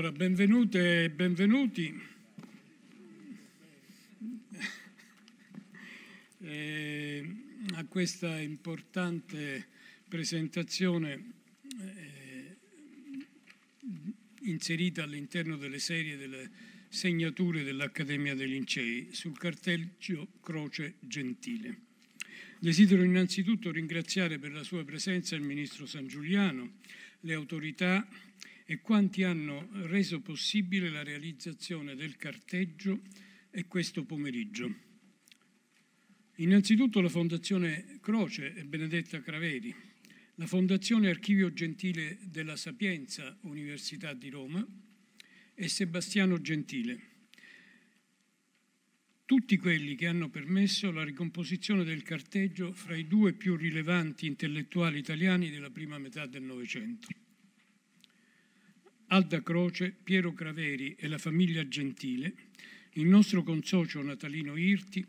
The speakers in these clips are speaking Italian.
Allora, benvenute e benvenuti. Eh, a questa importante presentazione eh, inserita all'interno delle serie delle segnature dell'Accademia dei Lincei sul carteggio Croce Gentile. Desidero innanzitutto ringraziare per la sua presenza il Ministro San Giuliano, le autorità e quanti hanno reso possibile la realizzazione del carteggio e questo pomeriggio. Innanzitutto la Fondazione Croce e Benedetta Craveri, la Fondazione Archivio Gentile della Sapienza Università di Roma e Sebastiano Gentile. Tutti quelli che hanno permesso la ricomposizione del carteggio fra i due più rilevanti intellettuali italiani della prima metà del Novecento. Alda Croce, Piero Craveri e la famiglia Gentile, il nostro consocio Natalino Irti,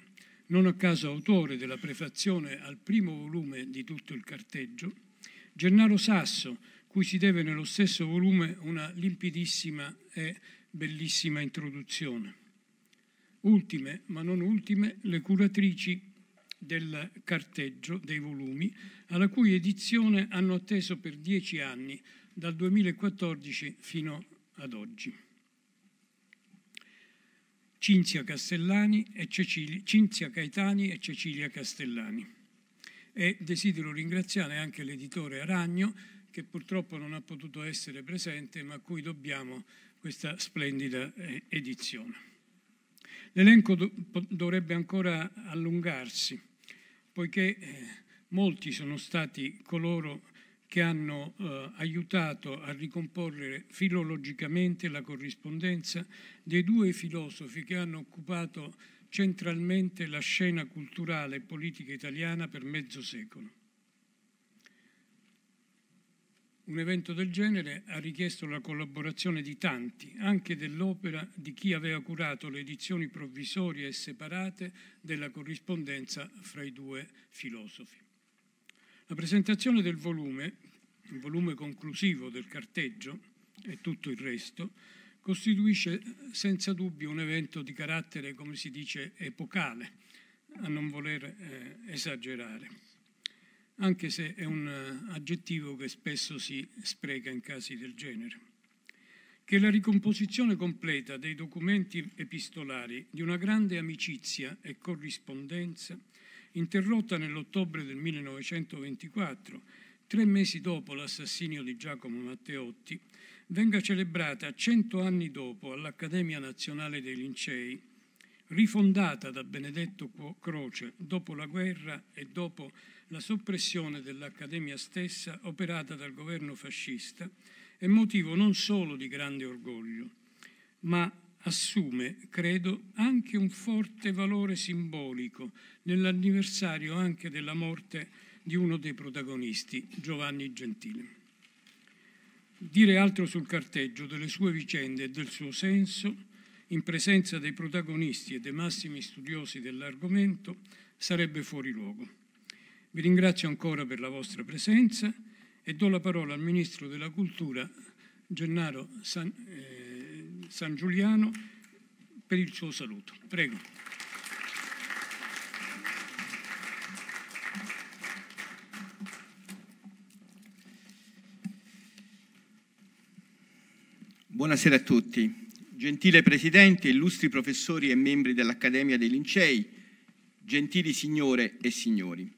non a caso autore della prefazione al primo volume di tutto il carteggio, Gennaro Sasso, cui si deve nello stesso volume una limpidissima e bellissima introduzione. Ultime, ma non ultime, le curatrici del carteggio dei volumi, alla cui edizione hanno atteso per dieci anni dal 2014 fino ad oggi. Cinzia, Cecilia, Cinzia Caetani e Cecilia Castellani. E desidero ringraziare anche l'editore Aragno, che purtroppo non ha potuto essere presente, ma a cui dobbiamo questa splendida eh, edizione. L'elenco dovrebbe ancora allungarsi, poiché eh, molti sono stati coloro che hanno eh, aiutato a ricomporre filologicamente la corrispondenza dei due filosofi che hanno occupato centralmente la scena culturale e politica italiana per mezzo secolo. Un evento del genere ha richiesto la collaborazione di tanti, anche dell'opera di chi aveva curato le edizioni provvisorie e separate della corrispondenza fra i due filosofi. La presentazione del volume, il volume conclusivo del carteggio e tutto il resto, costituisce senza dubbio un evento di carattere, come si dice, epocale, a non voler eh, esagerare, anche se è un eh, aggettivo che spesso si spreca in casi del genere. Che la ricomposizione completa dei documenti epistolari di una grande amicizia e corrispondenza interrotta nell'ottobre del 1924, tre mesi dopo l'assassinio di Giacomo Matteotti, venga celebrata cento anni dopo all'Accademia Nazionale dei Lincei, rifondata da Benedetto Croce dopo la guerra e dopo la soppressione dell'Accademia stessa operata dal governo fascista, è motivo non solo di grande orgoglio, ma assume, credo, anche un forte valore simbolico nell'anniversario anche della morte di uno dei protagonisti, Giovanni Gentile. Dire altro sul carteggio delle sue vicende e del suo senso, in presenza dei protagonisti e dei massimi studiosi dell'argomento, sarebbe fuori luogo. Vi ringrazio ancora per la vostra presenza e do la parola al Ministro della Cultura, Gennaro San, eh, San Giuliano per il suo saluto. Prego. Buonasera a tutti. Gentile Presidente, illustri professori e membri dell'Accademia dei Lincei, gentili signore e signori.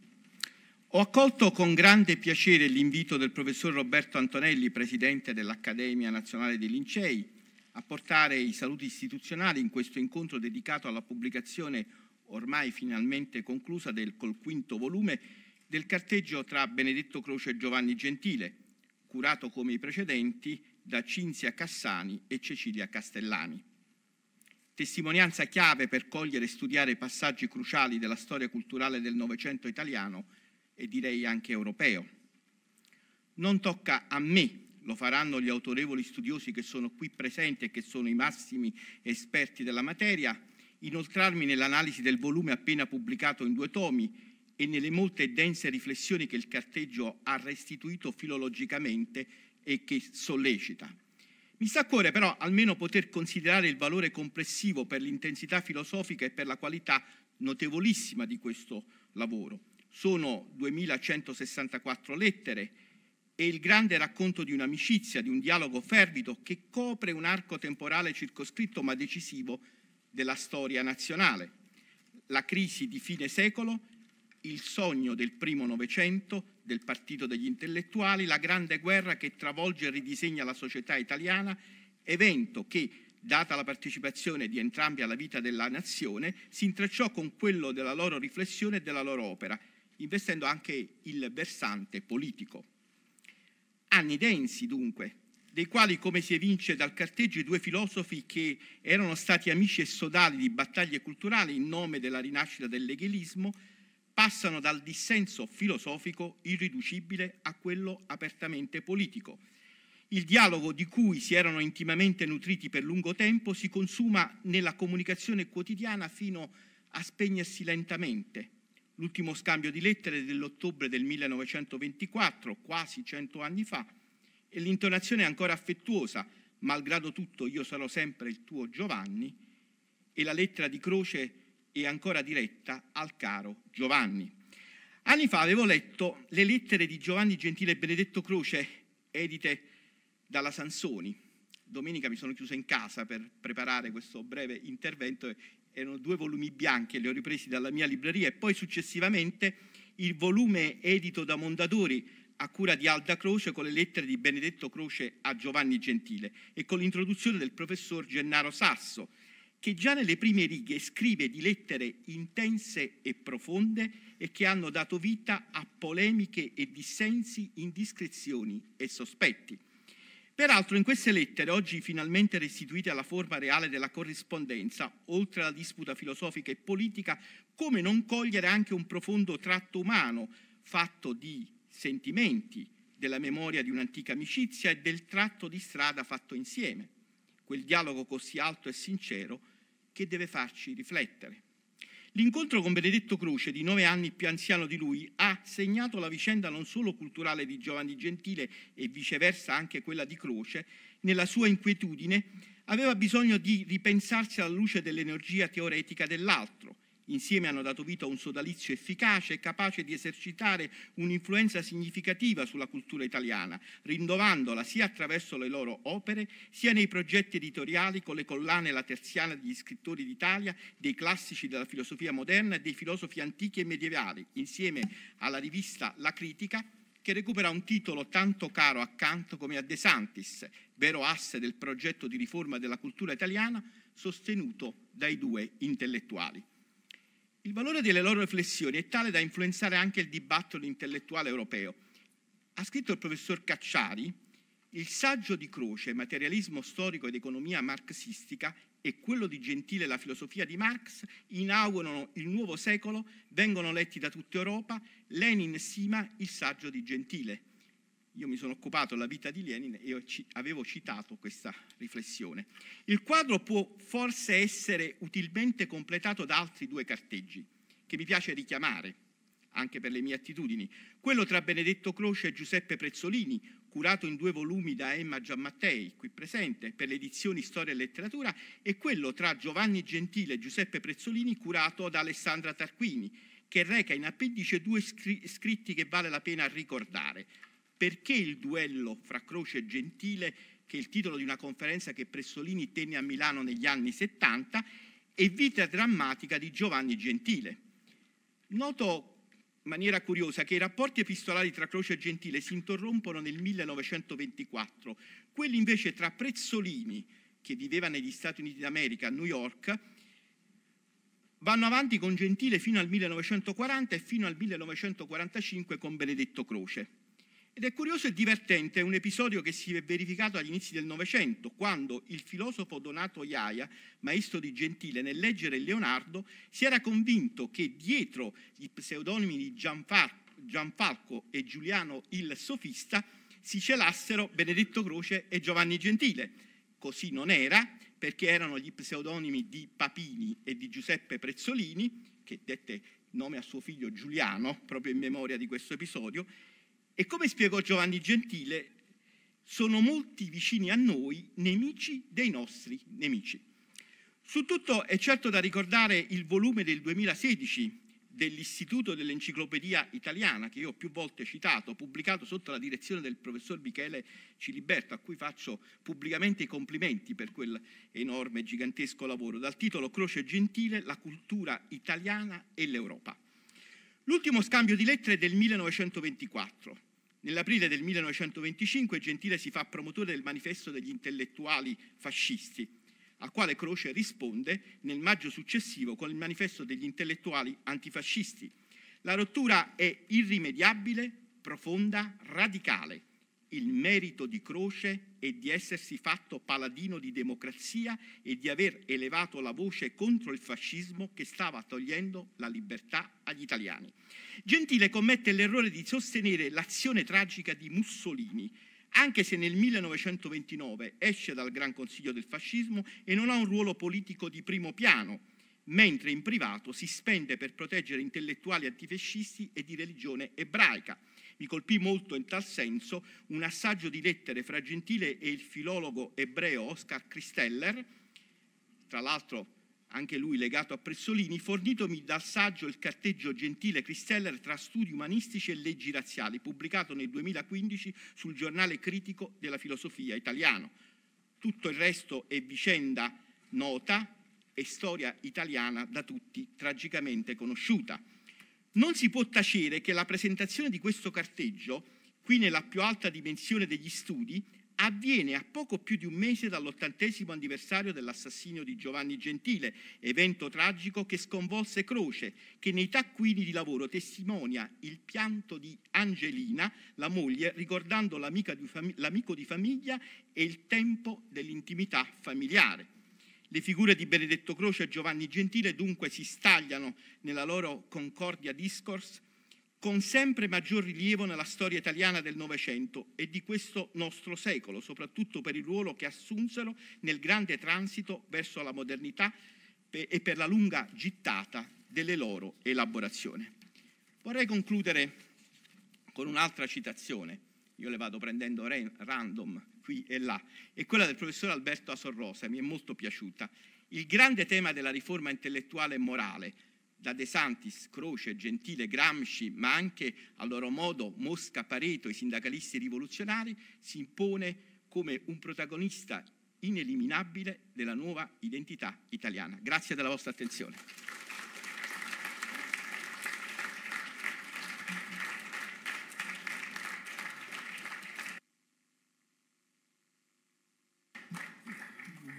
Ho accolto con grande piacere l'invito del professor Roberto Antonelli, presidente dell'Accademia Nazionale dei Lincei, a portare i saluti istituzionali in questo incontro dedicato alla pubblicazione ormai finalmente conclusa del col quinto volume del carteggio tra Benedetto Croce e Giovanni Gentile, curato come i precedenti da Cinzia Cassani e Cecilia Castellani. Testimonianza chiave per cogliere e studiare passaggi cruciali della storia culturale del Novecento italiano e direi anche europeo. Non tocca a me lo faranno gli autorevoli studiosi che sono qui presenti e che sono i massimi esperti della materia, inoltrarmi nell'analisi del volume appena pubblicato in due tomi e nelle molte dense riflessioni che il carteggio ha restituito filologicamente e che sollecita. Mi sta a cuore però almeno poter considerare il valore complessivo per l'intensità filosofica e per la qualità notevolissima di questo lavoro. Sono 2164 lettere, è il grande racconto di un'amicizia, di un dialogo fervido che copre un arco temporale circoscritto ma decisivo della storia nazionale. La crisi di fine secolo, il sogno del primo Novecento, del partito degli intellettuali, la grande guerra che travolge e ridisegna la società italiana, evento che, data la partecipazione di entrambi alla vita della nazione, si intrecciò con quello della loro riflessione e della loro opera, investendo anche il versante politico. Anni densi, dunque, dei quali, come si evince dal carteggio, i due filosofi che erano stati amici e sodali di battaglie culturali in nome della rinascita dell'eghelismo, passano dal dissenso filosofico irriducibile a quello apertamente politico. Il dialogo di cui si erano intimamente nutriti per lungo tempo si consuma nella comunicazione quotidiana fino a spegnersi lentamente, l'ultimo scambio di lettere dell'ottobre del 1924, quasi cento anni fa, e l'intonazione ancora affettuosa, malgrado tutto io sarò sempre il tuo Giovanni, e la lettera di croce è ancora diretta al caro Giovanni. Anni fa avevo letto le lettere di Giovanni Gentile e Benedetto Croce, edite dalla Sansoni. Domenica mi sono chiusa in casa per preparare questo breve intervento erano due volumi bianchi, li ho ripresi dalla mia libreria, e poi successivamente il volume edito da Mondadori a cura di Alda Croce con le lettere di Benedetto Croce a Giovanni Gentile e con l'introduzione del professor Gennaro Sasso, che già nelle prime righe scrive di lettere intense e profonde e che hanno dato vita a polemiche e dissensi, indiscrezioni e sospetti. Peraltro in queste lettere, oggi finalmente restituite alla forma reale della corrispondenza, oltre alla disputa filosofica e politica, come non cogliere anche un profondo tratto umano, fatto di sentimenti, della memoria di un'antica amicizia e del tratto di strada fatto insieme, quel dialogo così alto e sincero che deve farci riflettere. L'incontro con Benedetto Croce, di nove anni più anziano di lui, ha segnato la vicenda non solo culturale di Giovanni Gentile e viceversa anche quella di Croce, nella sua inquietudine aveva bisogno di ripensarsi alla luce dell'energia teoretica dell'altro, Insieme hanno dato vita a un sodalizio efficace e capace di esercitare un'influenza significativa sulla cultura italiana, rinnovandola sia attraverso le loro opere, sia nei progetti editoriali con le collane La Terziana degli scrittori d'Italia, dei classici della filosofia moderna e dei filosofi antichi e medievali, insieme alla rivista La Critica, che recupera un titolo tanto caro a Kant come a De Santis, vero asse del progetto di riforma della cultura italiana, sostenuto dai due intellettuali. Il valore delle loro riflessioni è tale da influenzare anche il dibattito intellettuale europeo. Ha scritto il professor Cacciari, il saggio di Croce, materialismo storico ed economia marxistica, e quello di Gentile, la filosofia di Marx, inaugurano il nuovo secolo, vengono letti da tutta Europa, Lenin sima il saggio di Gentile io mi sono occupato della vita di Lenin e avevo citato questa riflessione. Il quadro può forse essere utilmente completato da altri due carteggi, che mi piace richiamare, anche per le mie attitudini. Quello tra Benedetto Croce e Giuseppe Prezzolini, curato in due volumi da Emma Giammattei, qui presente, per le edizioni Storia e Letteratura, e quello tra Giovanni Gentile e Giuseppe Prezzolini, curato da Alessandra Tarquini, che reca in appendice due scri- scritti che vale la pena ricordare perché il duello fra Croce e Gentile, che è il titolo di una conferenza che Pressolini tenne a Milano negli anni 70, e Vita drammatica di Giovanni Gentile. Noto in maniera curiosa che i rapporti epistolari tra Croce e Gentile si interrompono nel 1924, quelli invece tra Prezzolini, che viveva negli Stati Uniti d'America, a New York, vanno avanti con Gentile fino al 1940 e fino al 1945 con Benedetto Croce. Ed è curioso e divertente un episodio che si è verificato agli inizi del Novecento, quando il filosofo Donato Iaia, maestro di Gentile, nel leggere Leonardo, si era convinto che dietro gli pseudonimi di Gianfalco e Giuliano il Sofista si celassero Benedetto Croce e Giovanni Gentile. Così non era, perché erano gli pseudonimi di Papini e di Giuseppe Prezzolini, che dette nome a suo figlio Giuliano, proprio in memoria di questo episodio, e come spiegò Giovanni Gentile, sono molti vicini a noi, nemici dei nostri nemici. Su tutto è certo da ricordare il volume del 2016 dell'Istituto dell'Enciclopedia Italiana, che io ho più volte citato, pubblicato sotto la direzione del professor Michele Ciliberto, a cui faccio pubblicamente i complimenti per quel enorme, gigantesco lavoro, dal titolo Croce Gentile, la cultura italiana e l'Europa. L'ultimo scambio di lettere è del 1924. Nell'aprile del 1925 Gentile si fa promotore del manifesto degli intellettuali fascisti, al quale Croce risponde nel maggio successivo con il manifesto degli intellettuali antifascisti. La rottura è irrimediabile, profonda, radicale il merito di croce e di essersi fatto paladino di democrazia e di aver elevato la voce contro il fascismo che stava togliendo la libertà agli italiani. Gentile commette l'errore di sostenere l'azione tragica di Mussolini, anche se nel 1929 esce dal Gran Consiglio del Fascismo e non ha un ruolo politico di primo piano, mentre in privato si spende per proteggere intellettuali antifascisti e di religione ebraica. Mi colpì molto in tal senso un assaggio di lettere fra Gentile e il filologo ebreo Oscar Christeller, tra l'altro anche lui legato a Pressolini, fornitomi dal saggio Il carteggio gentile Christeller tra studi umanistici e leggi razziali, pubblicato nel 2015 sul giornale critico della filosofia italiano. Tutto il resto è vicenda nota e storia italiana da tutti tragicamente conosciuta. Non si può tacere che la presentazione di questo carteggio, qui nella più alta dimensione degli studi, avviene a poco più di un mese dall'ottantesimo anniversario dell'assassinio di Giovanni Gentile, evento tragico che sconvolse Croce, che nei taccuini di lavoro testimonia il pianto di Angelina, la moglie, ricordando l'amico di famiglia e il tempo dell'intimità familiare. Le figure di Benedetto Croce e Giovanni Gentile dunque si stagliano nella loro concordia discourse con sempre maggior rilievo nella storia italiana del Novecento e di questo nostro secolo, soprattutto per il ruolo che assunsero nel grande transito verso la modernità e per la lunga gittata delle loro elaborazioni. Vorrei concludere con un'altra citazione, io le vado prendendo random, qui e là, e quella del professor Alberto Asorrosa mi è molto piaciuta. Il grande tema della riforma intellettuale e morale, da De Santis, Croce, Gentile, Gramsci, ma anche a loro modo Mosca, Pareto, i sindacalisti rivoluzionari, si impone come un protagonista ineliminabile della nuova identità italiana. Grazie della vostra attenzione.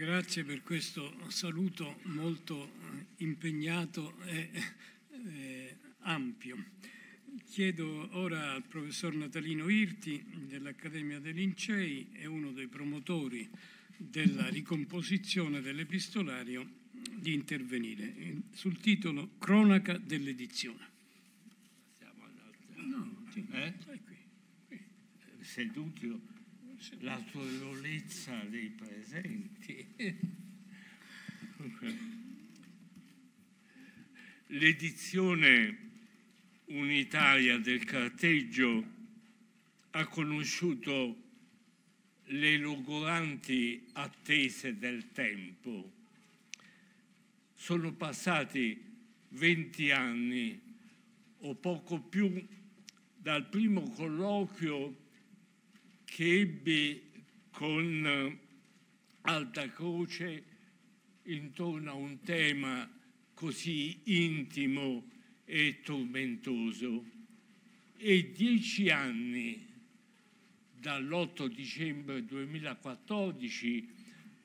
grazie per questo saluto molto eh, impegnato e eh, ampio. Chiedo ora al professor Natalino Irti dell'Accademia dei Lincei, è uno dei promotori della ricomposizione dell'epistolario, di intervenire sul titolo Cronaca dell'edizione. Passiamo all'altra. No, sì, eh? qui. qui. Sentuzio la l'autorevolezza dei presenti. L'edizione unitaria del carteggio ha conosciuto le logoranti attese del tempo. Sono passati venti anni o poco più dal primo colloquio che ebbe con eh, alta croce intorno a un tema così intimo e tormentoso. E dieci anni dall'8 dicembre 2014,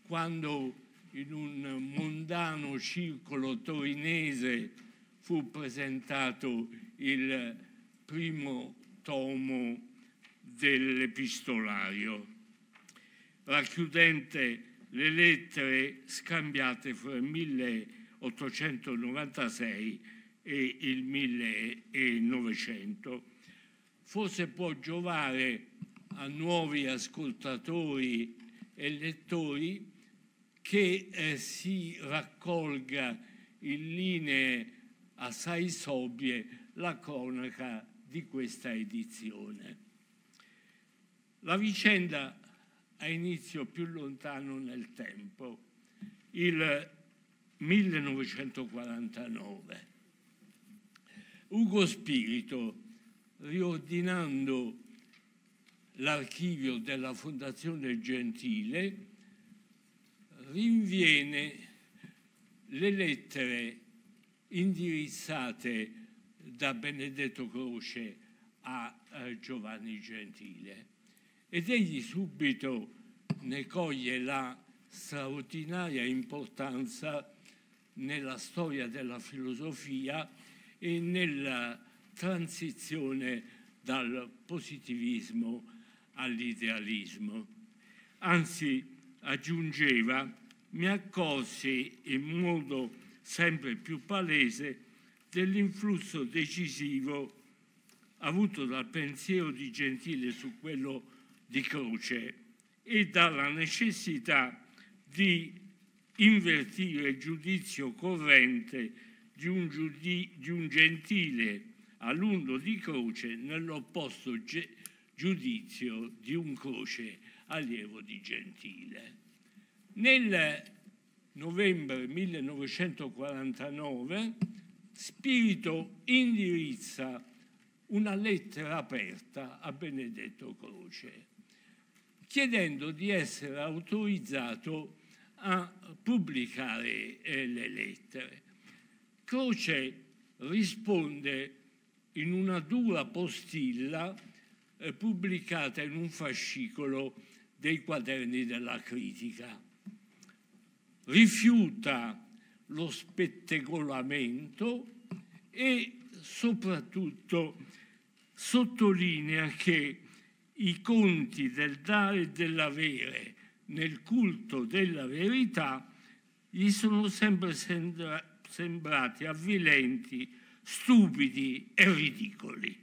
quando in un mondano circolo torinese fu presentato il primo tomo dell'epistolario, racchiudente le lettere scambiate fra il 1896 e il 1900. Forse può giovare a nuovi ascoltatori e lettori che eh, si raccolga in linee assai sobrie la cronaca di questa edizione. La vicenda ha inizio più lontano nel tempo, il 1949. Ugo Spirito, riordinando l'archivio della Fondazione Gentile, rinviene le lettere indirizzate da Benedetto Croce a eh, Giovanni Gentile ed egli subito ne coglie la straordinaria importanza nella storia della filosofia e nella transizione dal positivismo all'idealismo. Anzi, aggiungeva, mi accorsi in modo sempre più palese dell'influsso decisivo avuto dal pensiero di Gentile su quello che di croce e dalla necessità di invertire il giudizio corrente di un, giudi di un gentile alunno di croce nell'opposto giudizio di un croce allievo di gentile. Nel novembre 1949 Spirito indirizza una lettera aperta a Benedetto Croce chiedendo di essere autorizzato a pubblicare eh, le lettere. Croce risponde in una dura postilla eh, pubblicata in un fascicolo dei quaderni della critica. Rifiuta lo spettegolamento e soprattutto sottolinea che i conti del dare e dell'avere nel culto della verità gli sono sempre sembrati avvilenti, stupidi e ridicoli,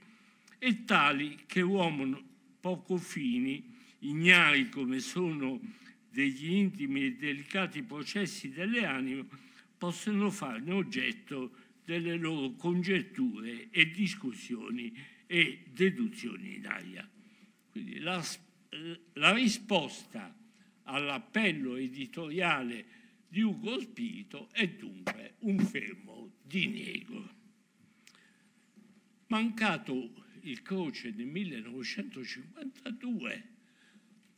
e tali che uomini poco fini, ignari come sono degli intimi e delicati processi delle anime, possono farne oggetto delle loro congetture e discussioni e deduzioni in aria. Quindi la, la risposta all'appello editoriale di Ugo Spirito è dunque un fermo diniego. Mancato il Croce nel 1952,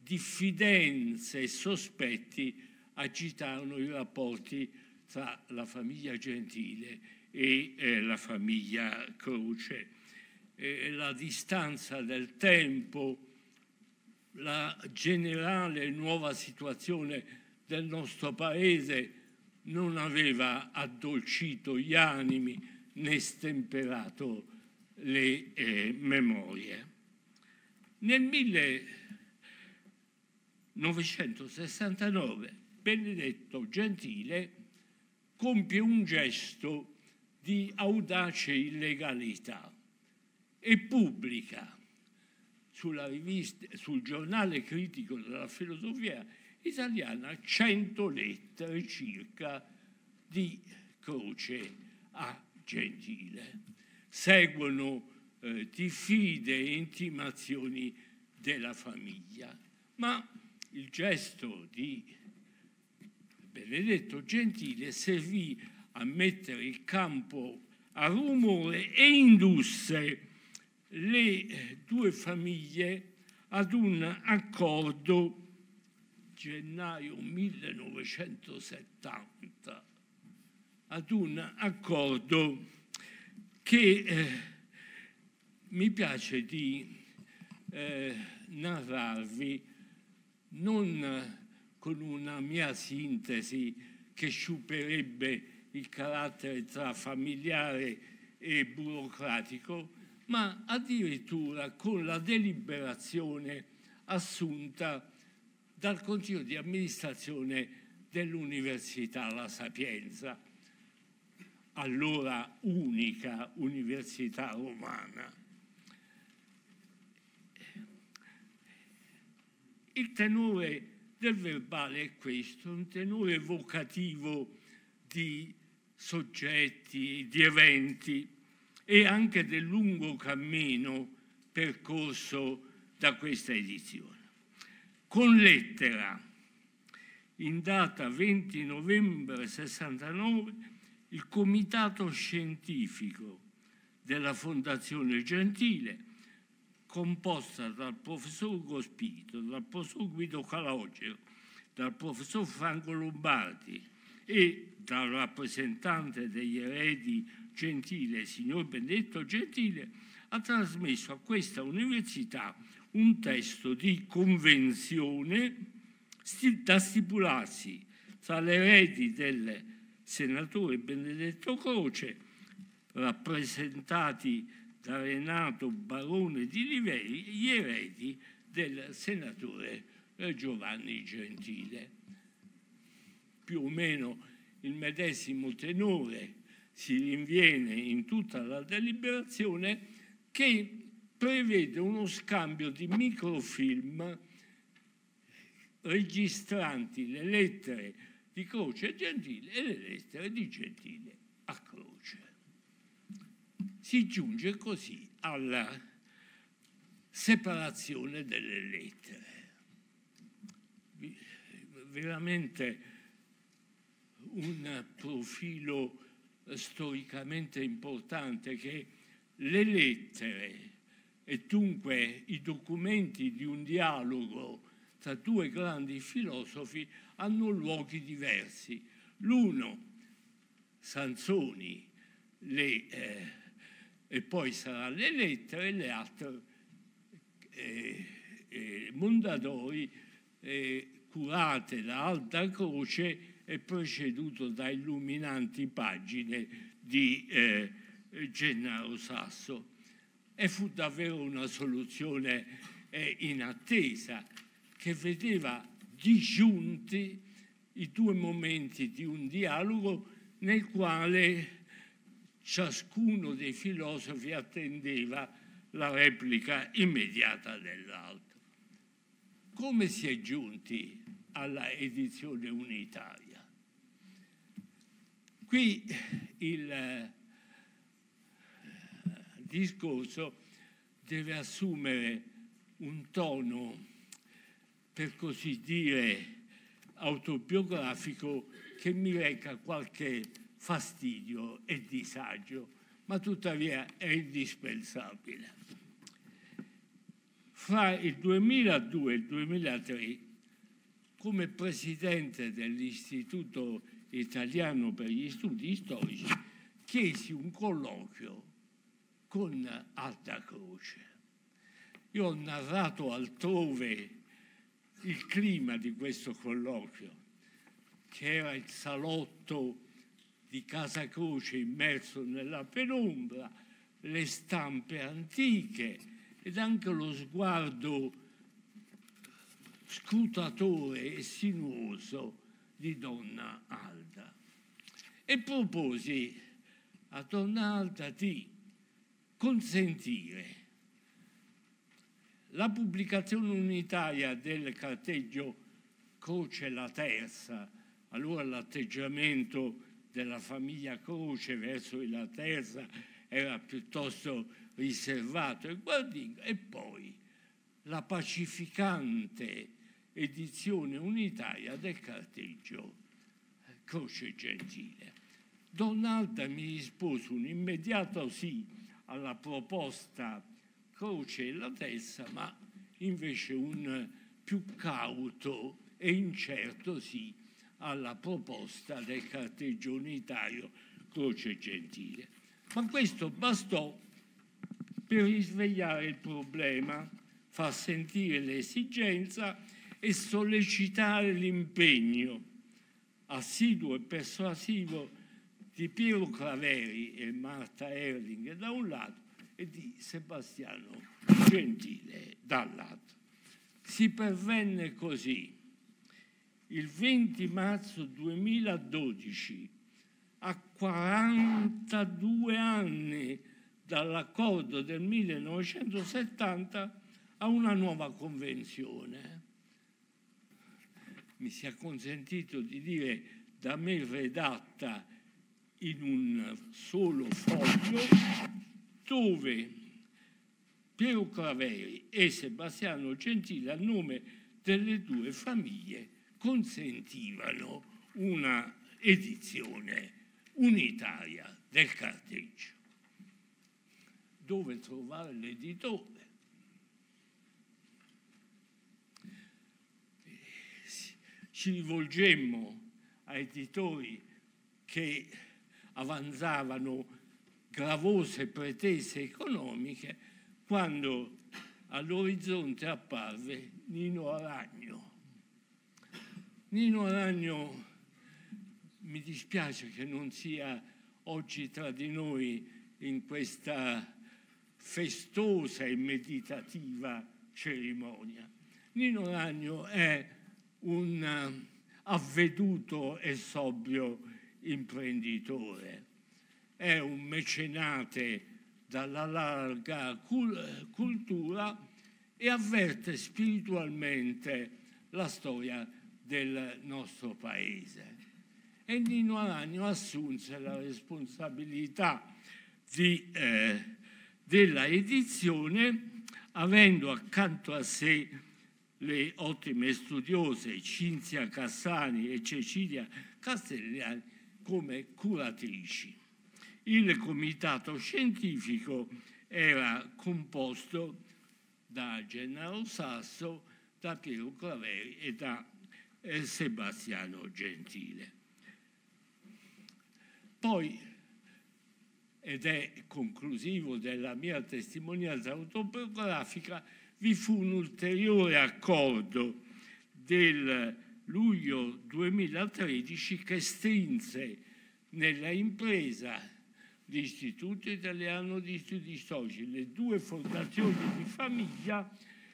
diffidenze e sospetti agitarono i rapporti tra la famiglia Gentile e eh, la famiglia Croce. Eh, la distanza del tempo la generale nuova situazione del nostro Paese non aveva addolcito gli animi né stemperato le eh, memorie. Nel 1969 Benedetto Gentile compie un gesto di audace illegalità e pubblica rivista, sul giornale critico della filosofia italiana 100 lettere circa di Croce a Gentile. Seguono eh, diffide e intimazioni della famiglia, ma il gesto di Benedetto Gentile servì a mettere il campo a rumore e indusse le due famiglie ad un accordo gennaio 1970, ad un accordo che eh, mi piace di eh, narrarvi non con una mia sintesi che sciuperebbe il carattere tra familiare e burocratico, ma addirittura con la deliberazione assunta dal Consiglio di amministrazione dell'Università La Sapienza, allora unica università romana. Il tenore del verbale è questo, un tenore evocativo di soggetti, di eventi, e anche del lungo cammino percorso da questa edizione. Con lettera, in data 20 novembre 69, il Comitato Scientifico della Fondazione Gentile, composta dal professor Gospito, dal professor Guido Calogero, dal professor Franco Lombardi, e dal rappresentante degli eredi Gentile, signor Benedetto Gentile, ha trasmesso a questa università un testo di convenzione da stipularsi tra le eredi del senatore Benedetto Croce, rappresentati da Renato Barone di Liveri, gli eredi del senatore Giovanni Gentile più o meno il medesimo tenore si rinviene in tutta la deliberazione che prevede uno scambio di microfilm registranti le lettere di Croce e Gentile e le lettere di Gentile a Croce. Si giunge così alla separazione delle lettere. Veramente un profilo storicamente importante che le lettere e dunque i documenti di un dialogo tra due grandi filosofi hanno luoghi diversi. L'uno, Sanzoni, le, eh, e poi saranno le lettere, le altre, eh, eh, Mondadori, eh, curate da Alta Croce, e proceduto da illuminanti pagine di eh, Gennaro Sasso. E fu davvero una soluzione eh, inattesa che vedeva disgiunti i due momenti di un dialogo nel quale ciascuno dei filosofi attendeva la replica immediata dell'altro. Come si è giunti alla edizione unitaria? Qui il eh, discorso deve assumere un tono, per così dire, autobiografico che mi reca qualche fastidio e disagio, ma tuttavia è indispensabile. Fra il 2002 e il 2003, come presidente dell'Istituto italiano per gli studi storici, chiesi un colloquio con Alta Croce. Io ho narrato altrove il clima di questo colloquio, che era il salotto di Casa Croce immerso nella penombra, le stampe antiche ed anche lo sguardo scrutatore e sinuoso di Donna Alda. E proposi a Donna Alda di consentire la pubblicazione unitaria del carteggio Croce la Terza, allora l'atteggiamento della famiglia Croce verso la Terza era piuttosto riservato e guardingo, e poi la pacificante edizione unitaria del carteggio Croce Gentile. Donalda mi rispose un immediato sì alla proposta Croce e la testa, ma invece un più cauto e incerto sì alla proposta del carteggio unitario Croce Gentile. Ma questo bastò per risvegliare il problema, far sentire l'esigenza e sollecitare l'impegno assiduo e persuasivo di Piero Claveri e Marta Erling da un lato e di Sebastiano Gentile dall'altro. Si pervenne così il 20 marzo 2012 a 42 anni dall'accordo del 1970 a una nuova convenzione mi sia consentito di dire da me redatta in un solo foglio dove Piero Claveri e Sebastiano Gentile a nome delle due famiglie consentivano una edizione unitaria del carteggio. Dove trovare l'editore? ci rivolgemmo ai editori che avanzavano gravose pretese economiche quando all'orizzonte apparve Nino Aragno. Nino Aragno mi dispiace che non sia oggi tra di noi in questa festosa e meditativa cerimonia. Nino Aragno è un eh, avveduto e sobrio imprenditore, è un mecenate dalla larga cul- cultura e avverte spiritualmente la storia del nostro paese. E Nino Aragno assunse la responsabilità di, eh, della edizione avendo accanto a sé le ottime studiose Cinzia Cassani e Cecilia Castellani come curatrici. Il comitato scientifico era composto da Gennaro Sasso, da Piero Claveri e da eh, Sebastiano Gentile. Poi, ed è conclusivo della mia testimonianza autobiografica, vi fu un ulteriore accordo del luglio 2013 che strinse nella impresa l'Istituto Italiano di Studi Storici, le due fondazioni di famiglia,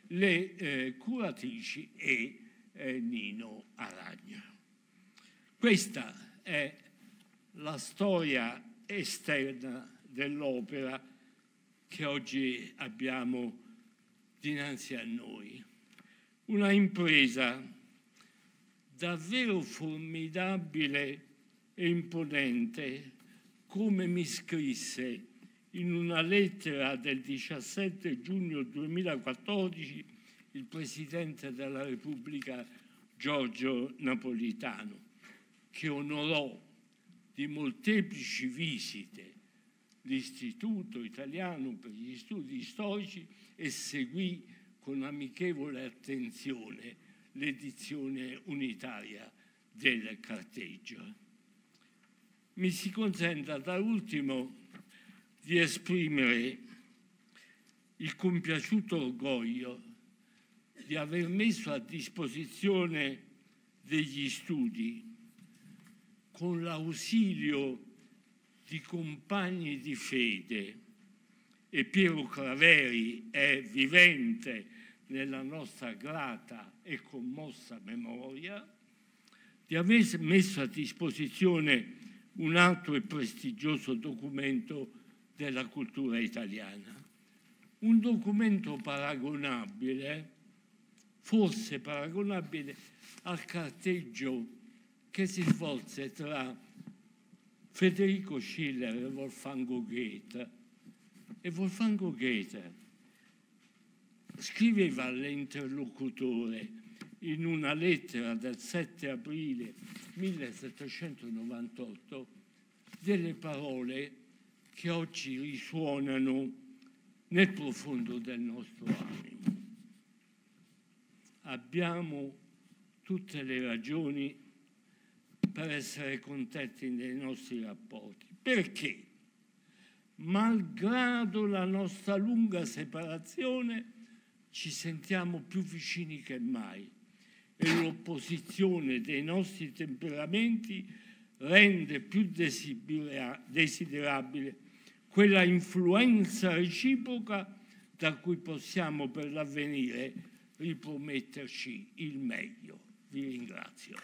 le eh, curatrici e eh, Nino Aragna. Questa è la storia esterna dell'opera che oggi abbiamo dinanzi a noi. Una impresa davvero formidabile e imponente, come mi scrisse in una lettera del 17 giugno 2014 il Presidente della Repubblica Giorgio Napolitano, che onorò di molteplici visite l'Istituto Italiano per gli Studi Storici e seguì con amichevole attenzione l'edizione unitaria del carteggio. Mi si consenta da ultimo di esprimere il compiaciuto orgoglio di aver messo a disposizione degli studi con l'ausilio di compagni di fede e Piero Claveri è vivente nella nostra grata e commossa memoria, di aver messo a disposizione un altro e prestigioso documento della cultura italiana. Un documento paragonabile, forse paragonabile al carteggio che si svolse tra Federico Schiller e Wolfgang Goethe e Wolfgang Goethe scriveva all'interlocutore in una lettera del 7 aprile 1798 delle parole che oggi risuonano nel profondo del nostro animo. Abbiamo tutte le ragioni per essere contenti dei nostri rapporti. Perché? malgrado la nostra lunga separazione, ci sentiamo più vicini che mai e l'opposizione dei nostri temperamenti rende più desiderabile quella influenza reciproca da cui possiamo per l'avvenire riprometterci il meglio. Vi ringrazio.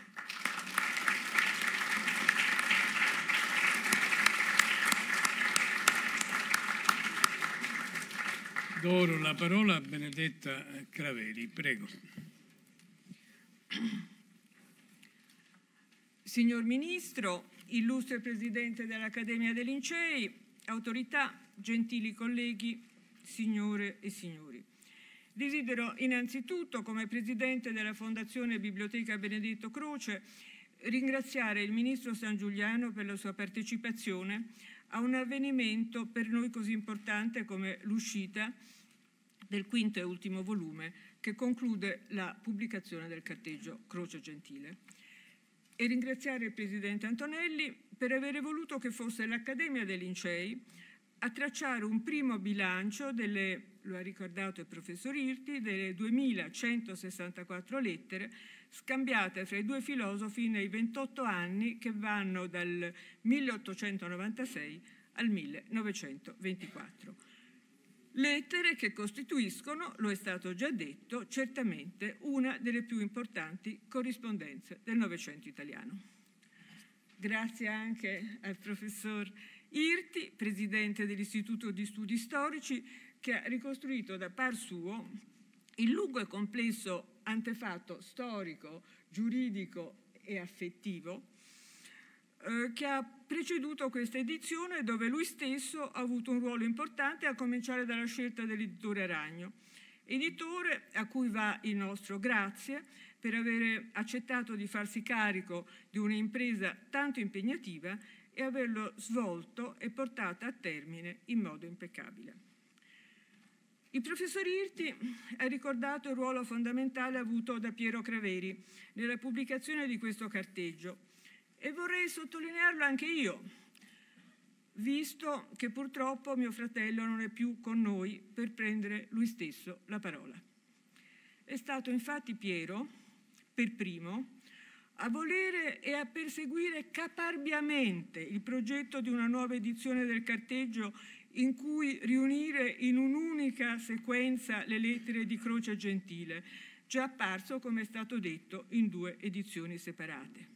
Do ora la parola a Benedetta eh, Craveri, prego. Signor Ministro, illustre Presidente dell'Accademia dei Lincei, autorità, gentili colleghi, signore e signori. Desidero innanzitutto, come Presidente della Fondazione Biblioteca Benedetto Croce, ringraziare il Ministro San Giuliano per la sua partecipazione a un avvenimento per noi così importante come l'uscita del quinto e ultimo volume che conclude la pubblicazione del carteggio Croce Gentile. E ringraziare il Presidente Antonelli per aver voluto che fosse l'Accademia dei Lincei a tracciare un primo bilancio delle, lo ha ricordato il professor Irti, delle 2164 lettere scambiate fra i due filosofi nei 28 anni che vanno dal 1896 al 1924. Lettere che costituiscono, lo è stato già detto, certamente una delle più importanti corrispondenze del Novecento italiano. Grazie anche al professor Irti, presidente dell'Istituto di Studi Storici, che ha ricostruito da par suo il lungo e complesso antefatto storico, giuridico e affettivo, eh, che ha preceduto questa edizione dove lui stesso ha avuto un ruolo importante a cominciare dalla scelta dell'editore Ragno, editore a cui va il nostro grazie per aver accettato di farsi carico di un'impresa tanto impegnativa e averlo svolto e portato a termine in modo impeccabile. Il professor Irti ha ricordato il ruolo fondamentale avuto da Piero Craveri nella pubblicazione di questo carteggio e vorrei sottolinearlo anche io, visto che purtroppo mio fratello non è più con noi per prendere lui stesso la parola. È stato infatti Piero, per primo, a volere e a perseguire caparbiamente il progetto di una nuova edizione del carteggio in cui riunire in un'unica sequenza le lettere di Croce Gentile, già apparso, come è stato detto, in due edizioni separate.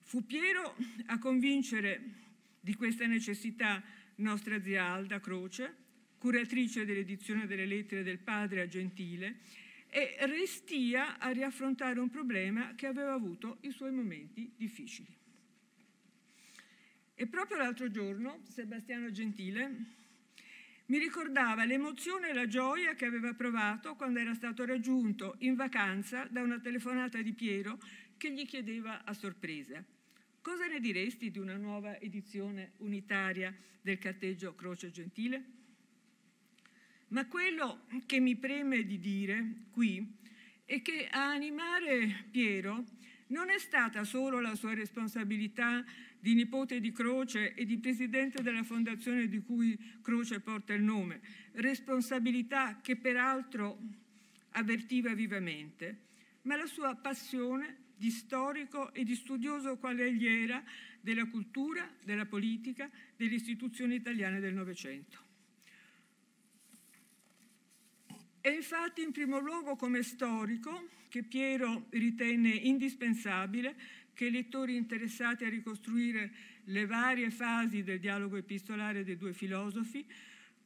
Fu Piero a convincere di questa necessità nostra zia Alda Croce, curatrice dell'edizione delle lettere del padre a Gentile, e restia a riaffrontare un problema che aveva avuto i suoi momenti difficili. E proprio l'altro giorno Sebastiano Gentile mi ricordava l'emozione e la gioia che aveva provato quando era stato raggiunto in vacanza da una telefonata di Piero che gli chiedeva a sorpresa cosa ne diresti di una nuova edizione unitaria del carteggio Croce Gentile? Ma quello che mi preme di dire qui è che a animare Piero non è stata solo la sua responsabilità di nipote di Croce e di presidente della fondazione di cui Croce porta il nome, responsabilità che peraltro avvertiva vivamente, ma la sua passione di storico e di studioso quale egli era della cultura, della politica, delle istituzioni italiane del Novecento. È infatti in primo luogo come storico che Piero ritenne indispensabile che i lettori interessati a ricostruire le varie fasi del dialogo epistolare dei due filosofi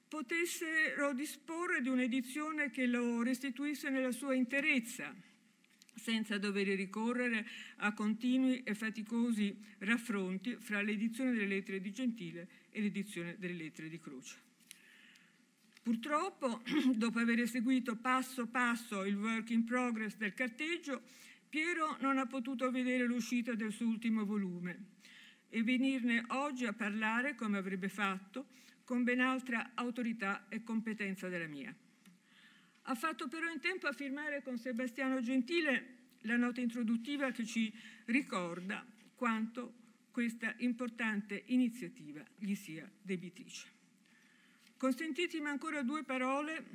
potessero disporre di un'edizione che lo restituisse nella sua interezza, senza dover ricorrere a continui e faticosi raffronti fra l'edizione delle lettere di Gentile e l'edizione delle lettere di Croce. Purtroppo, dopo aver eseguito passo passo il work in progress del carteggio, Piero non ha potuto vedere l'uscita del suo ultimo volume e venirne oggi a parlare, come avrebbe fatto, con ben altra autorità e competenza della mia. Ha fatto però in tempo a firmare con Sebastiano Gentile la nota introduttiva che ci ricorda quanto questa importante iniziativa gli sia debitrice. Consentitemi ancora due parole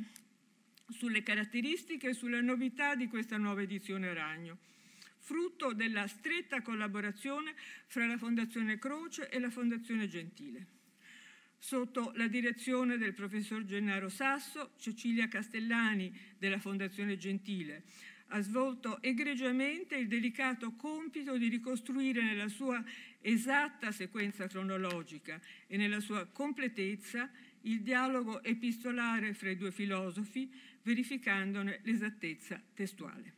sulle caratteristiche e sulle novità di questa nuova edizione Ragno, frutto della stretta collaborazione fra la Fondazione Croce e la Fondazione Gentile. Sotto la direzione del professor Gennaro Sasso, Cecilia Castellani della Fondazione Gentile ha svolto egregiamente il delicato compito di ricostruire nella sua esatta sequenza cronologica e nella sua completezza il dialogo epistolare fra i due filosofi verificandone l'esattezza testuale.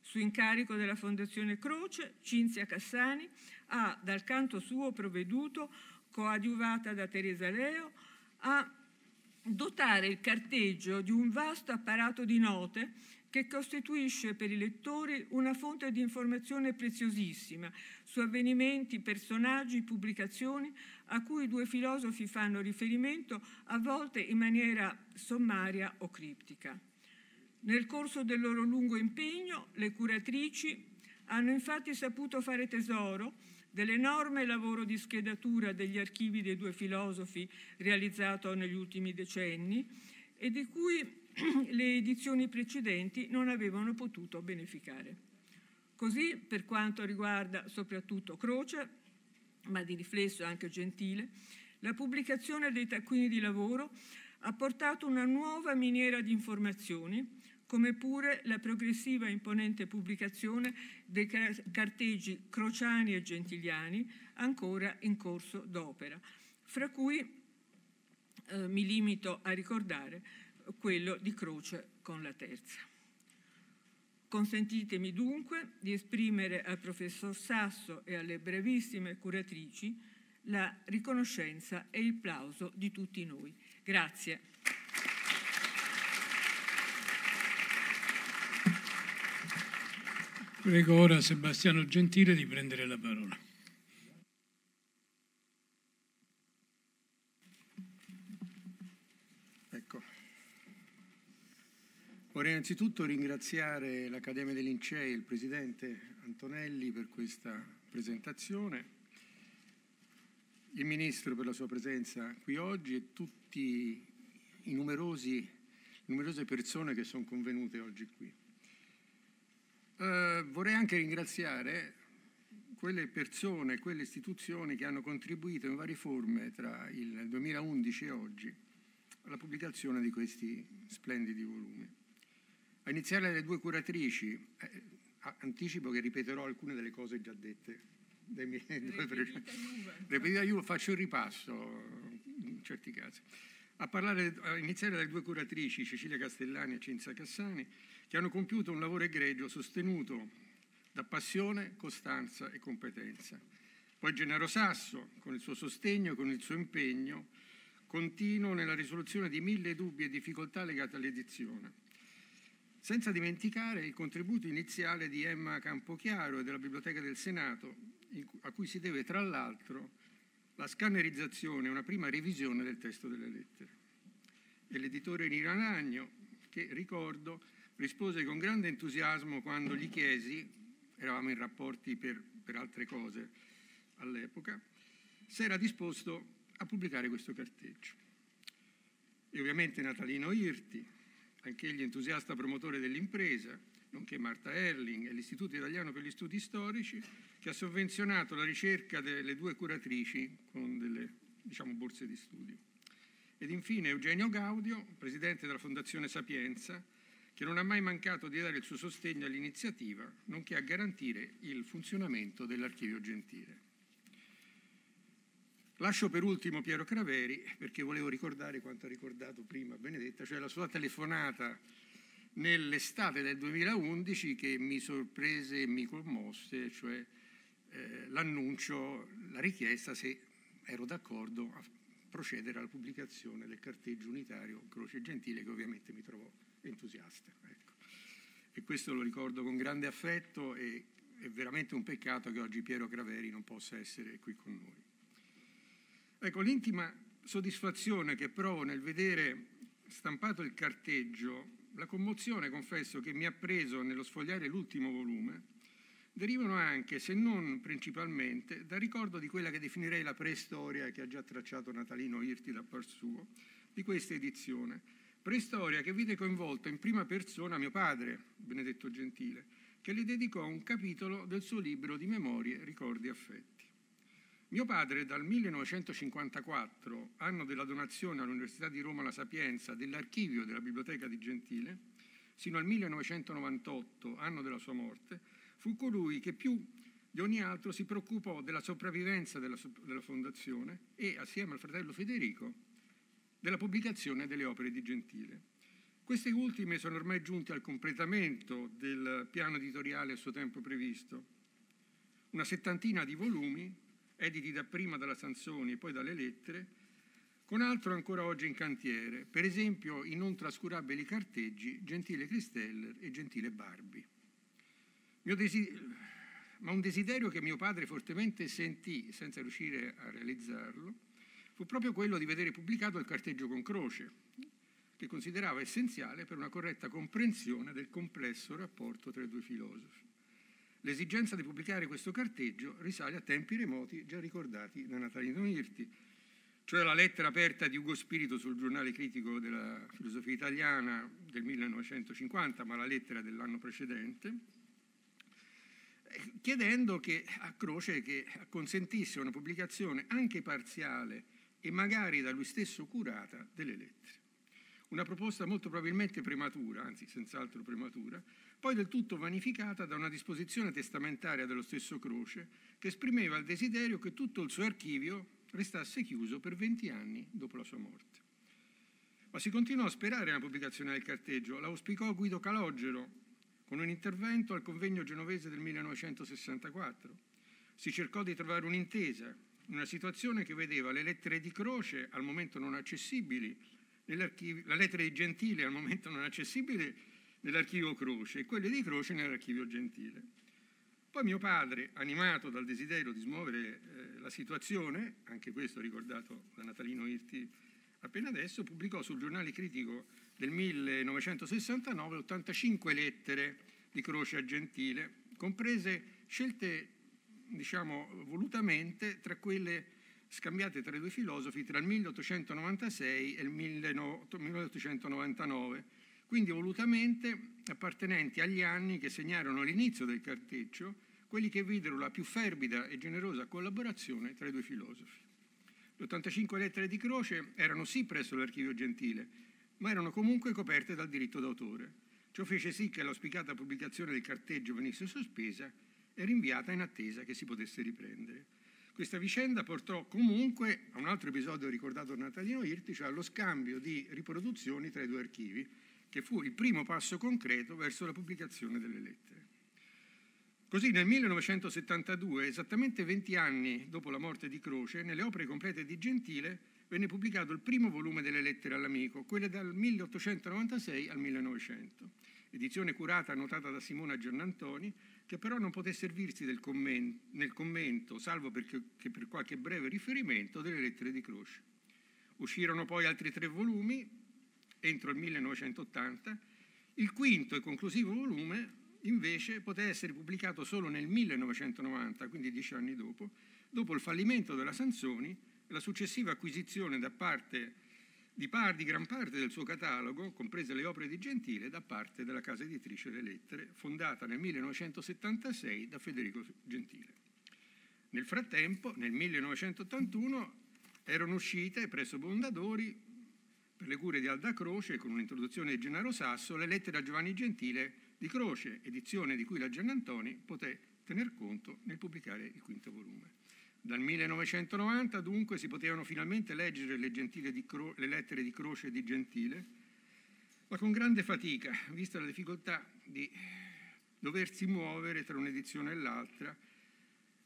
Su incarico della Fondazione Croce, Cinzia Cassani ha dal canto suo provveduto, coadiuvata da Teresa Leo, a dotare il carteggio di un vasto apparato di note che costituisce per i lettori una fonte di informazione preziosissima su avvenimenti, personaggi, pubblicazioni, a cui i due filosofi fanno riferimento a volte in maniera sommaria o criptica. Nel corso del loro lungo impegno, le curatrici hanno infatti saputo fare tesoro dell'enorme lavoro di schedatura degli archivi dei due filosofi realizzato negli ultimi decenni e di cui le edizioni precedenti non avevano potuto beneficare. Così, per quanto riguarda soprattutto Croce, ma di riflesso anche gentile, la pubblicazione dei taccuini di lavoro ha portato una nuova miniera di informazioni, come pure la progressiva e imponente pubblicazione dei carteggi crociani e gentiliani ancora in corso d'opera, fra cui eh, mi limito a ricordare quello di Croce con la terza. Consentitemi dunque di esprimere al professor Sasso e alle brevissime curatrici la riconoscenza e il plauso di tutti noi. Grazie. Prego ora Sebastiano Gentile di prendere la parola. Vorrei innanzitutto ringraziare l'Accademia dei Lincei e il Presidente Antonelli per questa presentazione, il Ministro per la sua presenza qui oggi e tutte le numerose persone che sono convenute oggi qui. Eh, vorrei anche ringraziare quelle persone, quelle istituzioni che hanno contribuito in varie forme tra il 2011 e oggi alla pubblicazione di questi splendidi volumi. A iniziare dalle due curatrici, eh, anticipo che ripeterò alcune delle cose già dette dai miei due Repetita io faccio il ripasso in certi casi. A, parlare, a iniziare dalle due curatrici, Cecilia Castellani e Cinzia Cassani, che hanno compiuto un lavoro egregio sostenuto da passione, costanza e competenza. Poi Gennaro Sasso, con il suo sostegno e con il suo impegno, continuo nella risoluzione di mille dubbi e difficoltà legate all'edizione senza dimenticare il contributo iniziale di Emma Campochiaro e della Biblioteca del Senato, a cui si deve tra l'altro la scannerizzazione una prima revisione del testo delle lettere. E l'editore Nino Anagno, che ricordo, rispose con grande entusiasmo quando gli chiesi, eravamo in rapporti per, per altre cose all'epoca, se era disposto a pubblicare questo carteggio. E ovviamente Natalino Irti, anch'egli entusiasta promotore dell'impresa, nonché Marta Erling e l'Istituto Italiano per gli Studi Storici, che ha sovvenzionato la ricerca delle due curatrici con delle diciamo, borse di studio. Ed infine Eugenio Gaudio, presidente della Fondazione Sapienza, che non ha mai mancato di dare il suo sostegno all'iniziativa, nonché a garantire il funzionamento dell'archivio gentile. Lascio per ultimo Piero Craveri perché volevo ricordare quanto ha ricordato prima Benedetta, cioè la sua telefonata nell'estate del 2011 che mi sorprese e mi commosse, cioè eh, l'annuncio, la richiesta se ero d'accordo a procedere alla pubblicazione del carteggio unitario Croce Gentile che ovviamente mi trovò entusiasta. Ecco. E questo lo ricordo con grande affetto e è veramente un peccato che oggi Piero Craveri non possa essere qui con noi. Ecco, l'intima soddisfazione che provo nel vedere stampato il carteggio, la commozione, confesso, che mi ha preso nello sfogliare l'ultimo volume, derivano anche, se non principalmente, dal ricordo di quella che definirei la preistoria che ha già tracciato Natalino Irti da par suo, di questa edizione. Preistoria che vide coinvolto in prima persona mio padre, Benedetto Gentile, che le dedicò un capitolo del suo libro di memorie, ricordi e affetti. Mio padre dal 1954, anno della donazione all'Università di Roma La Sapienza dell'archivio della Biblioteca di Gentile, sino al 1998, anno della sua morte, fu colui che più di ogni altro si preoccupò della sopravvivenza della, della fondazione e, assieme al fratello Federico, della pubblicazione delle opere di Gentile. Queste ultime sono ormai giunte al completamento del piano editoriale a suo tempo previsto, una settantina di volumi editi dapprima dalla Sanzoni e poi dalle Lettere, con altro ancora oggi in cantiere, per esempio i non trascurabili carteggi Gentile Cristeller e Gentile Barbi. Desiderio, ma un desiderio che mio padre fortemente sentì senza riuscire a realizzarlo fu proprio quello di vedere pubblicato il carteggio con croce, che considerava essenziale per una corretta comprensione del complesso rapporto tra i due filosofi. L'esigenza di pubblicare questo carteggio risale a tempi remoti già ricordati da Natalino Irti, cioè la lettera aperta di Ugo Spirito sul giornale critico della filosofia italiana del 1950, ma la lettera dell'anno precedente, chiedendo che, a Croce che consentisse una pubblicazione anche parziale e magari da lui stesso curata delle lettere. Una proposta molto probabilmente prematura, anzi senz'altro prematura, poi del tutto vanificata da una disposizione testamentaria dello stesso Croce che esprimeva il desiderio che tutto il suo archivio restasse chiuso per 20 anni dopo la sua morte. Ma si continuò a sperare nella pubblicazione del carteggio, la auspicò Guido Calogero con un intervento al convegno genovese del 1964. Si cercò di trovare un'intesa, una situazione che vedeva le lettere di Croce al momento non accessibili, la lettera di Gentile al momento non accessibile nell'archivio Croce e quelle di Croce nell'archivio Gentile. Poi mio padre, animato dal desiderio di smuovere eh, la situazione, anche questo ricordato da Natalino Irti appena adesso, pubblicò sul giornale critico del 1969 85 lettere di Croce a Gentile, comprese scelte diciamo volutamente tra quelle scambiate tra i due filosofi tra il 1896 e il 1899 quindi volutamente appartenenti agli anni che segnarono l'inizio del carteggio, quelli che videro la più fervida e generosa collaborazione tra i due filosofi. Le 85 lettere di Croce erano sì presso l'archivio gentile, ma erano comunque coperte dal diritto d'autore. Ciò fece sì che l'auspicata pubblicazione del carteggio venisse sospesa e rinviata in attesa che si potesse riprendere. Questa vicenda portò comunque a un altro episodio ricordato da Natalino Irti, cioè allo scambio di riproduzioni tra i due archivi, che fu il primo passo concreto verso la pubblicazione delle lettere. Così nel 1972, esattamente 20 anni dopo la morte di Croce, nelle opere complete di Gentile venne pubblicato il primo volume delle lettere all'amico, quelle dal 1896 al 1900, edizione curata e annotata da Simona Giannantoni, che però non poté servirsi commento, nel commento, salvo perché, per qualche breve riferimento, delle lettere di Croce. Uscirono poi altri tre volumi, entro il 1980, il quinto e conclusivo volume invece poté essere pubblicato solo nel 1990, quindi dieci anni dopo, dopo il fallimento della Sanzoni e la successiva acquisizione da parte di, par, di gran parte del suo catalogo, comprese le opere di Gentile, da parte della casa editrice Le Lettere, fondata nel 1976 da Federico Gentile. Nel frattempo, nel 1981, erano uscite presso Bondadori per le cure di Alda Croce, con un'introduzione di Gennaro Sasso, le lettere a Giovanni Gentile di Croce, edizione di cui la Giannantoni poté tener conto nel pubblicare il quinto volume. Dal 1990 dunque si potevano finalmente leggere le, le lettere di Croce e di Gentile, ma con grande fatica, vista la difficoltà di doversi muovere tra un'edizione e l'altra,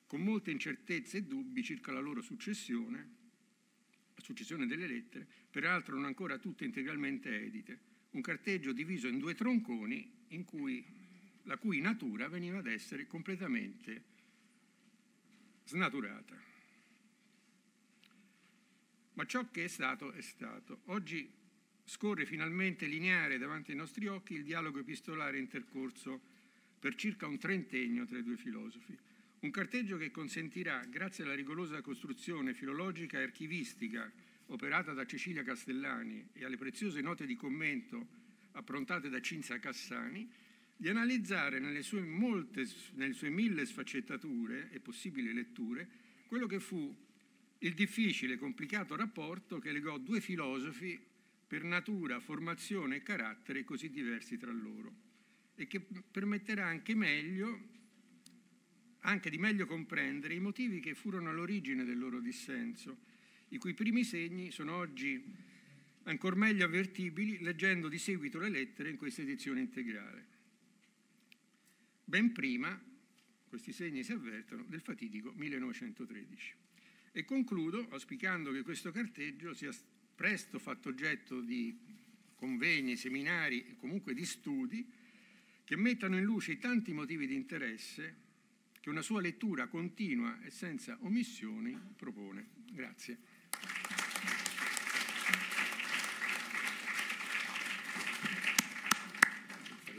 con molte incertezze e dubbi circa la loro successione, la successione delle lettere, peraltro non ancora tutte integralmente edite, un carteggio diviso in due tronconi in cui, la cui natura veniva ad essere completamente snaturata. Ma ciò che è stato è stato. Oggi scorre finalmente lineare davanti ai nostri occhi il dialogo epistolare intercorso per circa un trentennio tra i due filosofi un carteggio che consentirà, grazie alla rigorosa costruzione filologica e archivistica operata da Cecilia Castellani e alle preziose note di commento approntate da Cinzia Cassani, di analizzare nelle sue, molte, nelle sue mille sfaccettature e possibili letture quello che fu il difficile e complicato rapporto che legò due filosofi per natura, formazione e carattere così diversi tra loro e che permetterà anche meglio anche di meglio comprendere i motivi che furono all'origine del loro dissenso, i cui primi segni sono oggi ancora meglio avvertibili leggendo di seguito le lettere in questa edizione integrale. Ben prima, questi segni si avvertono, del fatidico 1913. E concludo auspicando che questo carteggio sia presto fatto oggetto di convegni, seminari e comunque di studi che mettano in luce i tanti motivi di interesse che una sua lettura continua e senza omissioni propone. Grazie.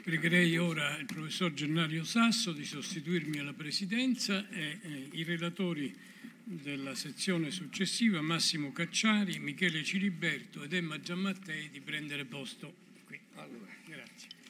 Pregherei ora il professor Gennario Sasso di sostituirmi alla presidenza e eh, i relatori della sezione successiva Massimo Cacciari, Michele Ciliberto ed Emma Giammattei di prendere posto qui. Allora, grazie.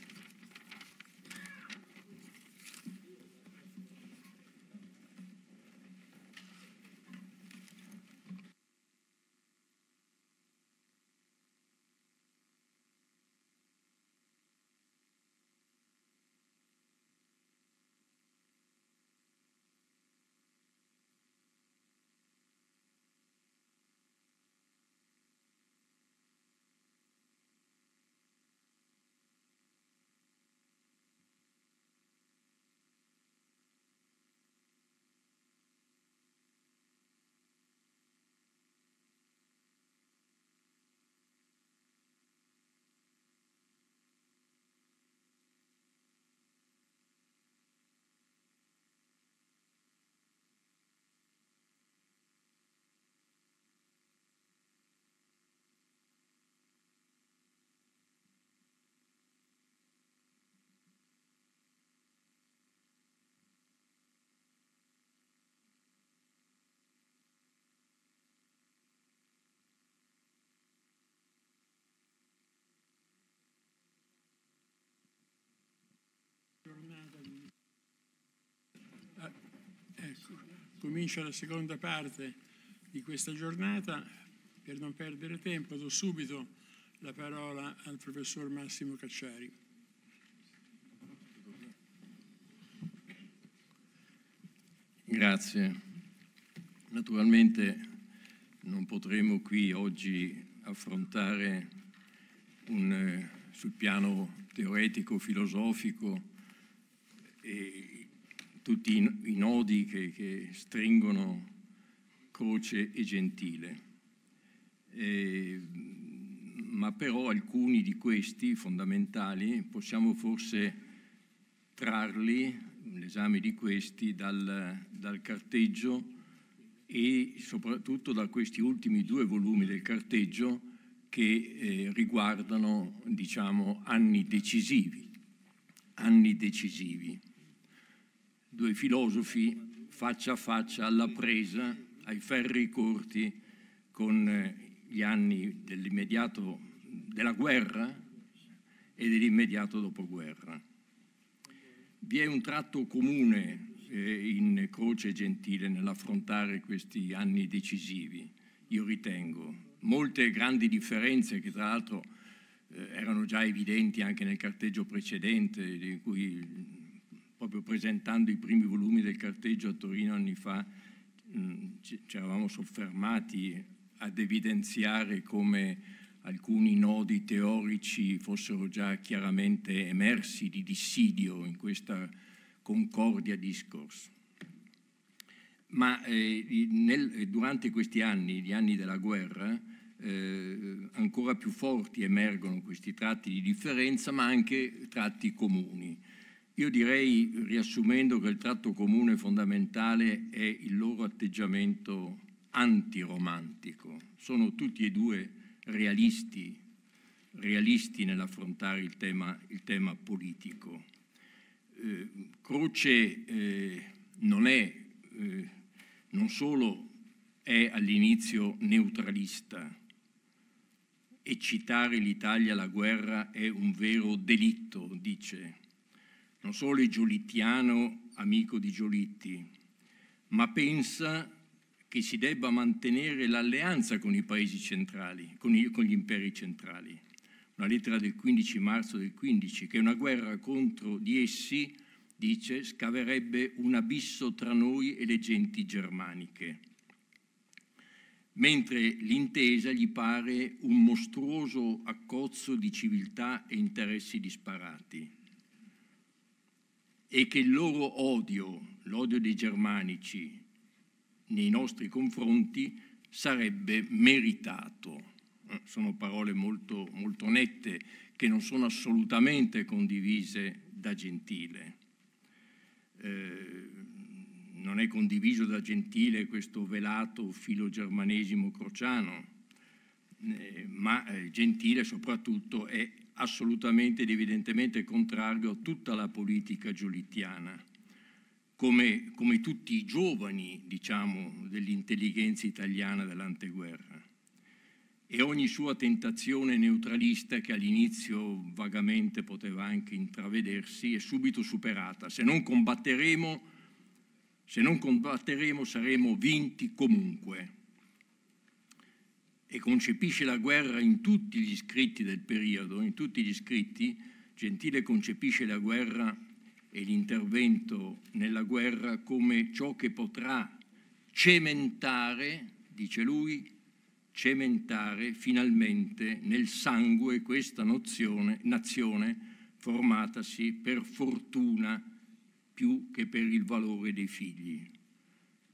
Comincia la seconda parte di questa giornata. Per non perdere tempo do subito la parola al professor Massimo Cacciari. Grazie. Naturalmente non potremo qui oggi affrontare un, eh, sul piano teoretico, filosofico e tutti i, nodi che, che stringono croce e gentile. E, ma però alcuni di questi fondamentali possiamo forse trarli, l'esame di questi, dal, dal carteggio e soprattutto da questi ultimi due volumi del carteggio che eh, riguardano diciamo, anni decisivi. Anni decisivi due filosofi faccia a faccia alla presa, ai ferri corti, con eh, gli anni dell'immediato della guerra e dell'immediato dopoguerra. Vi è un tratto comune eh, in Croce Gentile nell'affrontare questi anni decisivi, io ritengo. Molte grandi differenze che tra l'altro eh, erano già evidenti anche nel carteggio precedente, di cui proprio presentando i primi volumi del carteggio a Torino anni fa, mh, mm, ci eravamo soffermati ad evidenziare come alcuni nodi teorici fossero già chiaramente emersi di dissidio in questa concordia discorso. Ma eh, nel, durante questi anni, gli anni della guerra, eh, ancora più forti emergono questi tratti di differenza, ma anche tratti comuni. Io direi, riassumendo, che il tratto comune fondamentale è il loro atteggiamento antiromantico. Sono tutti e due realisti, realisti nell'affrontare il tema, il tema politico. Eh, Croce eh, non è, eh, non solo è all'inizio neutralista, e citare l'Italia alla guerra è un vero delitto, dice non solo è giolittiano, amico di Giolitti, ma pensa che si debba mantenere l'alleanza con i paesi centrali, con, i, con gli imperi centrali. Una lettera del 15 marzo del 15, che una guerra contro di essi, dice, scaverebbe un abisso tra noi e le genti germaniche. Mentre l'intesa gli pare un mostruoso accozzo di civiltà e interessi disparati e che il loro odio, l'odio dei germanici nei nostri confronti, sarebbe meritato. Eh, sono parole molto, molto nette che non sono assolutamente condivise da Gentile. Eh, non è condiviso da Gentile questo velato filogermanesimo crociano, eh, ma eh, Gentile soprattutto è assolutamente ed evidentemente contrario a tutta la politica giolittiana, come, come tutti i giovani diciamo, dell'intelligenza italiana dell'anteguerra. E ogni sua tentazione neutralista, che all'inizio vagamente poteva anche intravedersi, è subito superata. Se non combatteremo, se non combatteremo saremo vinti comunque e concepisce la guerra in tutti gli scritti del periodo, in tutti gli scritti, Gentile concepisce la guerra e l'intervento nella guerra come ciò che potrà cementare, dice lui, cementare finalmente nel sangue questa nozione, nazione formatasi per fortuna più che per il valore dei figli.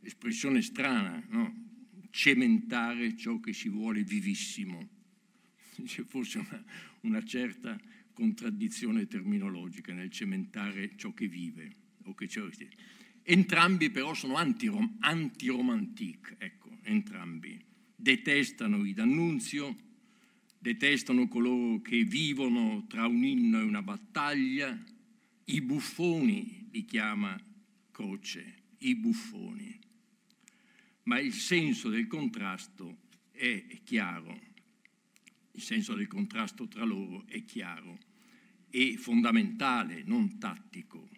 Espressione strana, no? cementare ciò che si vuole vivissimo. C'è forse una, una certa contraddizione terminologica nel cementare ciò che vive o che ciò Entrambi però sono antirom, antiromantic, ecco, entrambi. Detestano i D'Annunzio, detestano coloro che vivono tra un inno e una battaglia, i buffoni li chiama Croce, i buffoni ma il senso del contrasto è chiaro, il senso del contrasto tra loro è chiaro e fondamentale, non tattico.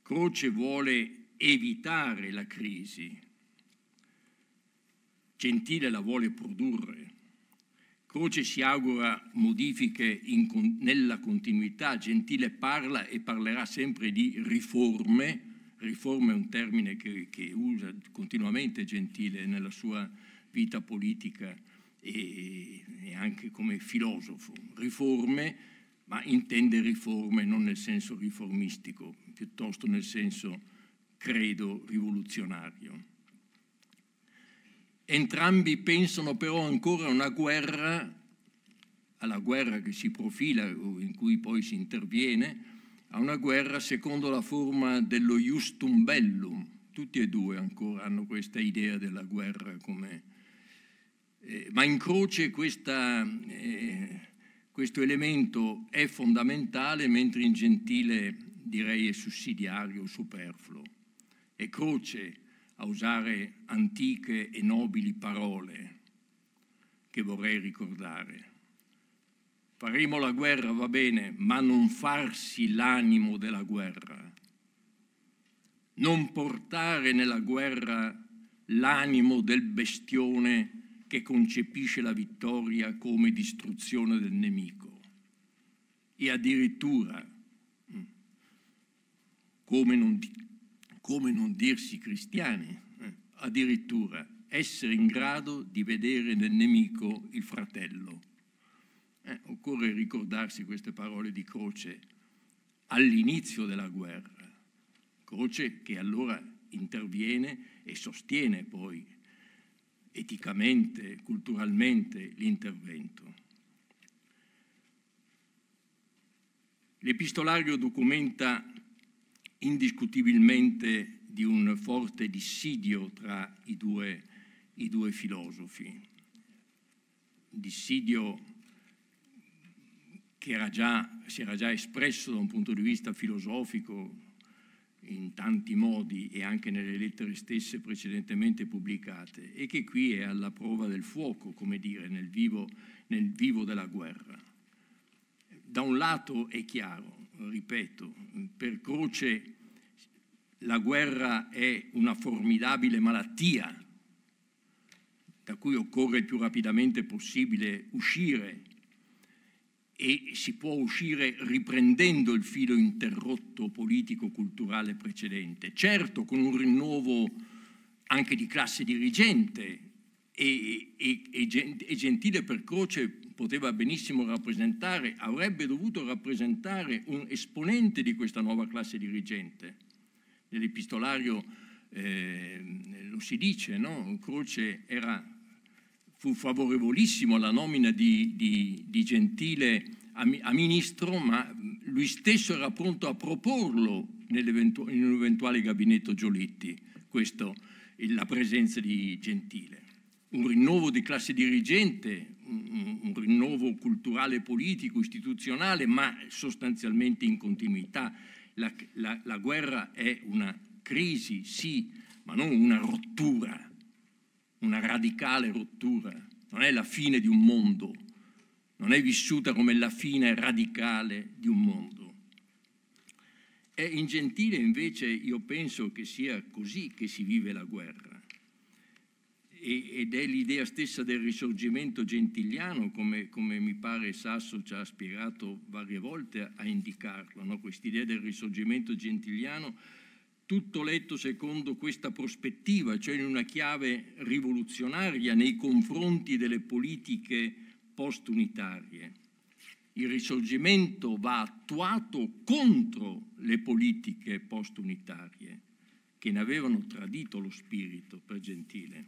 Croce vuole evitare la crisi, Gentile la vuole produrre. Croce si augura modifiche in, nella continuità, Gentile parla e parlerà sempre di riforme, riforma è un termine che, che usa continuamente Gentile nella sua vita politica e, e anche come filosofo. Riforme, ma intende riforme non nel senso riformistico, piuttosto nel senso, credo, rivoluzionario. Entrambi pensano però ancora a una guerra, alla guerra che si profila o in cui poi si interviene, a una guerra secondo la forma dello justum bellum. Tutti e due ancora hanno questa idea della guerra come... Eh, ma in croce questa, eh, questo elemento è fondamentale, mentre in gentile direi è sussidiario, superfluo. È croce a usare antiche e nobili parole che vorrei ricordare. Faremo la guerra, va bene, ma non farsi l'animo della guerra. Non portare nella guerra l'animo del bestione che concepisce la vittoria come distruzione del nemico. E addirittura, mm, come non, come non dirsi cristiani, eh, addirittura essere in grado di vedere nel nemico il fratello eh, occorre ricordarsi queste parole di Croce all'inizio della guerra, Croce che allora interviene e sostiene poi eticamente, culturalmente l'intervento. L'epistolario documenta indiscutibilmente di un forte dissidio tra i due, i due filosofi, dissidio che era già, si era già espresso da un punto di vista filosofico in tanti modi e anche nelle lettere stesse precedentemente pubblicate e che qui è alla prova del fuoco, come dire, nel vivo, nel vivo della guerra. Da un lato è chiaro, ripeto, per Croce la guerra è una formidabile malattia da cui occorre il più rapidamente possibile uscire e si può uscire riprendendo il filo interrotto politico-culturale precedente, certo con un rinnovo anche di classe dirigente e, e, e Gentile per Croce poteva benissimo rappresentare, avrebbe dovuto rappresentare un esponente di questa nuova classe dirigente. Nell'epistolario eh, lo si dice, no? Croce era fu favorevolissimo alla nomina di, di, di Gentile a, a, ministro, ma lui stesso era pronto a proporlo in un eventuale gabinetto Giolitti, questo, la presenza di Gentile. Un rinnovo di classe dirigente, un, un rinnovo culturale, politico, istituzionale, ma sostanzialmente in continuità. La, la, la guerra è una crisi, sì, ma non una rottura una radicale rottura, non è la fine di un mondo, non è vissuta come la fine radicale di un mondo. È in Gentile invece io penso che sia così che si vive la guerra e, ed è l'idea stessa del risorgimento gentiliano, come, come, mi pare Sasso ci ha spiegato varie volte a indicarlo, no? quest'idea del risorgimento gentiliano tutto letto secondo questa prospettiva, cioè in una chiave rivoluzionaria nei confronti delle politiche postunitarie. Il risorgimento va attuato contro le politiche postunitarie che ne avevano tradito lo spirito per Gentile.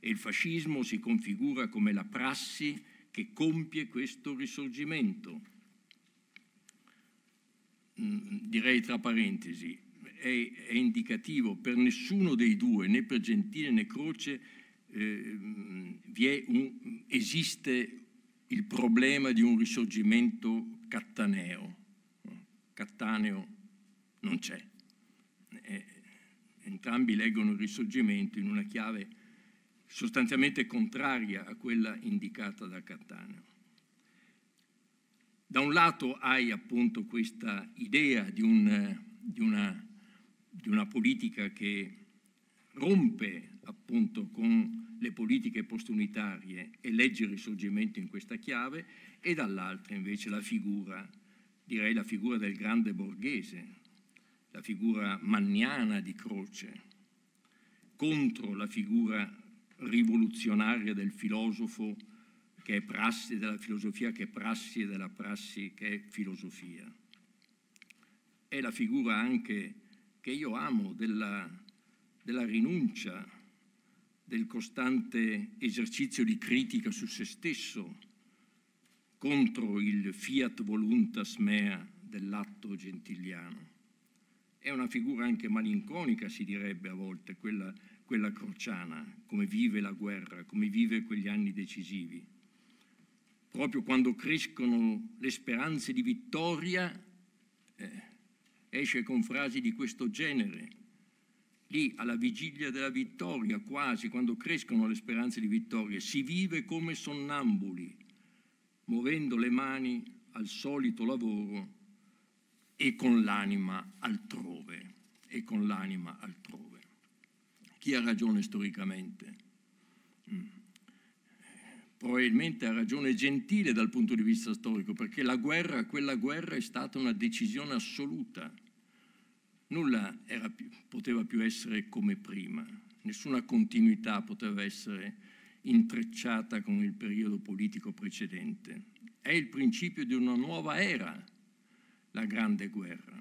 E il fascismo si configura come la prassi che compie questo risorgimento. Mm, direi tra parentesi, è, è, indicativo, per nessuno dei due, né per Gentile né Croce, eh, un, esiste il problema di un risorgimento cattaneo. Cattaneo non c'è. Eh, entrambi leggono il risorgimento in una chiave sostanzialmente contraria a quella indicata da Cattaneo. Da un lato hai appunto questa idea di, un, di una di una politica che rompe appunto con le politiche postunitarie e legge il risorgimento in questa chiave e dall'altra invece la figura, direi la figura del grande borghese, la figura manniana di Croce, contro la figura rivoluzionaria del filosofo che è prassi della filosofia, che è prassi della prassi, che è filosofia. È la figura anche che io amo della, della rinuncia, del costante esercizio di critica su se stesso contro il fiat voluntas mea dell'atto gentiliano. È una figura anche malinconica, si direbbe a volte, quella, quella crociana, come vive la guerra, come vive quegli anni decisivi. Proprio quando crescono le speranze di vittoria, eh, esce con frasi di questo genere. Lì, alla vigilia della vittoria, quasi, quando crescono le speranze di vittoria, si vive come sonnambuli, muovendo le mani al solito lavoro e con l'anima altrove. E con l'anima altrove. Chi ha ragione storicamente? Mm. Probabilmente ha ragione Gentile dal punto di vista storico, perché la guerra, quella guerra è stata una decisione assoluta Nulla più, poteva più essere come prima, nessuna continuità poteva essere intrecciata con il periodo politico precedente. È il principio di una nuova era, la Grande Guerra,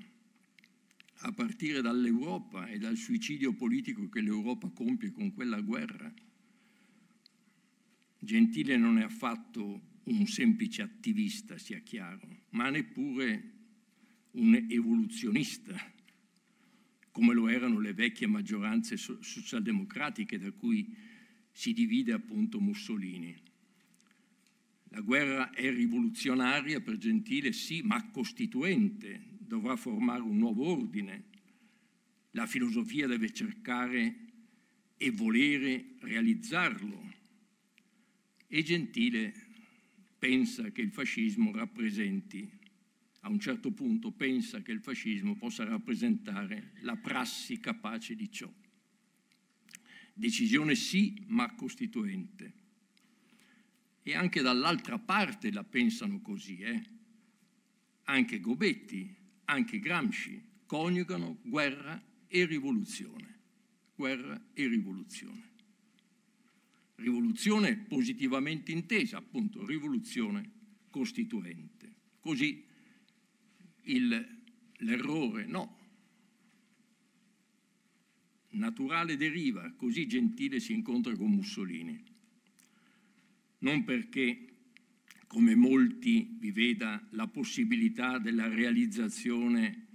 a partire dall'Europa e dal suicidio politico che l'Europa compie con quella guerra. Gentile non è affatto un semplice attivista, sia chiaro, ma neppure un evoluzionista come lo erano le vecchie maggioranze socialdemocratiche da cui si divide appunto Mussolini. La guerra è rivoluzionaria per Gentile, sì, ma costituente, dovrà formare un nuovo ordine. La filosofia deve cercare e volere realizzarlo. E Gentile pensa che il fascismo rappresenti a un certo punto pensa che il fascismo possa rappresentare la prassi capace di ciò. Decisione sì, ma costituente. E anche dall'altra parte la pensano così, eh? Anche Gobetti, anche Gramsci coniugano guerra e rivoluzione. Guerra e rivoluzione. Rivoluzione positivamente intesa, appunto, rivoluzione costituente. Così l'errore, no. Naturale deriva, così Gentile si incontra con Mussolini. Non perché, come molti, vi veda la possibilità della realizzazione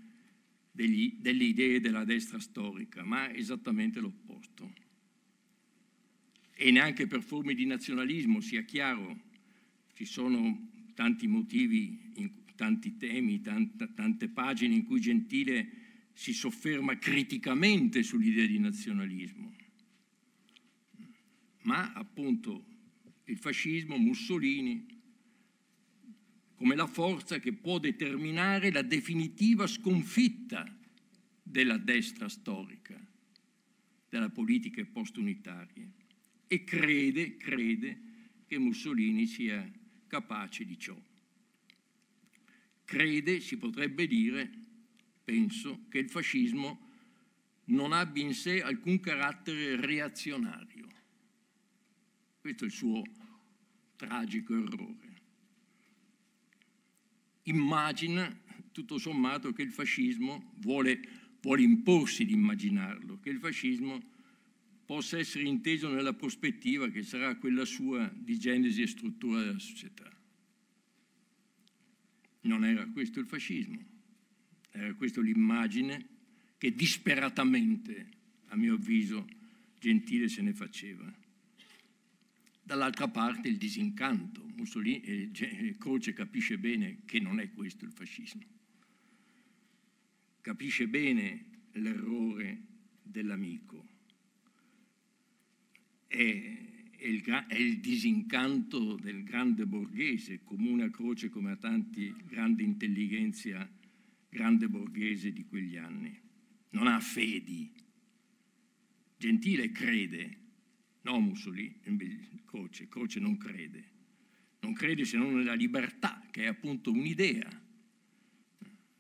degli, delle idee della destra storica, ma esattamente l'opposto. E neanche per forme di nazionalismo, sia chiaro, ci sono tanti motivi in, tanti temi, tante, tante pagine in cui Gentile si sofferma criticamente sull'idea di nazionalismo. Ma appunto il fascismo, Mussolini, come la forza che può determinare la definitiva sconfitta della destra storica, della politica postunitaria. E crede, crede che Mussolini sia capace di ciò crede, si potrebbe dire, penso, che il fascismo non abbia in sé alcun carattere reazionario. Questo è il suo tragico errore. Immagina, tutto sommato, che il fascismo vuole, vuole imporsi di immaginarlo, che il fascismo possa essere inteso nella prospettiva che sarà quella sua di genesi e struttura della società. Non era questo il fascismo, era questa l'immagine che disperatamente, a mio avviso, Gentile se ne faceva. Dall'altra parte il disincanto. Mussolini, eh, eh Croce capisce bene che non è questo il fascismo. Capisce bene l'errore dell'amico. E è il, è il, disincanto del grande borghese, comune a croce come a tanti grande intelligenza, grande borghese di quegli anni. Non ha fedi. Gentile crede, no Mussolini, Croce, Croce non crede. Non crede se non nella libertà, che è appunto un'idea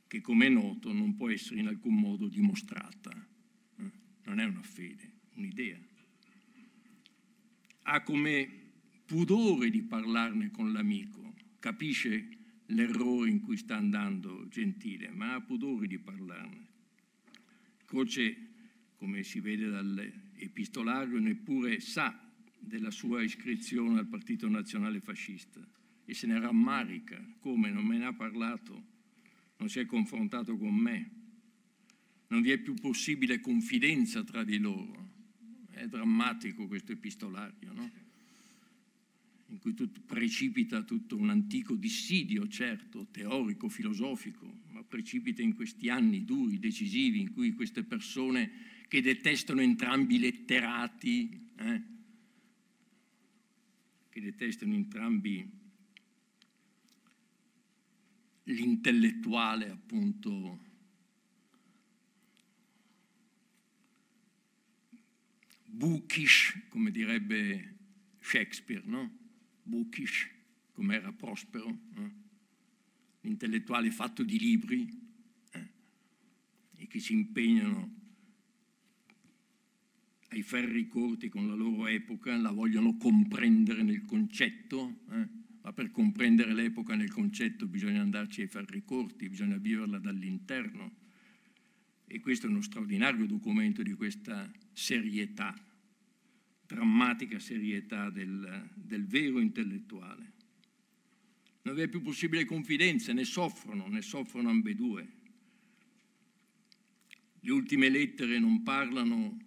che come è noto non può essere in alcun modo dimostrata. Non è una fede, un'idea ha come pudore di parlarne con l'amico, capisce l'errore in cui sta andando Gentile, ma ha pudore di parlarne. Croce, come si vede dall'epistolario, neppure sa della sua iscrizione al Partito Nazionale Fascista e se ne rammarica, come non me ne ha parlato, non si è confrontato con me, non vi è più possibile confidenza tra di loro. È drammatico questo epistolario, no? in cui tutto, precipita tutto un antico dissidio, certo, teorico, filosofico, ma precipita in questi anni duri, decisivi, in cui queste persone che detestano entrambi i letterati, eh, che detestano entrambi l'intellettuale appunto buchish, come direbbe Shakespeare, no? Buchish, come era Prospero, no? l'intellettuale fatto di libri eh? e che si impegnano ai ferri corti con la loro epoca, la vogliono comprendere nel concetto, eh? ma per comprendere l'epoca nel concetto bisogna andarci ai ferri corti, bisogna viverla dall'interno. E questo è uno straordinario documento di questa serietà drammatica serietà del, del vero intellettuale. Non vi è più possibile confidenza, ne soffrono, ne soffrono ambedue. Le ultime lettere non parlano,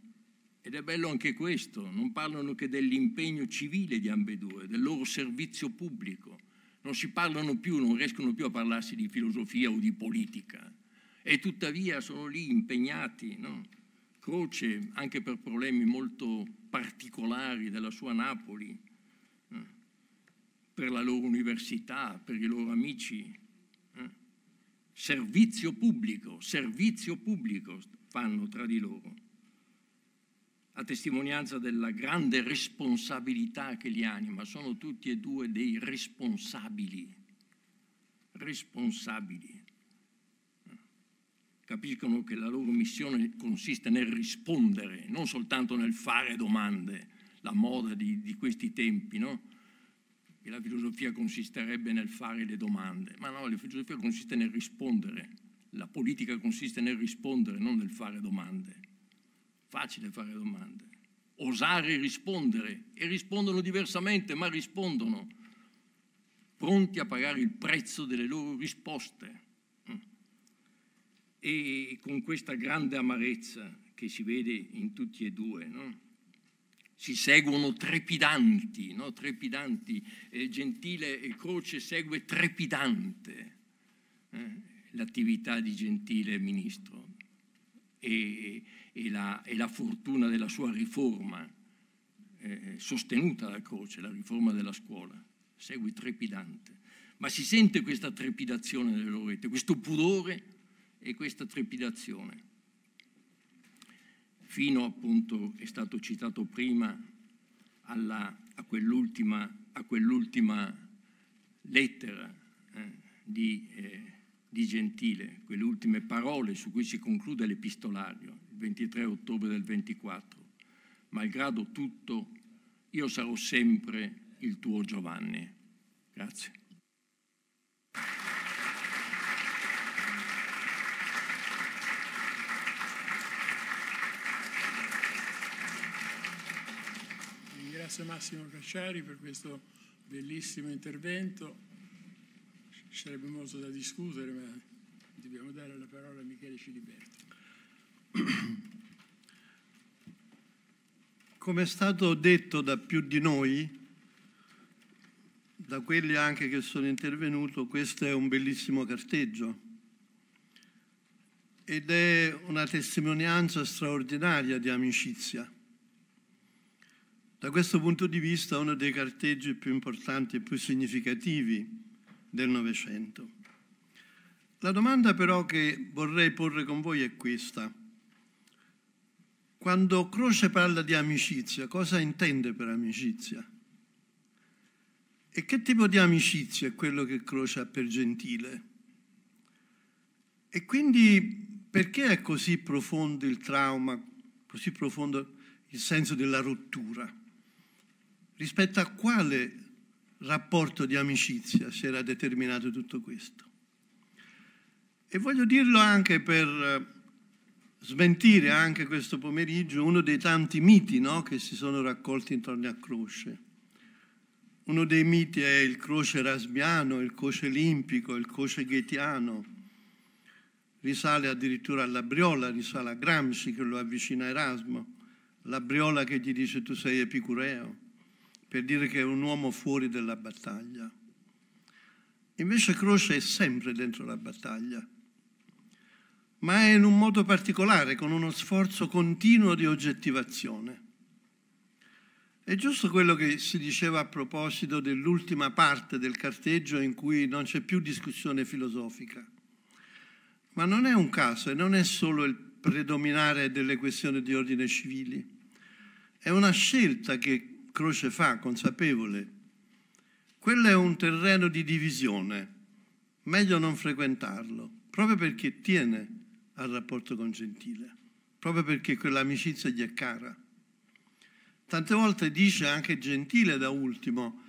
ed è bello anche questo, non parlano che dell'impegno civile di ambedue, del loro servizio pubblico. Non si parlano più, non riescono più a parlarsi di filosofia o di politica. E tuttavia sono lì impegnati, no? Croce, anche per problemi molto particolari della sua Napoli, eh, per la loro università, per i loro amici. Eh. Servizio pubblico, servizio pubblico fanno tra di loro, a testimonianza della grande responsabilità che li anima. Sono tutti e due dei responsabili, responsabili capiscono che la loro missione consiste nel rispondere, non soltanto nel fare domande, la moda di, di questi tempi, no? che la filosofia consisterebbe nel fare le domande, ma no, la filosofia consiste nel rispondere, la politica consiste nel rispondere, non nel fare domande. Facile fare domande, osare rispondere e rispondono diversamente, ma rispondono, pronti a pagare il prezzo delle loro risposte e con questa grande amarezza che si vede in tutti e due. No? Si seguono trepidanti, no? trepidanti, eh, gentile e croce segue trepidante eh? l'attività di gentile ministro e, e, la, e, la, fortuna della sua riforma eh, sostenuta da croce, la riforma della scuola, segue trepidante. Ma si sente questa trepidazione nelle loro rete, questo pudore e questa trepidazione. Fino appunto, è stato citato prima, alla, a quell'ultima, quell lettera eh, di, eh, di Gentile, quelle ultime parole su cui si conclude l'epistolario, il 23 ottobre del 24. Malgrado tutto, io sarò sempre il tuo Giovanni. Grazie. ringrazio Massimo Cacciari per questo bellissimo intervento. Ci sarebbe molto da discutere, ma dobbiamo dare la parola a Michele Ciliberti. Come è stato detto da più di noi, da quelli anche che sono intervenuti, questo è un bellissimo carteggio ed è una testimonianza straordinaria di amicizia da questo punto di vista uno dei carteggi più importanti e più significativi del Novecento. La domanda però che vorrei porre con voi è questa. Quando Croce parla di amicizia, cosa intende per amicizia? E che tipo di amicizia è quello che Croce ha per gentile? E quindi perché è così profondo il trauma, così profondo il senso della rottura? rispetto a quale rapporto di amicizia si era determinato tutto questo. E voglio dirlo anche per eh, smentire anche questo pomeriggio uno dei tanti miti no, che si sono raccolti intorno a Croce. Uno dei miti è il croce rasbiano, il croce olimpico, il croce ghettiano. Risale addirittura alla Briola, risale a Gramsci che lo avvicina a Erasmo, la Briola che gli dice tu sei epicureo per dire che è un uomo fuori della battaglia. Invece Croce è sempre dentro la battaglia, ma è in un modo particolare, con uno sforzo continuo di oggettivazione. È giusto quello che si diceva a proposito dell'ultima parte del carteggio in cui non c'è più discussione filosofica. Ma non è un caso e non è solo il predominare delle questioni di ordine civili. È una scelta che croce fa, consapevole. Quello è un terreno di divisione, meglio non frequentarlo, proprio perché tiene al rapporto con Gentile, proprio perché quell'amicizia gli è cara. Tante volte dice anche Gentile da ultimo,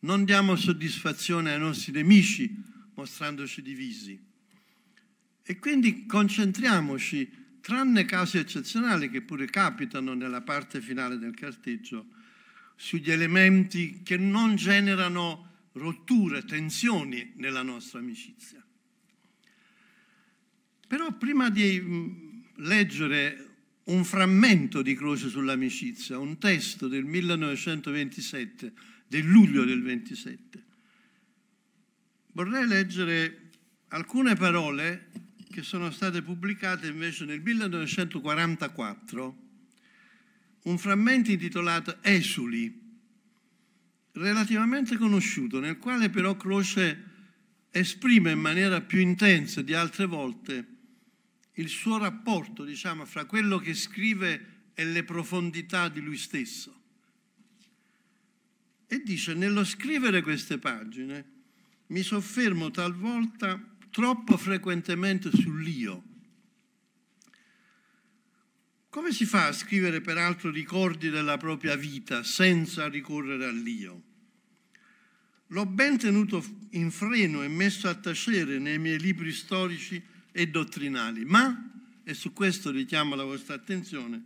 non diamo soddisfazione ai nostri nemici mostrandoci divisi. E quindi concentriamoci, tranne casi eccezionali che pure capitano nella parte finale del carteggio, sugli elementi che non generano rotture, tensioni nella nostra amicizia. Però prima di mm, leggere un frammento di Croce sull'amicizia, un testo del 1927, del luglio del 27, vorrei leggere alcune parole che sono state pubblicate invece nel 1944 un frammento intitolato Esuli, relativamente conosciuto, nel quale però Croce esprime in maniera più intensa di altre volte il suo rapporto, diciamo, fra quello che scrive e le profondità di lui stesso. E dice, nello scrivere queste pagine mi soffermo talvolta troppo frequentemente sull'io, come si fa a scrivere peraltro ricordi della propria vita senza ricorrere all'io? L'ho ben tenuto in freno e messo a tacere nei miei libri storici e dottrinali, ma, e su questo richiamo la vostra attenzione,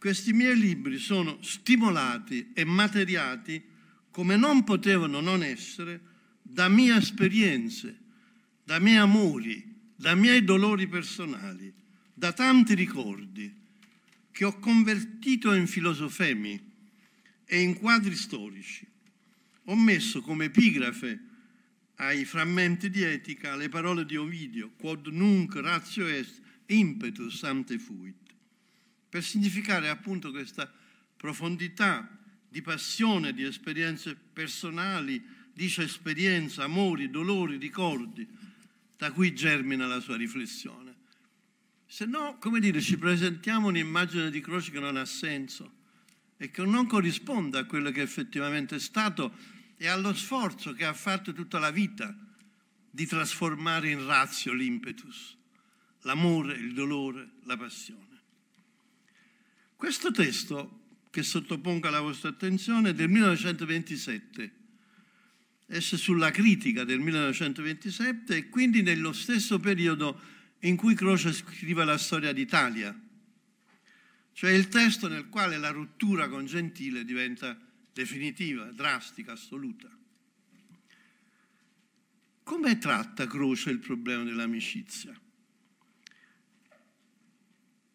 questi miei libri sono stimolati e materiati come non potevano non essere da mie esperienze, da miei amori, da miei dolori personali, da tanti ricordi, che ho convertito in filosofemi e in quadri storici. Ho messo come epigrafe ai frammenti di etica le parole di Ovidio, quod nunc ratio est impetus ante fuit, per significare appunto questa profondità di passione, di esperienze personali, dice esperienza, amori, dolori, ricordi, da cui germina la sua riflessione. Se no, come dire, ci presentiamo un'immagine di croce che non ha senso e che non corrisponde a quello che effettivamente è stato e allo sforzo che ha fatto tutta la vita di trasformare in razio l'impetus, l'amore, il dolore, la passione. Questo testo che sottopongo alla vostra attenzione è del 1927, esce sulla critica del 1927 e quindi nello stesso periodo in cui Croce scrive la storia d'Italia, cioè il testo nel quale la rottura con Gentile diventa definitiva, drastica, assoluta. Come tratta Croce il problema dell'amicizia?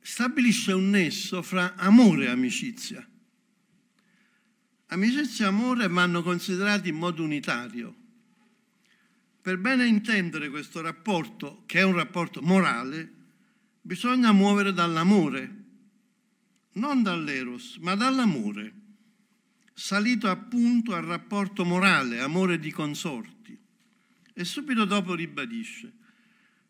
Stabilisce un nesso fra amore e amicizia. Amicizia e amore vanno considerati in modo unitario per bene intendere questo rapporto, che è un rapporto morale, bisogna muovere dall'amore, non dall'eros, ma dall'amore, salito appunto al rapporto morale, amore di consorti. E subito dopo ribadisce,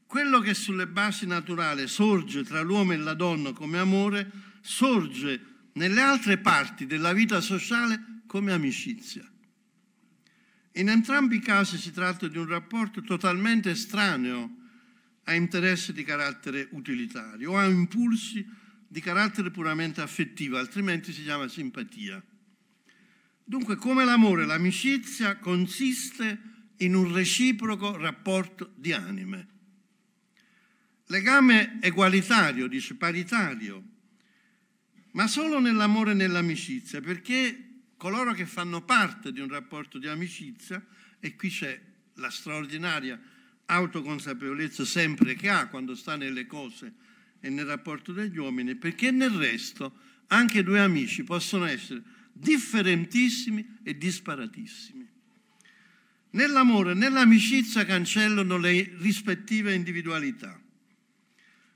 quello che sulle basi naturali sorge tra l'uomo e la donna come amore, sorge nelle altre parti della vita sociale come amicizia. In entrambi i casi si tratta di un rapporto totalmente estraneo a interessi di carattere utilitario o a impulsi di carattere puramente affettivo, altrimenti si chiama simpatia. Dunque, come l'amore, l'amicizia consiste in un reciproco rapporto di anime. Legame egualitario, dice paritario, ma solo nell'amore e nell'amicizia, perché coloro che fanno parte di un rapporto di amicizia e qui c'è la straordinaria autoconsapevolezza sempre che ha quando sta nelle cose e nel rapporto degli uomini, perché nel resto anche due amici possono essere differentissimi e disparatissimi. Nell'amore e nell'amicizia cancellano le rispettive individualità.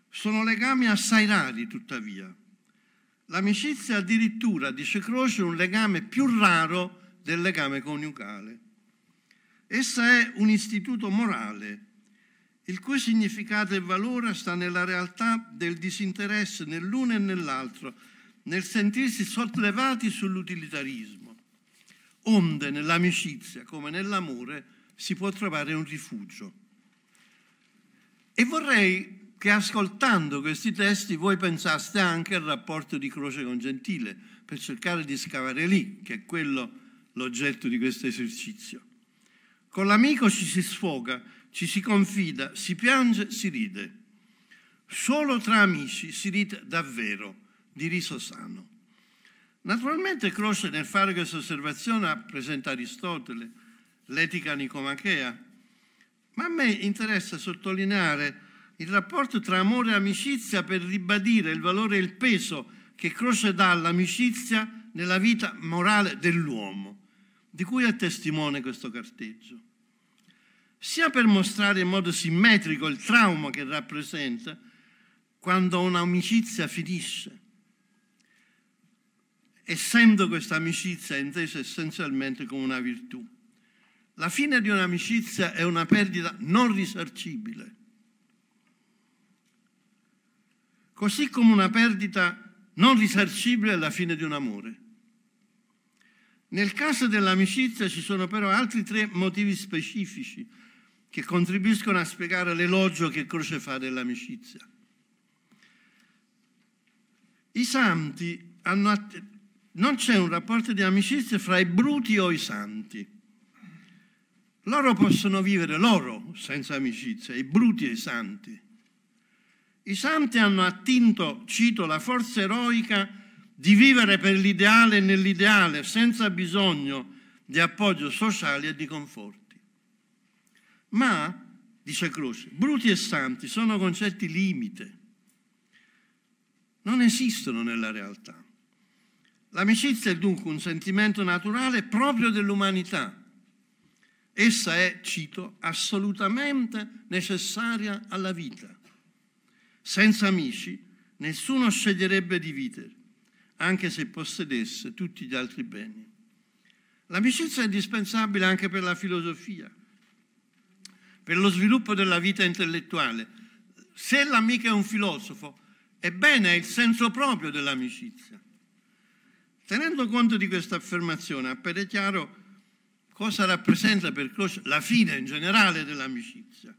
Sono legami assai rari, tuttavia, L'amicizia addirittura, dice Croce, è un legame più raro del legame coniugale. Essa è un istituto morale, il cui significato e valore sta nella realtà del disinteresse nell'uno e nell'altro, nel sentirsi sollevati sull'utilitarismo. Onde nell'amicizia, come nell'amore, si può trovare un rifugio. E vorrei che ascoltando questi testi voi pensaste anche al rapporto di croce con gentile, per cercare di scavare lì, che è quello l'oggetto di questo esercizio. Con l'amico ci si sfoga, ci si confida, si piange, si ride. Solo tra amici si ride davvero, di riso sano. Naturalmente Croce nel fare questa osservazione presenta Aristotele, l'etica nicomachea, ma a me interessa sottolineare il rapporto tra amore e amicizia per ribadire il valore e il peso che Croce dà all'amicizia nella vita morale dell'uomo, di cui è testimone questo carteggio. Sia per mostrare in modo simmetrico il trauma che rappresenta quando un'amicizia finisce, essendo questa amicizia intesa essenzialmente come una virtù. La fine di un'amicizia è una perdita non risarcibile così come una perdita non risarcibile alla fine di un amore. Nel caso dell'amicizia ci sono però altri tre motivi specifici che contribuiscono a spiegare l'elogio che Croce fa dell'amicizia. I santi hanno non c'è un rapporto di amicizia fra i bruti o i santi. Loro possono vivere loro senza amicizia, i bruti e i santi. I santi hanno attinto, cito, la forza eroica di vivere per l'ideale e nell'ideale, senza bisogno di appoggio sociale e di conforti. Ma, dice Croce, bruti e santi sono concetti limite. Non esistono nella realtà. L'amicizia è dunque un sentimento naturale proprio dell'umanità. Essa è, cito, assolutamente necessaria alla vita senza amici nessuno sceglierebbe di vivere, anche se possedesse tutti gli altri beni. L'amicizia è indispensabile anche per la filosofia, per lo sviluppo della vita intellettuale. Se l'amico è un filosofo, ebbene è il senso proprio dell'amicizia. Tenendo conto di questa affermazione, appare chiaro cosa rappresenta per Croce la fine in generale dell'amicizia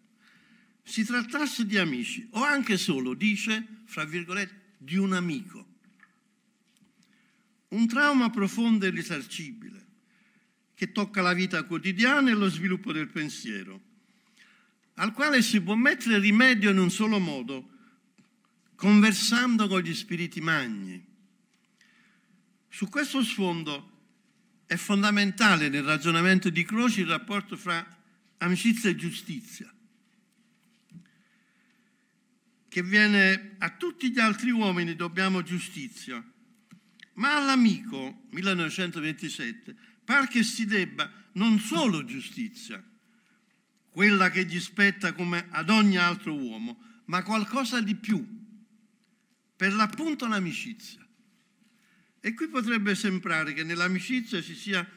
si trattasse di amici o anche solo, dice, fra virgolette, di un amico. Un trauma profondo e risarcibile che tocca la vita quotidiana e lo sviluppo del pensiero, al quale si può mettere rimedio in un solo modo, conversando con gli spiriti magni. Su questo sfondo è fondamentale nel ragionamento di Croce il rapporto fra amicizia e giustizia, che viene a tutti gli altri uomini dobbiamo giustizia, ma all'amico, 1927, par che si debba non solo giustizia, quella che gli spetta come ad ogni altro uomo, ma qualcosa di più, per l'appunto l'amicizia. E qui potrebbe sembrare che nell'amicizia ci sia,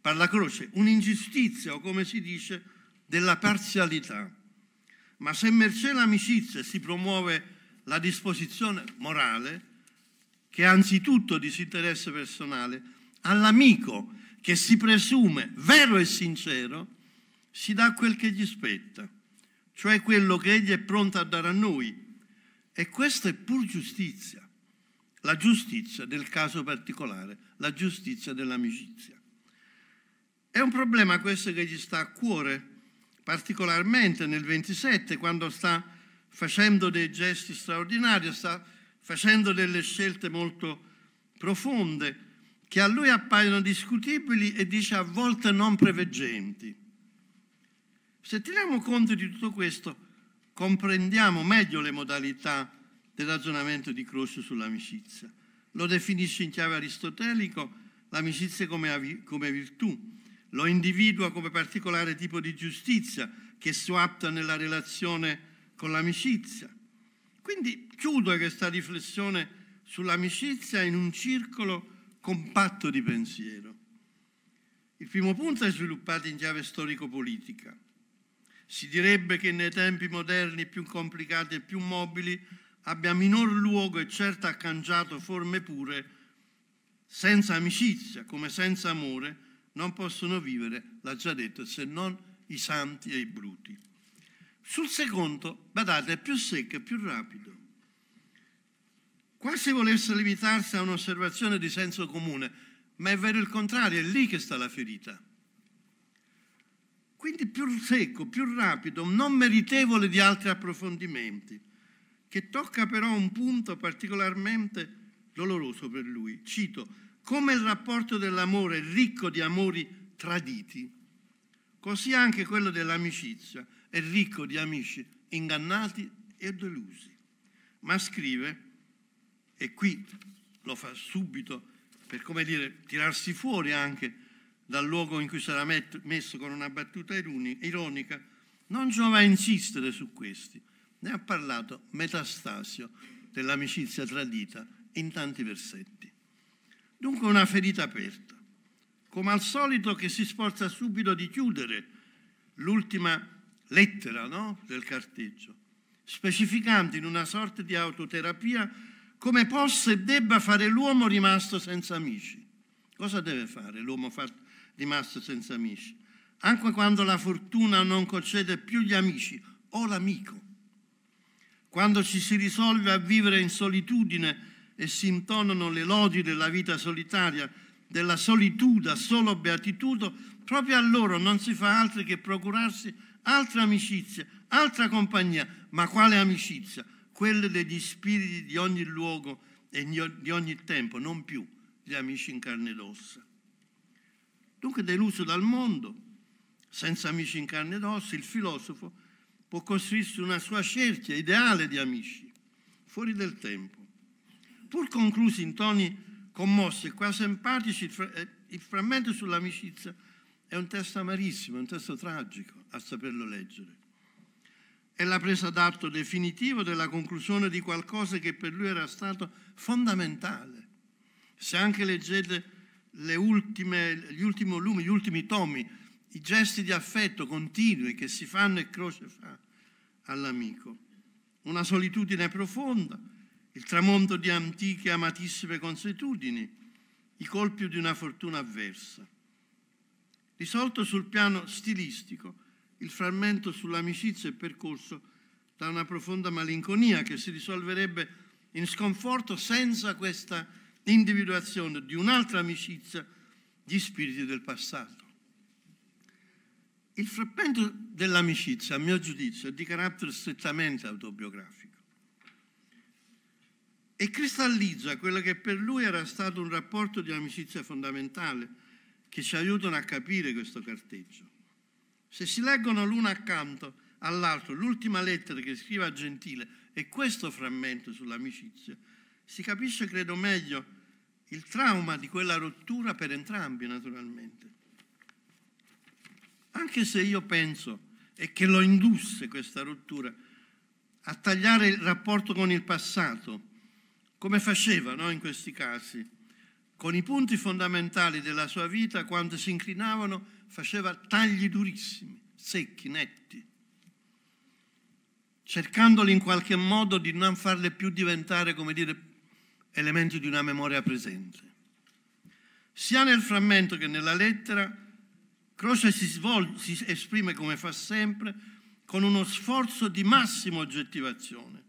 per la croce, un'ingiustizia o come si dice, della parzialità. Ma se mercè l'amicizia si promuove la disposizione morale, che è anzitutto disinteresse personale, all'amico che si presume vero e sincero, si dà quel che gli spetta, cioè quello che egli è pronto a dare a noi. E questa è pur giustizia, la giustizia del caso particolare, la giustizia dell'amicizia. È un problema questo che gli sta a cuore particolarmente nel 27 quando sta facendo dei gesti straordinari, sta facendo delle scelte molto profonde che a lui appaiono discutibili e dice a volte non preveggenti. Se teniamo conto di tutto questo, comprendiamo meglio le modalità del ragionamento di Croce sull'amicizia. Lo definisce in chiave aristotelico l'amicizia come, come virtù, lo individua come particolare tipo di giustizia che suapta nella relazione con l'amicizia. Quindi chiudo questa riflessione sull'amicizia in un circolo compatto di pensiero. Il primo punto è sviluppato in chiave storico-politica. Si direbbe che nei tempi moderni più complicati e più mobili abbia minor luogo e certo ha cangiato forme pure senza amicizia, come senza amore, non possono vivere, l'ha già detto, se non i santi e i bruti. Sul secondo, badate, è più secco e più rapido. Quasi volesse limitarsi a un'osservazione di senso comune, ma è vero il contrario, è lì che sta la ferita. Quindi più secco, più rapido, non meritevole di altri approfondimenti, che tocca però un punto particolarmente doloroso per lui. Cito, come il rapporto dell'amore è ricco di amori traditi, così anche quello dell'amicizia è ricco di amici ingannati e delusi. Ma scrive, e qui lo fa subito per come dire, tirarsi fuori anche dal luogo in cui sarà messo con una battuta ironica, non giova insistere su questi. Ne ha parlato Metastasio dell'amicizia tradita in tanti versetti. Dunque una ferita aperta, come al solito che si sforza subito di chiudere l'ultima lettera no? del carteggio, specificando in una sorta di autoterapia come possa e debba fare l'uomo rimasto senza amici. Cosa deve fare l'uomo rimasto senza amici? Anche quando la fortuna non concede più gli amici o l'amico, quando ci si risolve a vivere in solitudine e si intonano le lodi della vita solitaria, della solitudine, solo beatitudo, proprio a loro non si fa altro che procurarsi altra amicizia, altra compagnia. Ma quale amicizia? Quelle degli spiriti di ogni luogo e di ogni tempo, non più gli amici in carne ed ossa. Dunque, deluso dal mondo, senza amici in carne ed ossa, il filosofo può costruirsi una sua cerchia ideale di amici, fuori del tempo pur conclusi in toni commossi e quasi empatici, eh, il frammento sull'amicizia è un testo amarissimo, è un testo tragico a saperlo leggere. È la presa d'atto definitivo della conclusione di qualcosa che per lui era stato fondamentale. Se anche leggete ultime, gli ultimi volumi, gli ultimi tomi, i gesti di affetto continui che si fanno e Croce fa all'amico. Una solitudine profonda, il tramonto di antiche amatissime consuetudini, i colpi di una fortuna avversa. Risolto sul piano stilistico, il frammento sull'amicizia è percorso da una profonda malinconia che si risolverebbe in sconforto senza questa individuazione di un'altra amicizia di spiriti del passato. Il frammento dell'amicizia, a mio giudizio, è di carattere strettamente autobiografico e cristallizza quello che per lui era stato un rapporto di amicizia fondamentale che ci aiutano a capire questo carteggio. Se si leggono l'uno accanto all'altro l'ultima lettera che scrive a Gentile e questo frammento sull'amicizia, si capisce, credo meglio, il trauma di quella rottura per entrambi, naturalmente. Anche se io penso, e che lo indusse questa rottura, a tagliare il rapporto con il passato, come faceva no, in questi casi? Con i punti fondamentali della sua vita, quando si inclinavano, faceva tagli durissimi, secchi, netti, cercandoli in qualche modo di non farle più diventare, come dire, elementi di una memoria presente. Sia nel frammento che nella lettera, Croce si, svolge, si esprime come fa sempre, con uno sforzo di massima oggettivazione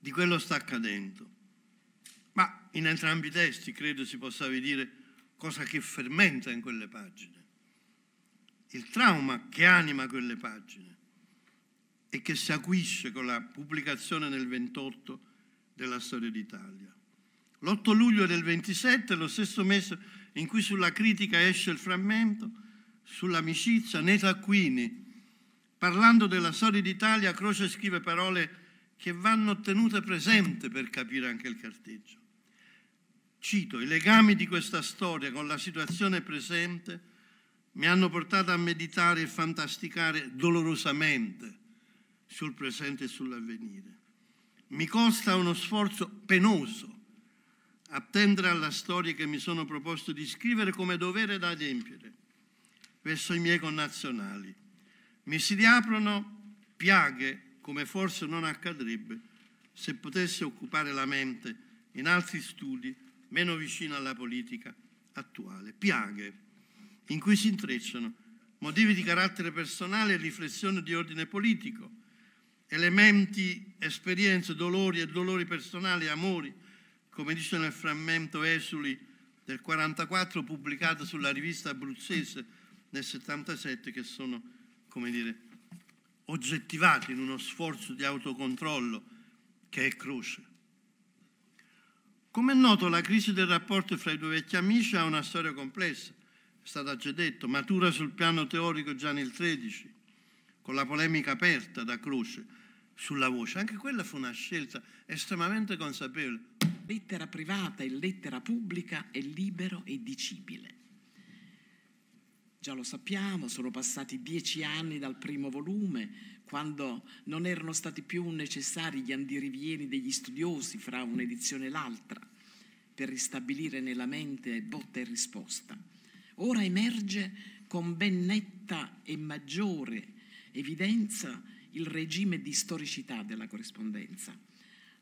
di quello che sta accadendo in entrambi i testi, credo si possa vedere cosa che fermenta in quelle pagine, il trauma che anima quelle pagine e che si acuisce con la pubblicazione nel 28 della storia d'Italia. L'8 luglio del 27, lo stesso mese in cui sulla critica esce il frammento, sull'amicizia, nei taccuini, parlando della storia d'Italia, Croce scrive parole che vanno tenute presente per capire anche il carteggio. Cito, i legami di questa storia con la situazione presente mi hanno portato a meditare e fantasticare dolorosamente sul presente e sull'avvenire. Mi costa uno sforzo penoso attendere alla storia che mi sono proposto di scrivere come dovere da adempiere verso i miei connazionali. Mi si riaprono piaghe come forse non accadrebbe se potessi occupare la mente in altri studi meno vicina alla politica attuale. Piaghe in cui si intrecciano motivi di carattere personale e riflessioni di ordine politico, elementi, esperienze, dolori e dolori personali, amori, come dice nel frammento Esuli del 44 pubblicato sulla rivista abruzzese nel 77 che sono, come dire, oggettivati in uno sforzo di autocontrollo che è croce. Come è noto, la crisi del rapporto fra i due vecchi amici ha una storia complessa, è stata già detto, matura sul piano teorico già nel 13, con la polemica aperta da Croce sulla voce. Anche quella fu una scelta estremamente consapevole. Lettera privata e lettera pubblica è libero e dicibile. Già lo sappiamo, sono passati dieci anni dal primo volume, quando non erano stati più necessari gli andirivieni degli studiosi fra un'edizione e l'altra per ristabilire nella mente botta e risposta. Ora emerge con ben netta e maggiore evidenza il regime di storicità della corrispondenza,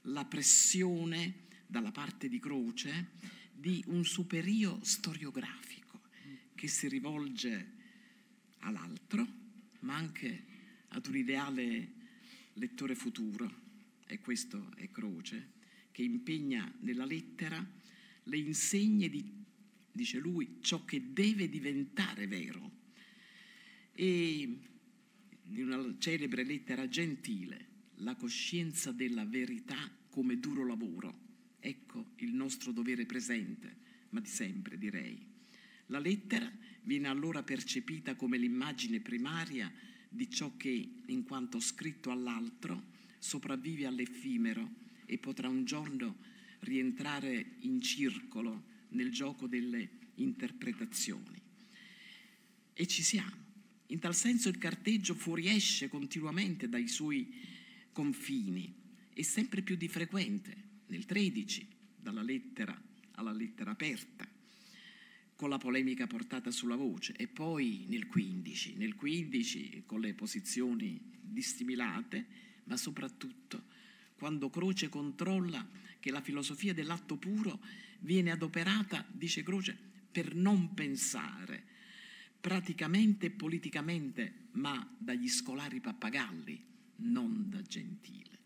la pressione dalla parte di Croce di un superio storiografico che si rivolge all'altro, ma anche ad un ideale lettore futuro, e questo è Croce, che impegna nella lettera le insegne di, dice lui, ciò che deve diventare vero. E in una celebre lettera gentile, la coscienza della verità come duro lavoro. Ecco il nostro dovere presente, ma di sempre direi. La lettera viene allora percepita come l'immagine primaria di ciò che, in quanto scritto all'altro, sopravvive all'effimero e potrà un giorno rientrare in circolo nel gioco delle interpretazioni. E ci siamo. In tal senso il carteggio fuoriesce continuamente dai suoi confini e sempre più di frequente, nel 13, dalla lettera alla lettera aperta, con la polemica portata sulla voce e poi nel 15, nel 15 con le posizioni dissimilate, ma soprattutto quando Croce controlla che la filosofia dell'atto puro viene adoperata, dice Croce, per non pensare praticamente e politicamente, ma dagli scolari pappagalli, non da gentile.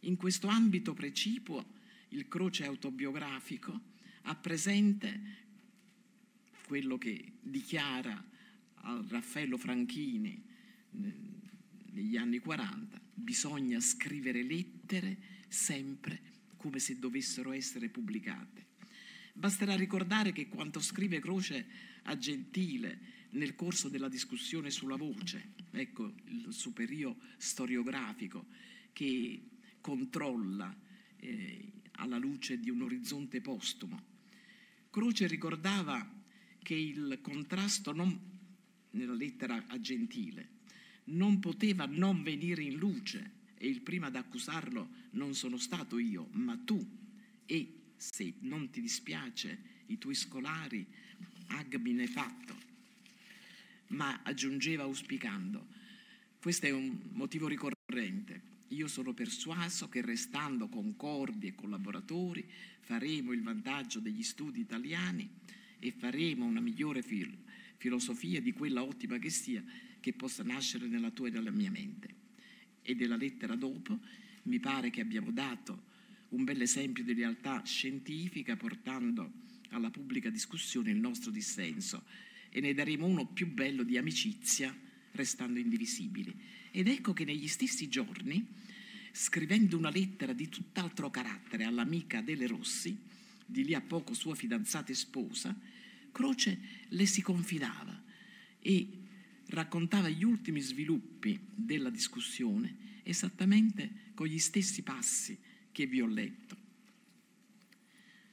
In questo ambito precipuo il Croce autobiografico ha presente quello che dichiara a ah, Raffaello Franchini eh, negli anni 40, bisogna scrivere lettere sempre come se dovessero essere pubblicate. Basterà ricordare che quanto scrive Croce a Gentile nel corso della discussione sulla voce, ecco il superio storiografico che controlla eh, alla luce di un orizzonte postumo. Croce ricordava che il contrasto non, nella lettera a Gentile non poteva non venire in luce e il primo ad accusarlo non sono stato io, ma tu. E se non ti dispiace, i tuoi scolari agbine fatto. Ma aggiungeva auspicando, questo è un motivo ricorrente. Io sono persuaso che restando concordi e collaboratori faremo il vantaggio degli studi italiani e faremo una migliore fil filosofia di quella ottima che sia, che possa nascere nella tua e nella mia mente. E della lettera dopo mi pare che abbiamo dato un bel esempio di realtà scientifica portando alla pubblica discussione il nostro dissenso e ne daremo uno più bello di amicizia restando indivisibili. Ed ecco che negli stessi giorni, scrivendo una lettera di tutt'altro carattere all'amica Adele Rossi, di lì a poco sua fidanzata e sposa, croce le si confidava e raccontava gli ultimi sviluppi della discussione esattamente con gli stessi passi che vi ho letto.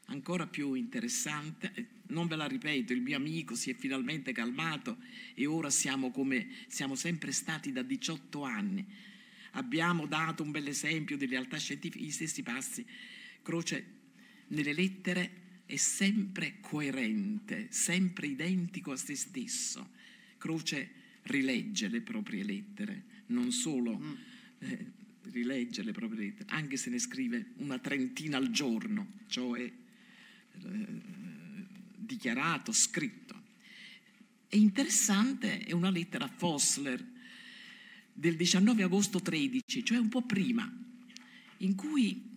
Ancora più interessante, eh, non ve la ripeto, il mio amico si è finalmente calmato e ora siamo come siamo sempre stati da 18 anni. Abbiamo dato un bel esempio di realtà scientifica, gli stessi passi. Croce nelle lettere è sempre coerente, sempre identico a se stesso. Croce rilegge le proprie lettere, non solo mm. eh, rilegge le proprie lettere, anche se ne scrive una trentina al giorno, cioè eh, dichiarato, scritto. È interessante, è una lettera a Fossler del 19 agosto 13, cioè un po' prima, in cui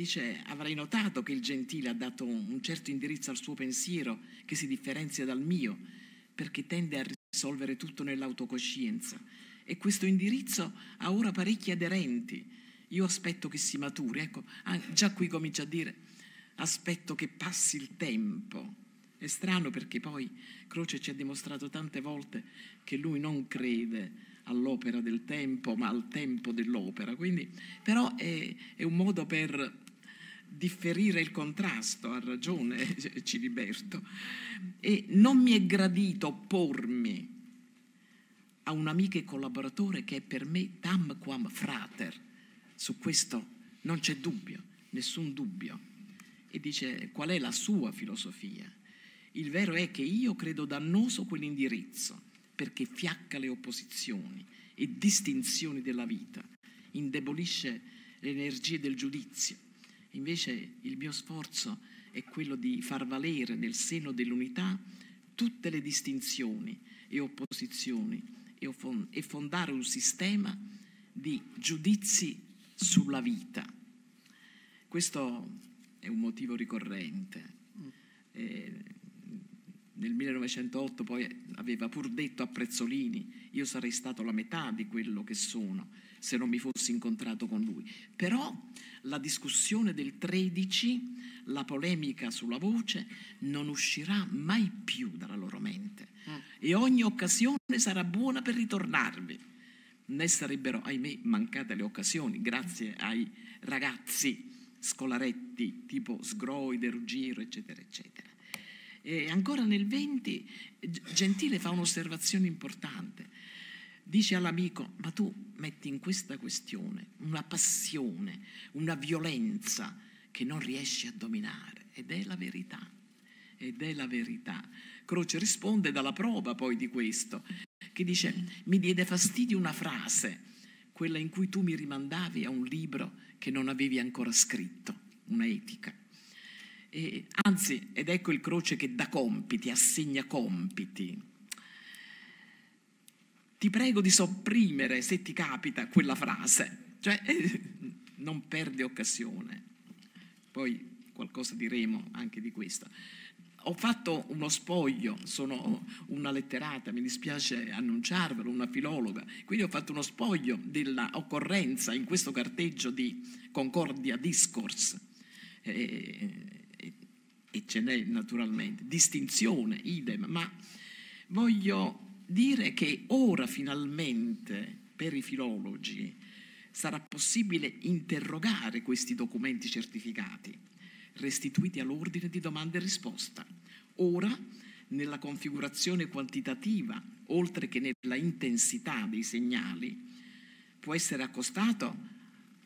Dice, avrei notato che il gentile ha dato un certo indirizzo al suo pensiero che si differenzia dal mio, perché tende a risolvere tutto nell'autocoscienza. E questo indirizzo ha ora parecchi aderenti. Io aspetto che si maturi. Ecco, ah, già qui comincia a dire, aspetto che passi il tempo. È strano perché poi Croce ci ha dimostrato tante volte che lui non crede all'opera del tempo, ma al tempo dell'opera. Quindi, però è, è un modo per differire il contrasto, ha ragione Ciliberto, e non mi è gradito oppormi a un amico e collaboratore che è per me tam quam frater, su questo non c'è dubbio, nessun dubbio. E dice qual è la sua filosofia? Il vero è che io credo dannoso quell'indirizzo, perché fiacca le opposizioni e distinzioni della vita, indebolisce le energie del giudizio, Invece il mio sforzo è quello di far valere nel seno dell'unità tutte le distinzioni e opposizioni e fondare un sistema di giudizi sulla vita. Questo è un motivo ricorrente. Mm. Eh, nel 1908 poi aveva pur detto a Prezzolini io sarei stato la metà di quello che sono se non mi fossi incontrato con lui. Però la discussione del 13, la polemica sulla voce, non uscirà mai più dalla loro mente ah. e ogni occasione sarà buona per ritornarvi. Ne sarebbero, ahimè, mancate le occasioni grazie ai ragazzi scolaretti tipo Sgroide, Ruggiro, eccetera, eccetera. E ancora nel 20 Gentile fa un'osservazione importante dice all'amico, ma tu metti in questa questione una passione, una violenza che non riesci a dominare ed è la verità, ed è la verità. Croce risponde dalla prova poi di questo, che dice, mi diede fastidio una frase, quella in cui tu mi rimandavi a un libro che non avevi ancora scritto, una etica. E, anzi, ed ecco il croce che dà compiti, assegna compiti, ti prego di sopprimere, se ti capita, quella frase. Cioè, eh, non perde occasione. Poi qualcosa diremo anche di questo. Ho fatto uno spoglio, sono una letterata, mi dispiace annunciarvelo, una filologa, quindi ho fatto uno spoglio dell'occorrenza in questo carteggio di Concordia Discourse. Eh, e ce n'è naturalmente, distinzione, idem, ma voglio Dire che ora finalmente per i filologi sarà possibile interrogare questi documenti certificati, restituiti all'ordine di domanda e risposta. Ora, nella configurazione quantitativa, oltre che nella intensità dei segnali, può essere accostato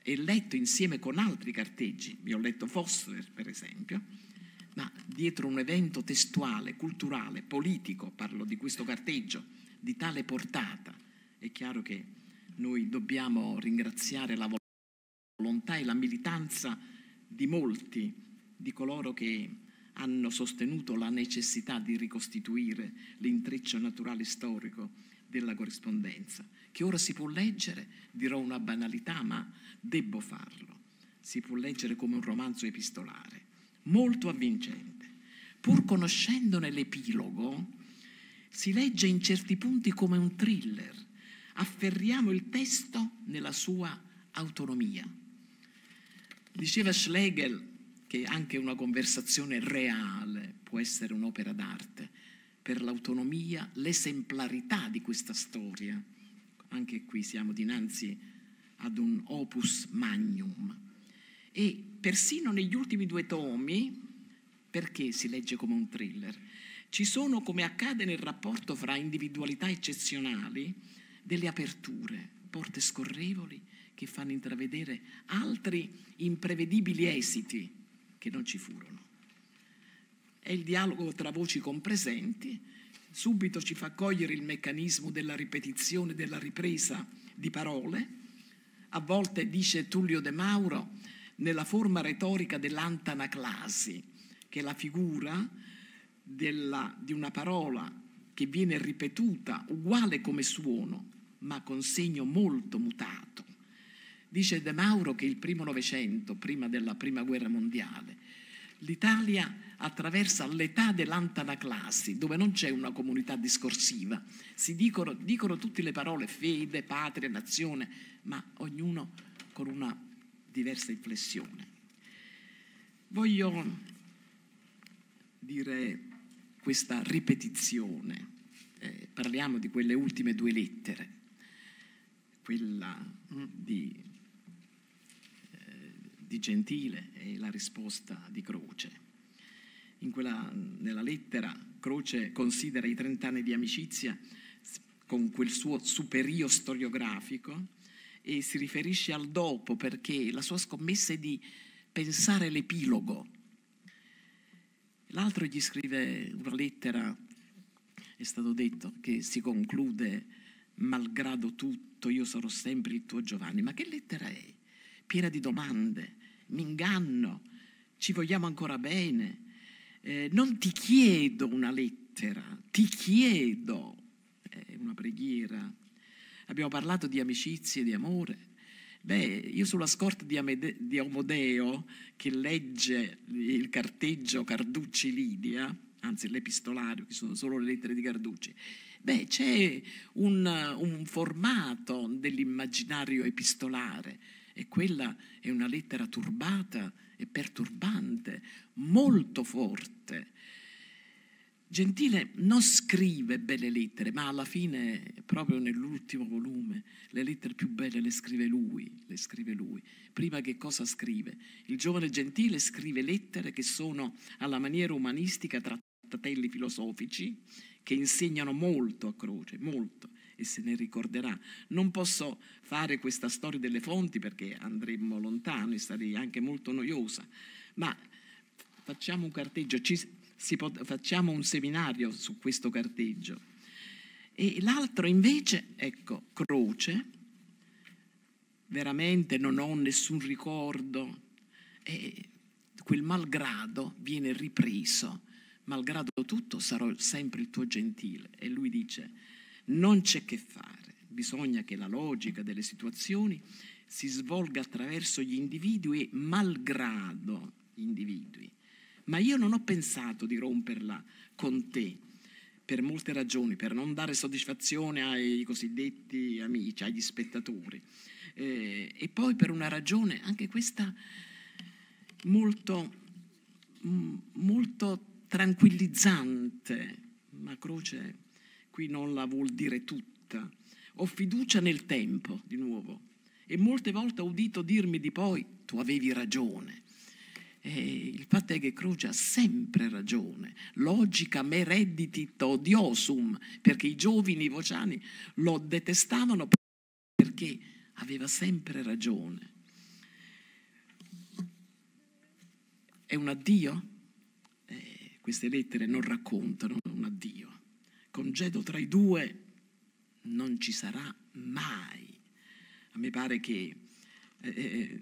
e letto insieme con altri carteggi. Io ho letto Foster, per esempio, ma dietro un evento testuale, culturale, politico, parlo di questo carteggio, di tale portata, è chiaro che noi dobbiamo ringraziare la volontà e la militanza di molti, di coloro che hanno sostenuto la necessità di ricostituire l'intreccio naturale storico della corrispondenza, che ora si può leggere, dirò una banalità, ma debbo farlo, si può leggere come un romanzo epistolare molto avvincente. Pur conoscendone l'epilogo, si legge in certi punti come un thriller. Afferriamo il testo nella sua autonomia. Diceva Schlegel che anche una conversazione reale può essere un'opera d'arte per l'autonomia, l'esemplarità di questa storia. Anche qui siamo dinanzi ad un opus magnum. E persino negli ultimi due tomi, perché si legge come un thriller, ci sono, come accade nel rapporto fra individualità eccezionali, delle aperture, porte scorrevoli che fanno intravedere altri imprevedibili esiti che non ci furono. È il dialogo tra voci compresenti, subito ci fa cogliere il meccanismo della ripetizione, della ripresa di parole. A volte, dice Tullio De Mauro, nella forma retorica dell'antanaclasi, che è la figura della, di una parola che viene ripetuta uguale come suono, ma con segno molto mutato. Dice De Mauro che il primo Novecento, prima della Prima Guerra Mondiale, l'Italia attraversa l'età dell'antanaclasi, dove non c'è una comunità discorsiva. Si dicono, dicono tutte le parole fede, patria, nazione, ma ognuno con una diversa inflessione. Voglio dire questa ripetizione, eh, parliamo di quelle ultime due lettere, quella mm, di, eh, di Gentile e la risposta di Croce. Quella, nella lettera Croce considera i trent'anni di amicizia con quel suo superio storiografico e si riferisce al dopo perché la sua scommessa è di pensare l'epilogo. L'altro gli scrive una lettera, è stato detto, che si conclude malgrado tutto, io sarò sempre il tuo Giovanni. Ma che lettera è? Piena di domande, mi inganno, ci vogliamo ancora bene. Eh, non ti chiedo una lettera, ti chiedo, è una preghiera Abbiamo parlato di amicizie, di amore. Beh, io sulla scorta di, Amede- di Omodeo, che legge il carteggio Carducci-Lidia, anzi l'epistolario, che sono solo le lettere di Carducci, beh, c'è un, un formato dell'immaginario epistolare e quella è una lettera turbata e perturbante, molto forte Gentile non scrive belle lettere, ma alla fine, proprio nell'ultimo volume, le lettere più belle le scrive lui, le scrive lui. Prima che cosa scrive? Il giovane Gentile scrive lettere che sono alla maniera umanistica trattatelli filosofici, che insegnano molto a Croce, molto, e se ne ricorderà. Non posso fare questa storia delle fonti perché andremmo lontano e sarei anche molto noiosa, ma facciamo un carteggio. Ci facciamo un seminario su questo carteggio. E l'altro invece, ecco, croce, veramente non ho nessun ricordo, e quel malgrado viene ripreso, malgrado tutto sarò sempre il tuo gentile. E lui dice, non c'è che fare, bisogna che la logica delle situazioni si svolga attraverso gli individui e malgrado gli individui ma io non ho pensato di romperla con te per molte ragioni, per non dare soddisfazione ai cosiddetti amici, agli spettatori. Eh, e poi per una ragione, anche questa molto, molto tranquillizzante, ma Croce qui non la vuol dire tutta. Ho fiducia nel tempo, di nuovo, e molte volte ho udito dirmi di poi, tu avevi ragione. Eh, il fatto è che Croce ha sempre ragione. Logica me reddit odiosum, perché i giovani vociani lo detestavano perché aveva sempre ragione. È un addio? Eh, queste lettere non raccontano un addio. Congedo tra i due non ci sarà mai. A me pare che eh, eh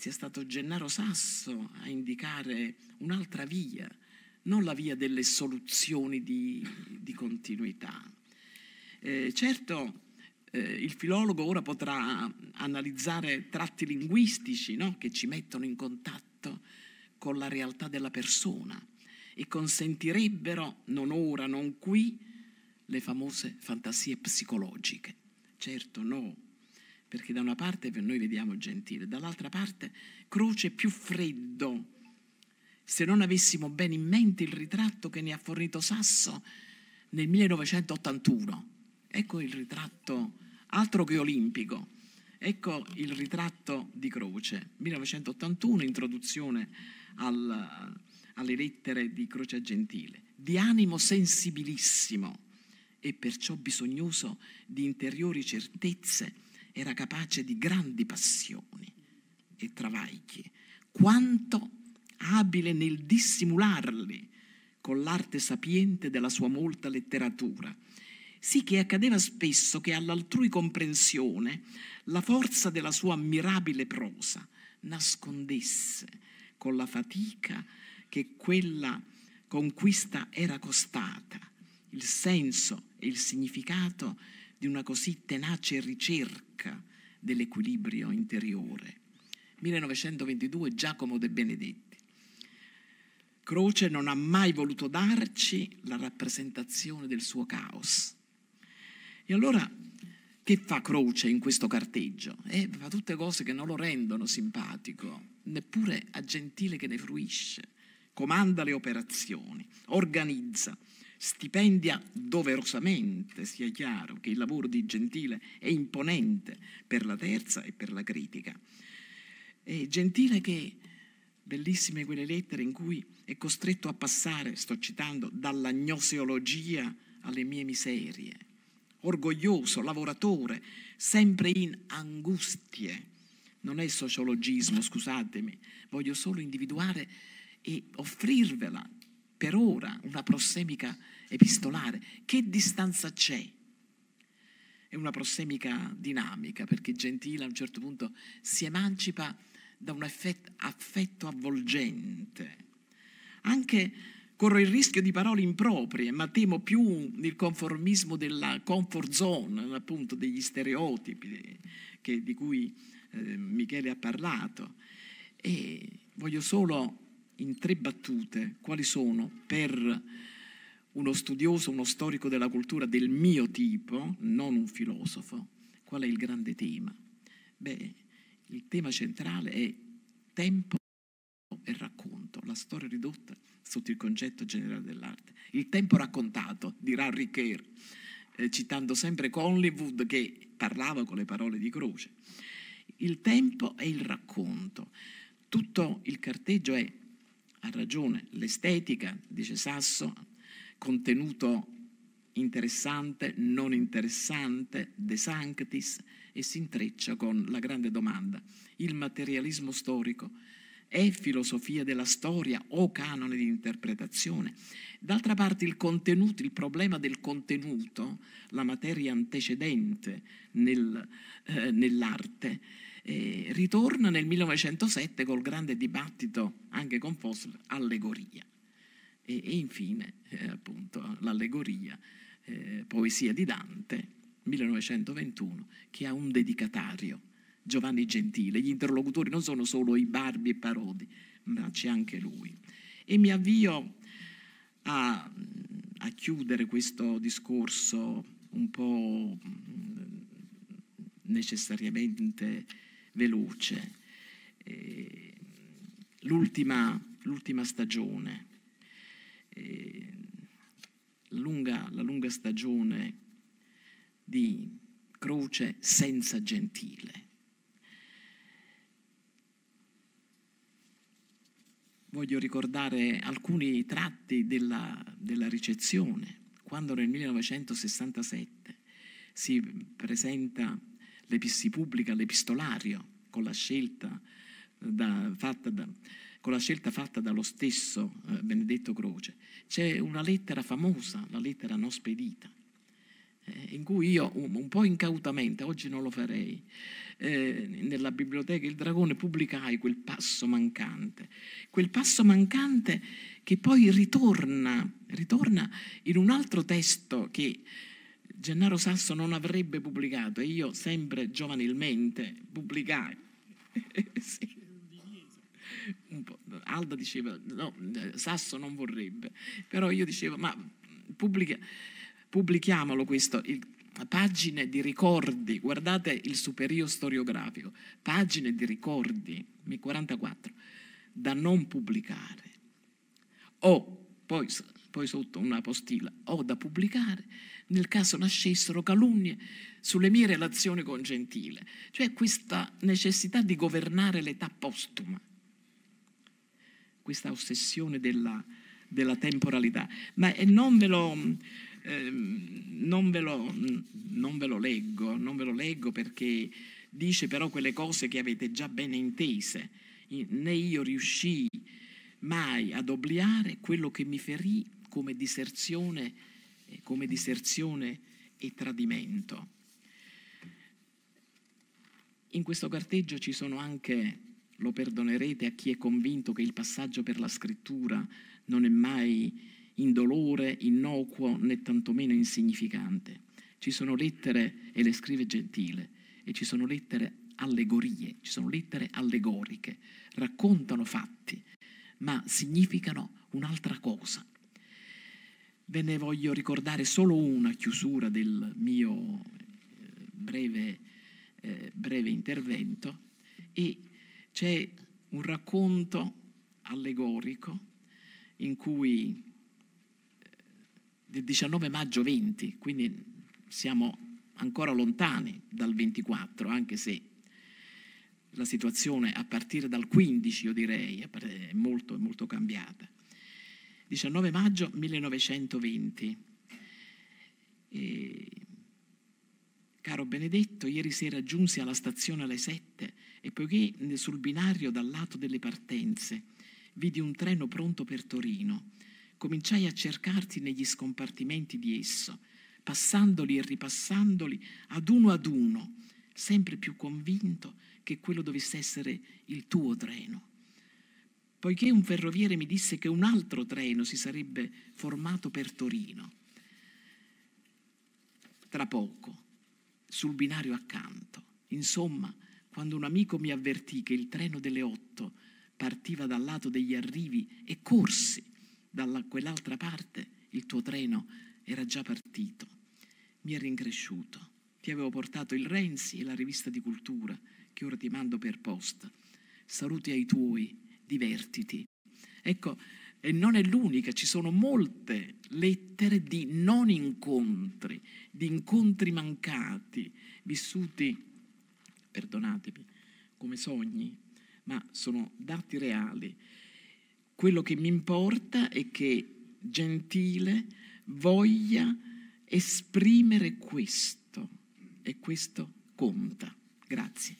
sia stato Gennaro Sasso a indicare un'altra via, non la via delle soluzioni di, di continuità. Eh, certo, eh, il filologo ora potrà analizzare tratti linguistici no? che ci mettono in contatto con la realtà della persona e consentirebbero, non ora, non qui, le famose fantasie psicologiche. Certo, no, perché da una parte noi vediamo gentile, dall'altra parte croce più freddo. Se non avessimo ben in mente il ritratto che ne ha fornito Sasso nel 1981, ecco il ritratto altro che olimpico, ecco il ritratto di Croce, 1981, introduzione al, alle lettere di Croce a Gentile, di animo sensibilissimo e perciò bisognoso di interiori certezze era capace di grandi passioni e travagli, quanto abile nel dissimularli con l'arte sapiente della sua molta letteratura, sì che accadeva spesso che all'altrui comprensione la forza della sua ammirabile prosa nascondesse con la fatica che quella conquista era costata il senso e il significato di una così tenace ricerca dell'equilibrio interiore. 1922 Giacomo De Benedetti. Croce non ha mai voluto darci la rappresentazione del suo caos. E allora che fa Croce in questo carteggio? Eh, fa tutte cose che non lo rendono simpatico, neppure a Gentile che ne fruisce. Comanda le operazioni, organizza, stipendia doverosamente, sia chiaro che il lavoro di Gentile è imponente per la terza e per la critica. E Gentile che, bellissime quelle lettere in cui è costretto a passare, sto citando, dalla gnoseologia alle mie miserie, orgoglioso, lavoratore, sempre in angustie. Non è sociologismo, scusatemi, voglio solo individuare e offrirvela per ora una prossemica epistolare, che distanza c'è? È una prossemica dinamica perché Gentile a un certo punto si emancipa da un effetto, affetto avvolgente. Anche corro il rischio di parole improprie, ma temo più il conformismo della comfort zone, appunto degli stereotipi che, di cui eh, Michele ha parlato. E voglio solo in tre battute quali sono per uno studioso, uno storico della cultura del mio tipo, non un filosofo, qual è il grande tema? Beh, il tema centrale è tempo e racconto, la storia ridotta sotto il concetto generale dell'arte. Il tempo raccontato, dirà Ricker, eh, citando sempre Collingwood che parlava con le parole di Croce. Il tempo e il racconto. Tutto il carteggio è ha ragione, l'estetica, dice Sasso, contenuto interessante, non interessante, de sanctis, e si intreccia con la grande domanda, il materialismo storico è filosofia della storia o canone di interpretazione. D'altra parte il contenuto, il problema del contenuto, la materia antecedente nel, eh, nell'arte, eh, ritorna nel 1907 col grande dibattito anche con Fossil, allegoria. E, e infine, eh, appunto, l'allegoria, eh, poesia di Dante, 1921, che ha un dedicatario, Giovanni Gentile. Gli interlocutori non sono solo i barbi e parodi, ma c'è anche lui. E mi avvio a, a chiudere questo discorso un po' mm, necessariamente veloce. Eh, l'ultima, l'ultima, stagione, eh, lunga, la lunga stagione di croce senza gentile. Voglio ricordare alcuni tratti della, della ricezione. Quando nel 1967 si presenta l'epissi pubblica l'epistolario, con la scelta, eh, da, fatta, da, con la scelta fatta dallo stesso eh, Benedetto Croce. C'è una lettera famosa, la lettera non spedita, eh, in cui io un, po' incautamente, oggi non lo farei, eh, nella biblioteca Il Dragone pubblicai quel passo mancante, quel passo mancante che poi ritorna, ritorna in un altro testo che Gennaro Sasso non avrebbe pubblicato e io sempre giovanilmente pubblicai. sì. Alda diceva, no, Sasso non vorrebbe, però io dicevo, ma pubblica, pubblichiamolo questo, il, pagine di ricordi, guardate il superio storiografico, pagine di ricordi, mi 44, da non pubblicare. O, poi, poi sotto una postilla, o da pubblicare, nel caso nascessero calunnie sulle mie relazioni con Gentile, cioè questa necessità di governare l'età postuma, questa ossessione della, della temporalità. Ma non ve, lo, eh, non, ve lo, mm, ehm, mm, non ve lo leggo, non ve lo leggo perché dice però quelle cose che avete già bene intese, né io riuscii mai ad obliare quello che mi ferì come diserzione eh, come diserzione e tradimento. In questo carteggio ci sono anche, lo perdonerete a chi è convinto che il passaggio per la scrittura non è mai indolore, innocuo né tantomeno insignificante. Ci sono lettere, e le scrive Gentile, e ci sono lettere allegorie, ci sono lettere allegoriche, raccontano fatti, ma significano un'altra cosa, Ve ne voglio ricordare solo una chiusura del mio eh, breve, eh, breve intervento e c'è un racconto allegorico in cui eh, del 19 maggio 20, quindi siamo ancora lontani dal 24, anche se la situazione a partire dal 15, io direi, è molto, molto cambiata. 19 maggio 1920. E, caro Benedetto, ieri sera giunsi alla stazione alle 7 e poiché sul binario dal lato delle partenze vidi un treno pronto per Torino, cominciai a cercarti negli scompartimenti di esso, passandoli e ripassandoli ad uno ad uno, sempre più convinto che quello dovesse essere il tuo treno poiché un ferroviere mi disse che un altro treno si sarebbe formato per Torino. Tra poco, sul binario accanto. Insomma, quando un amico mi avvertì che il treno delle otto partiva dal lato degli arrivi e corsi da quell'altra parte, il tuo treno era già partito. Mi è rincresciuto. Ti avevo portato il Renzi e la rivista di cultura che ora ti mando per posta. Saluti ai tuoi divertiti. Ecco, e non è l'unica, ci sono molte lettere di non incontri, di incontri mancati, vissuti, perdonatemi, come sogni, ma sono dati reali. Quello che mi importa è che Gentile voglia esprimere questo e questo conta. Grazie.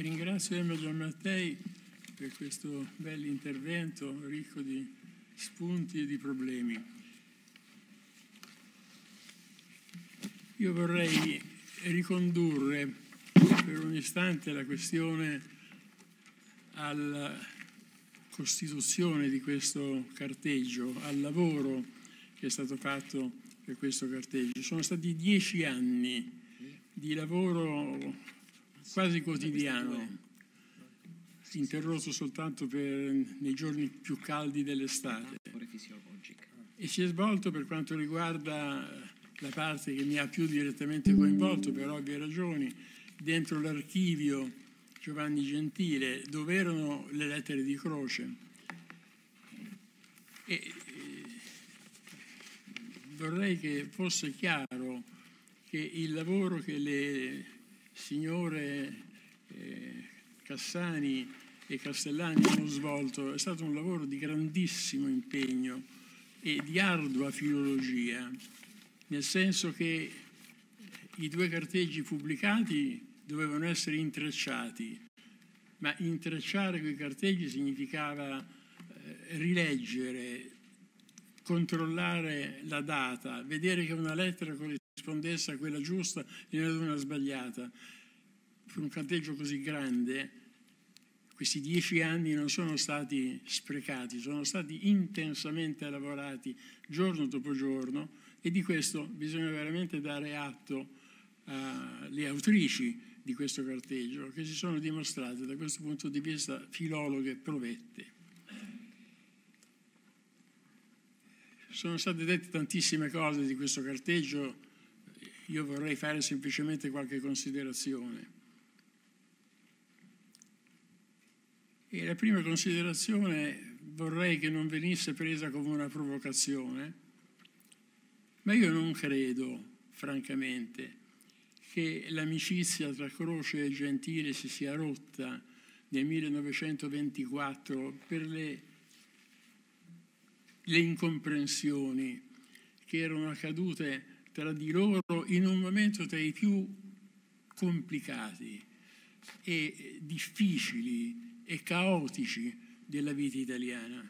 ringrazio Emma Giammattei per questo bell'intervento ricco di spunti e di problemi. Io vorrei ricondurre per un istante la questione alla costituzione di questo carteggio, al lavoro che è stato fatto per questo carteggio. Sono stati dieci anni di lavoro quasi quotidiano, interrotto soltanto per, nei giorni più caldi dell'estate. E si è svolto per quanto riguarda la parte che mi ha più direttamente coinvolto, per ovvie ragioni, dentro l'archivio Giovanni Gentile, dove erano le lettere di croce. E, eh, vorrei che fosse chiaro che il lavoro che le signore eh, Cassani e Castellani hanno svolto è stato un lavoro di grandissimo impegno e di ardua filologia, nel senso che i due carteggi pubblicati dovevano essere intrecciati, ma intrecciare quei carteggi significava eh, rileggere, controllare la data, vedere che una lettera corrispondeva rispondesse a quella giusta e ad una sbagliata. Per un canteggio così grande, questi dieci anni non sono stati sprecati, sono stati intensamente lavorati giorno dopo giorno e di questo bisogna veramente dare atto alle eh, autrici di questo carteggio che si sono dimostrate da questo punto di vista filologhe provette. Sono state dette tantissime cose di questo carteggio, io vorrei fare semplicemente qualche considerazione. E la prima considerazione vorrei che non venisse presa come una provocazione, ma io non credo, francamente, che l'amicizia tra Croce e Gentile si sia rotta nel 1924 per le, le incomprensioni che erano accadute tra di loro in un momento tra i più complicati e difficili e caotici della vita italiana.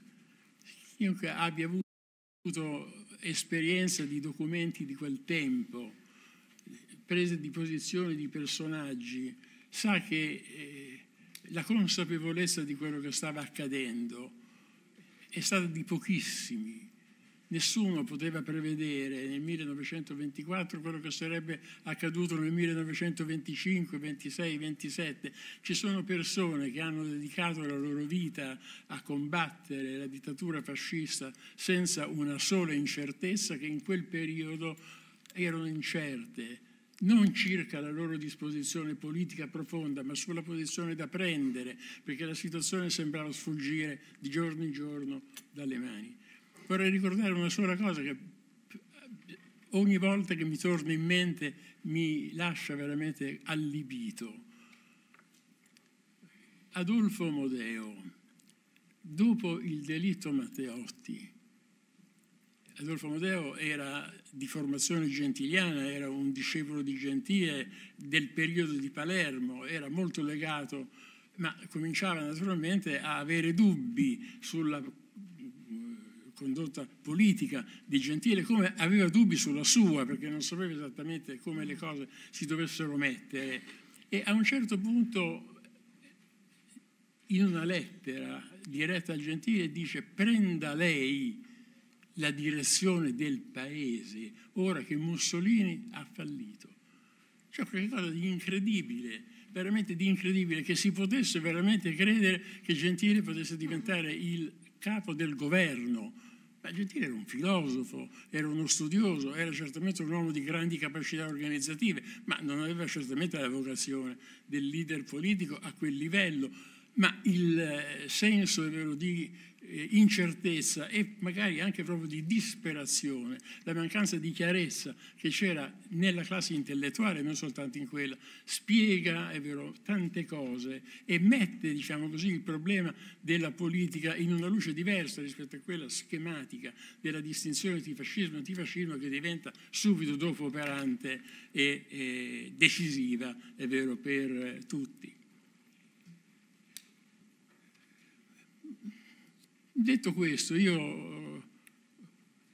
Chiunque abbia avuto esperienza di documenti di quel tempo, prese di posizione di personaggi, sa che eh, la consapevolezza di quello che stava accadendo è stata di pochissimi nessuno poteva prevedere nel 1924 quello che sarebbe accaduto nel 1925, 26, 27. Ci sono persone che hanno dedicato la loro vita a combattere la dittatura fascista senza una sola incertezza che in quel periodo erano incerte non circa la loro disposizione politica profonda, ma sulla posizione da prendere, perché la situazione sembrava sfuggire di giorno in giorno dalle mani vorrei ricordare una sola cosa che ogni volta che mi torna in mente mi lascia veramente allibito. Adolfo Modeo, dopo il delitto Matteotti, Adolfo Amodeo era di formazione gentiliana, era un discepolo di Gentile del periodo di Palermo, era molto legato, ma cominciava naturalmente a avere dubbi sulla condotta politica di Gentile, come aveva dubbi sulla sua, perché non sapeva esattamente come le cose si dovessero mettere. E a un certo punto, in una lettera diretta al Gentile, dice prenda lei la direzione del paese, ora che Mussolini ha fallito. Cioè qualcosa di incredibile, veramente di incredibile, che si potesse veramente credere che Gentile potesse diventare il capo del governo ma Gentile era un filosofo, era uno studioso, era certamente un uomo di grandi capacità organizzative, ma non aveva certamente la vocazione del leader politico a quel livello. Ma il eh, senso, ve lo dico, eh, incertezza e magari anche proprio di disperazione, la mancanza di chiarezza che c'era nella classe intellettuale, non soltanto in quella, spiega, è vero, tante cose e mette, diciamo così, il problema della politica in una luce diversa rispetto a quella schematica della distinzione di fascismo e antifascismo che diventa subito dopo operante e, e decisiva, è vero, per tutti. Detto questo, io eh,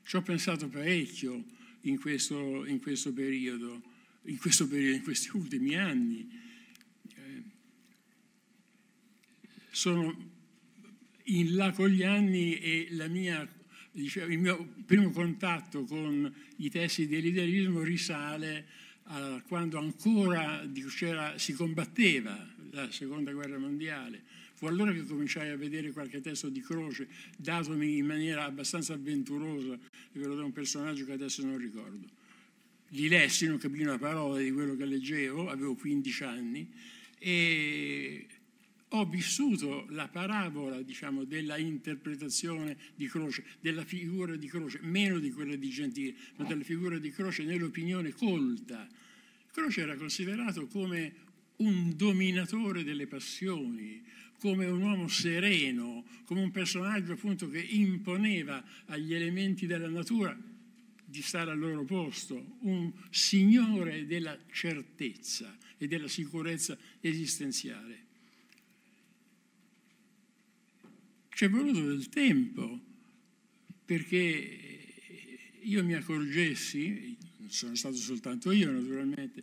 ci ho pensato parecchio in questo, in questo periodo, in questo periodo, in questi ultimi anni. Eh, sono in là con gli anni e mia, diciamo, il mio primo contatto con i testi del idealismo risale a quando ancora c'era, si combatteva la seconda guerra mondiale Fu allora che cominciai a vedere qualche testo di Croce, datomi in maniera abbastanza avventurosa, quello da un personaggio che adesso non ricordo. Li lessi, non capii una parola di quello che leggevo, avevo 15 anni, e ho vissuto la parabola diciamo, della interpretazione di Croce, della figura di Croce, meno di quella di Gentile, ma della figura di Croce nell'opinione colta. Croce era considerato come un dominatore delle passioni, come un uomo sereno, come un personaggio appunto che imponeva agli elementi della natura di stare al loro posto, un signore della certezza e della sicurezza esistenziale. Ci è voluto del tempo perché io mi accorgessi, sono stato soltanto io naturalmente,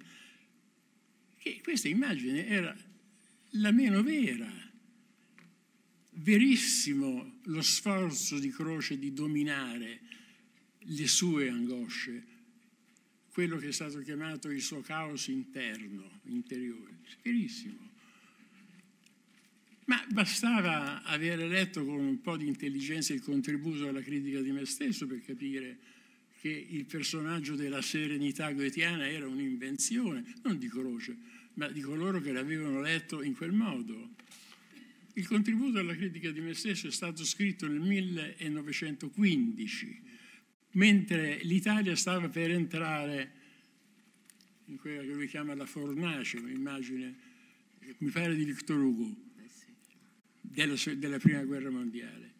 che questa immagine era la meno vera verissimo lo sforzo di Croce di dominare le sue angosce, quello che è stato chiamato il suo caos interno, interiore, verissimo. Ma bastava avere letto con un po' di intelligenza il contributo alla critica di me stesso per capire che il personaggio della serenità goetiana era un'invenzione, non di Croce, ma di coloro che l'avevano letto in quel modo. Il contributo alla critica di me stesso è stato scritto nel 1915, mentre l'Italia stava per entrare in quella che lui chiama la fornace, un'immagine, mi pare di Victor Hugo, della, della Prima Guerra Mondiale.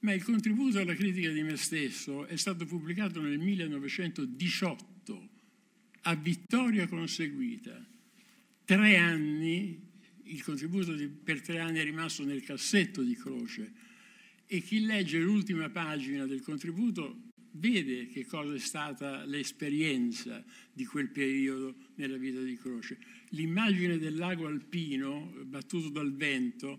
Ma il contributo alla critica di me stesso è stato pubblicato nel 1918, a vittoria conseguita, tre anni il contributo di, per tre anni è rimasto nel cassetto di Croce e chi legge l'ultima pagina del contributo vede che cosa è stata l'esperienza di quel periodo nella vita di Croce. L'immagine del lago alpino battuto dal vento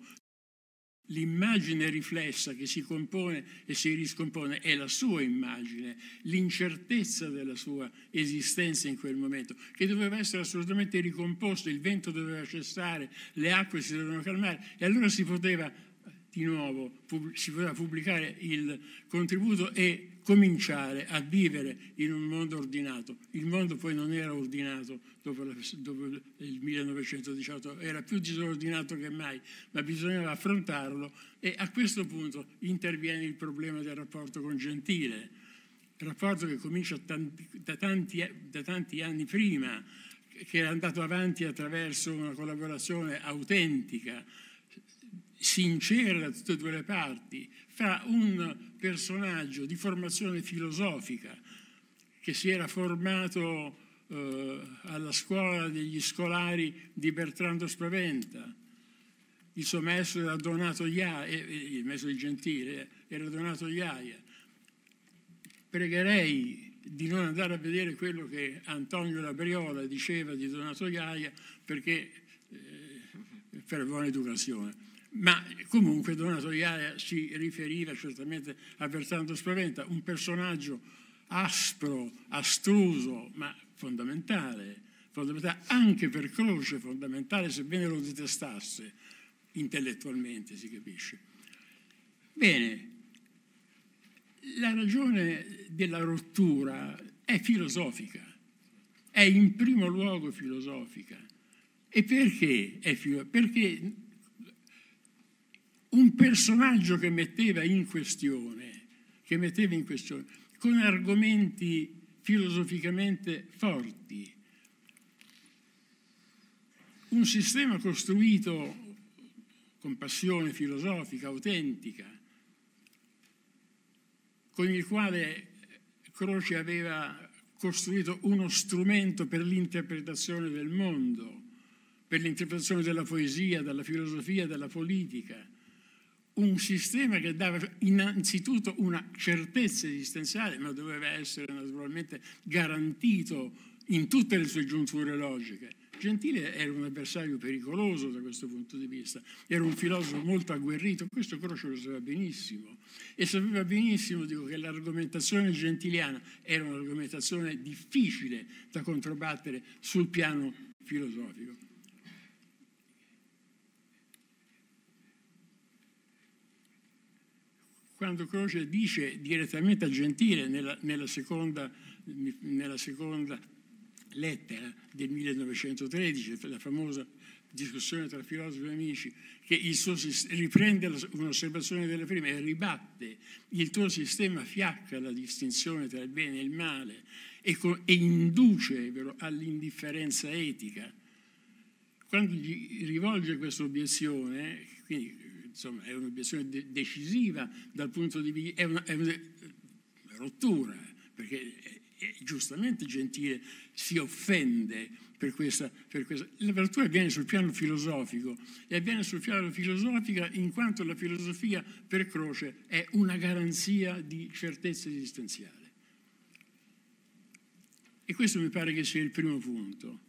L'immagine riflessa che si compone e si riscompone è la sua immagine, l'incertezza della sua esistenza in quel momento, che doveva essere assolutamente ricomposta, il vento doveva cessare, le acque si dovevano calmare e allora si poteva di nuovo pub- si poteva pubblicare il contributo e cominciare a vivere in un mondo ordinato. Il mondo poi non era ordinato dopo, la, dopo il 1918, era più disordinato che mai, ma bisognava affrontarlo e a questo punto interviene il problema del rapporto con Gentile, rapporto che comincia tanti, da, tanti, da tanti anni prima, che è andato avanti attraverso una collaborazione autentica sincera da tutte e due le parti fra un personaggio di formazione filosofica che si era formato eh, alla scuola degli scolari di Bertrando Spaventa, il suo maestro era Donato Iaia, eh, eh, il maestro di Gentile eh, era Donato Iaia. Pregherei di non andare a vedere quello che Antonio Labriola diceva di Donato Iaia perché eh, per buona educazione. Ma comunque Donato Togliaia si riferiva certamente a Bertrando Spaventa, un personaggio aspro, astruso, ma fondamentale, fondamentale anche per Croce, fondamentale sebbene lo detestasse intellettualmente, si capisce. Bene, la ragione della rottura è filosofica, è in primo luogo filosofica. E perché? È filo- perché un personaggio che metteva in questione, che metteva in questione, con argomenti filosoficamente forti. Un sistema costruito con passione filosofica, autentica, con il quale Croce aveva costruito uno strumento per l'interpretazione del mondo, per l'interpretazione della poesia, della filosofia, della politica un sistema che dava innanzitutto una certezza esistenziale, ma doveva essere naturalmente garantito in tutte le sue giunture logiche. Gentile era un avversario pericoloso da questo punto di vista, era un filosofo molto agguerrito, questo Croce lo sapeva benissimo e sapeva benissimo dico, che l'argomentazione gentiliana era un'argomentazione difficile da controbattere sul piano filosofico. quando Croce dice direttamente a Gentile nella, nella, seconda, nella seconda lettera del 1913, la famosa discussione tra filosofi e amici, che il suo, riprende un'osservazione della prima e ribatte il tuo sistema fiacca la distinzione tra il bene e il male e, e induce all'indifferenza etica. Quando gli rivolge questa obiezione, quindi insomma, è un'obiezione de decisiva dal punto di vista, è una, è una rottura, perché è, giustamente Gentile si offende per questa, per questa. La rottura avviene sul piano filosofico e avviene sul piano filosofico in quanto la filosofia per Croce è una garanzia di certezza esistenziale. E questo mi pare che sia il primo punto.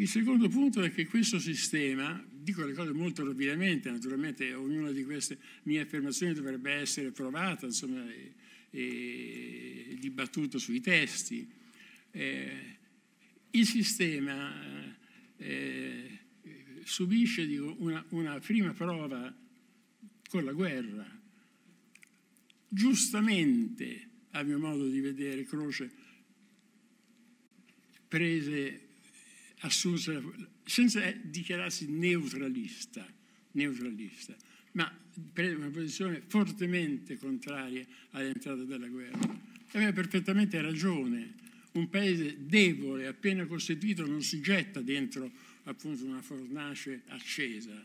Il secondo punto è che questo sistema, dico le cose molto rapidamente, naturalmente ognuna di queste mie affermazioni dovrebbe essere provata, insomma, e, e dibattuta sui testi. Eh, il sistema eh, subisce dico, una, una prima prova con la guerra. Giustamente, a mio modo di vedere, Croce prese assunse, senza dichiararsi neutralista, neutralista ma prese una posizione fortemente contraria all'entrata della guerra. E aveva perfettamente ragione, un paese debole, appena costituito, non si getta dentro appunto una fornace accesa,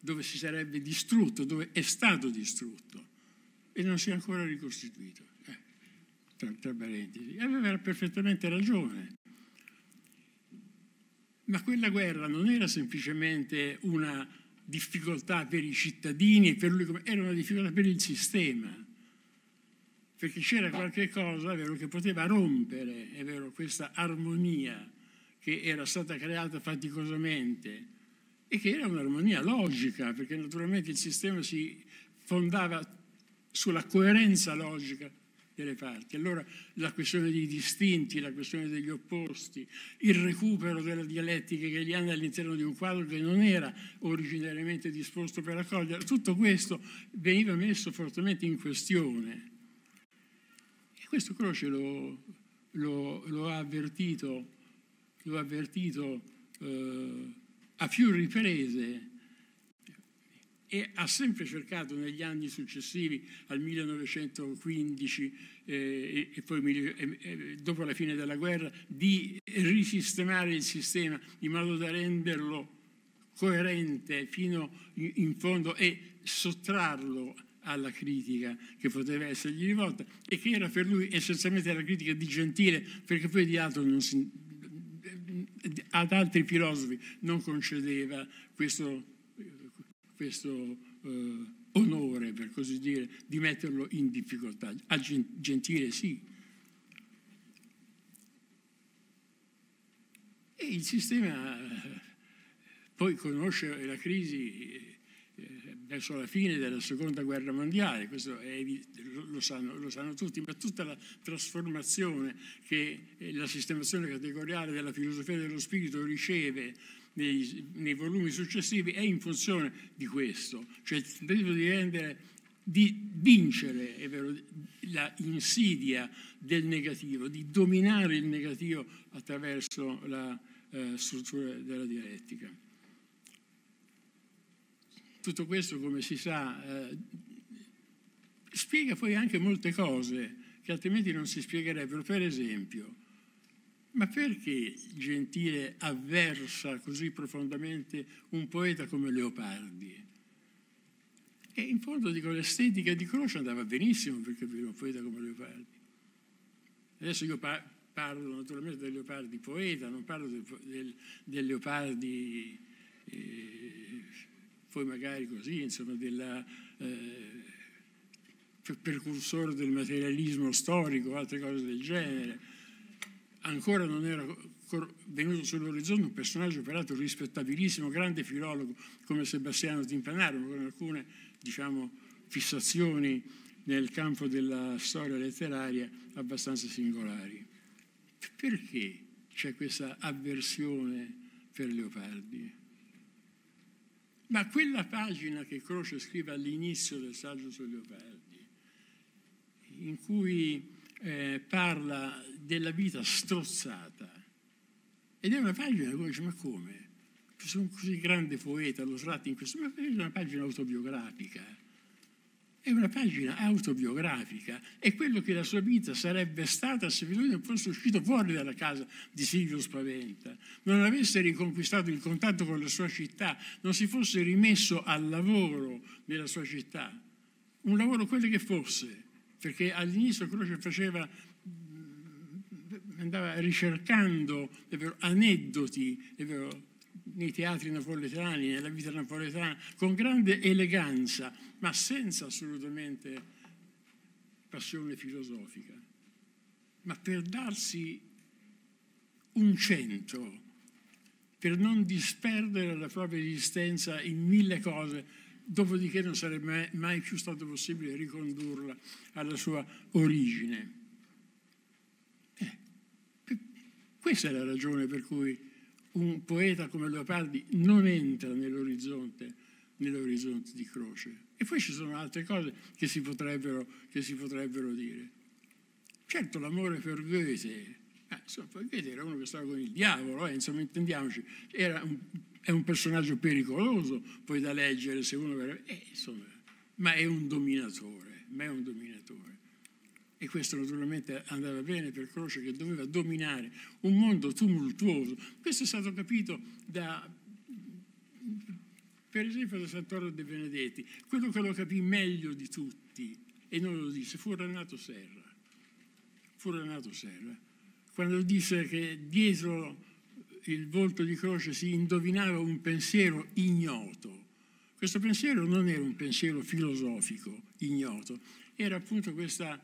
dove si sarebbe distrutto, dove è stato distrutto e non si è ancora ricostituito. Eh, tra, tra parentesi, aveva perfettamente ragione. Ma quella guerra non era semplicemente una difficoltà per i cittadini, per lui, era una difficoltà per il sistema, perché c'era qualche cosa vero, che poteva rompere vero, questa armonia che era stata creata faticosamente e che era un'armonia logica, perché naturalmente il sistema si fondava sulla coerenza logica delle parti. Allora la questione dei distinti, la questione degli opposti, il recupero della dialettica hegeliana all'interno di un quadro che non era originariamente disposto per accogliere, tutto questo veniva messo fortemente in questione. E questo Croce lo, lo, lo ha avvertito, lo ha avvertito eh, a più riprese e ha sempre cercato negli anni successivi al 1915 eh, e poi eh, eh, dopo la fine della guerra di risistemare il sistema in modo da renderlo coerente fino in fondo e sottrarlo alla critica che poteva essergli rivolta e che era per lui essenzialmente la critica di Gentile perché poi di altro non si, ad altri filosofi non concedeva questo questo eh, onore, per così dire, di metterlo in difficoltà. A Gentile sì. E il sistema eh, poi conosce la crisi eh, verso la fine della seconda guerra mondiale, questo è, lo, sanno, lo, sanno, tutti, ma tutta la trasformazione che eh, la sistemazione categoriale della filosofia dello spirito riceve nei, nei volumi successivi è in funzione di questo, cioè tentativo di rendere di vincere vero, la insidia del negativo, di dominare il negativo attraverso la eh, struttura della dialettica. Tutto questo, come si sa, eh, spiega poi anche molte cose che altrimenti non si spiegherebbero. Per esempio, ma perché Gentile avversa così profondamente un poeta come Leopardi? E in fondo dico, l'estetica di Croce andava benissimo perché era un poeta come Leopardi. Adesso io parlo naturalmente del Leopardi poeta, non parlo del, del, del Leopardi, eh, poi magari così, insomma, della... Eh, precursore del materialismo storico, altre cose del genere ancora non era venuto sull'orizzonte un personaggio peraltro rispettabilissimo, grande filologo come Sebastiano Timpanaro, con alcune diciamo, fissazioni nel campo della storia letteraria abbastanza singolari. Perché c'è questa avversione per Leopardi? Ma quella pagina che Croce scrive all'inizio del saggio su Leopardi, in cui eh, parla della vita strozzata. Ed è una pagina dove dice, ma come? Sono un così grande poeta, lo tratti in questo... Ma è una pagina autobiografica. È una pagina autobiografica. È quello che la sua vita sarebbe stata se lui non fosse uscito fuori dalla casa di Silvio Spaventa, non avesse riconquistato il contatto con la sua città, non si fosse rimesso al lavoro nella sua città. Un lavoro quello che fosse, perché all'inizio Croce faceva andava ricercando davvero, aneddoti davvero, nei teatri napoletani, nella vita napoletana, con grande eleganza, ma senza assolutamente passione filosofica, ma per darsi un centro, per non disperdere la propria esistenza in mille cose dopodiché non sarebbe mai più stato possibile ricondurla alla sua origine. Questa è la ragione per cui un poeta come Leopardi non entra nell'orizzonte, nell'orizzonte di Croce. E poi ci sono altre cose che si potrebbero, che si potrebbero dire. Certo l'amore per Goethe, eh, insomma, Goethe era uno che stava con il diavolo, eh, insomma intendiamoci, un, è un personaggio pericoloso poi da leggere se uno... eh, insomma, ma è un dominatore, ma è un dominatore e questo naturalmente andava bene per Croce che doveva dominare un mondo tumultuoso. Questo è stato capito da, per esempio, da Santoro De Benedetti, quello che lo capì meglio di tutti, e non lo disse, fu Renato Serra. Fu Renato Serra, quando disse che dietro il volto di Croce si indovinava un pensiero ignoto. Questo pensiero non era un pensiero filosofico ignoto, era appunto questa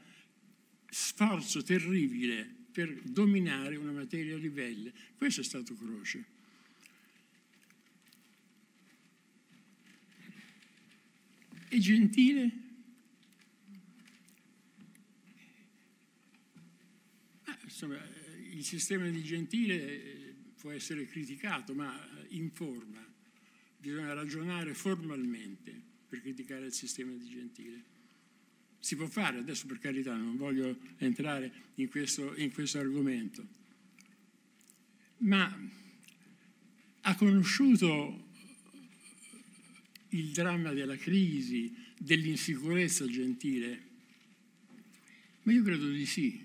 sforzo terribile per dominare una materia ribelle. Questo è stato Croce. E Gentile? Ah, insomma, il sistema di Gentile eh, può essere criticato, ma eh, in forma. Bisogna ragionare formalmente per criticare il sistema di Gentile si può fare, adesso per carità non voglio entrare in questo, in questo argomento, ma ha conosciuto il dramma della crisi, dell'insicurezza gentile? Ma io credo di sì.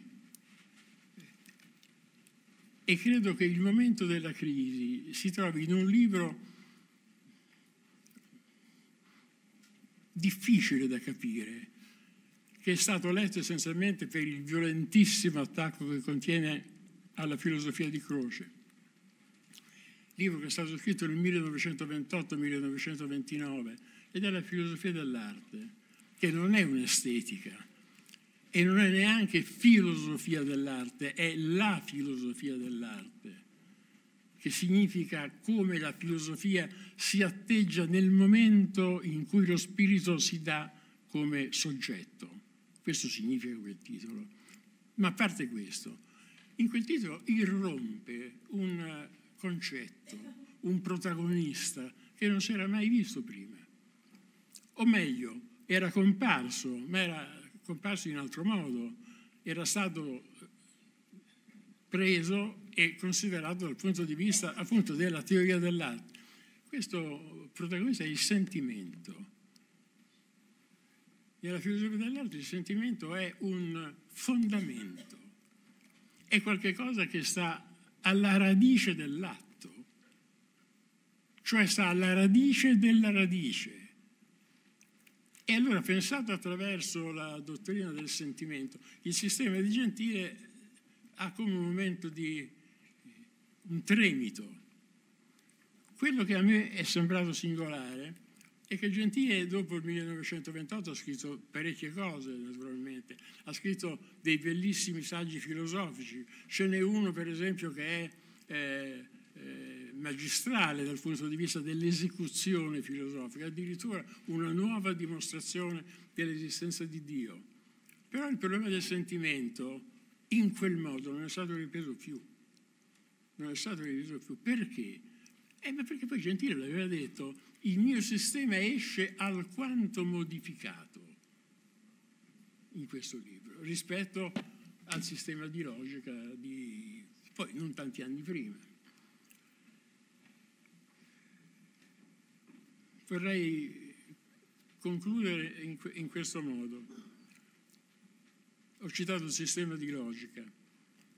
E credo che il momento della crisi si trovi in un libro difficile da capire, che è stato letto essenzialmente per il violentissimo attacco che contiene alla filosofia di Croce. Libro che è stato scritto nel 1928-1929 ed è la filosofia dell'arte, che non è un'estetica e non è neanche filosofia dell'arte, è la filosofia dell'arte, che significa come la filosofia si atteggia nel momento in cui lo spirito si dà come soggetto. Questo significa quel titolo. Ma a parte questo, in quel titolo irrompe un eh, concetto, un protagonista che non si era mai visto prima. O meglio, era comparso, ma era comparso in altro modo, era stato preso e considerato dal punto di vista appunto della teoria dell'arte. Questo protagonista è il sentimento nella filosofia dell'arte, il sentimento è un fondamento, è qualcosa che sta alla radice dell'atto, cioè sta alla radice della radice. E allora, pensato attraverso la dottrina del sentimento, il sistema di Gentile ha come un momento di un tremito. Quello che a me è sembrato singolare e che Gentile dopo il 1928 ha scritto parecchie cose, naturalmente. Ha scritto dei bellissimi saggi filosofici. Ce n'è uno, per esempio, che è eh, eh, magistrale dal punto di vista dell'esecuzione filosofica, addirittura una nuova dimostrazione dell'esistenza di Dio. Però il problema del sentimento in quel modo non è stato ripreso più. Non è stato ripreso più. Perché? Eh, perché poi Gentile l'aveva detto, il mio sistema esce alquanto modificato in questo libro rispetto al sistema di logica di poi non tanti anni prima. Vorrei concludere in, in questo modo. Ho citato il sistema di logica.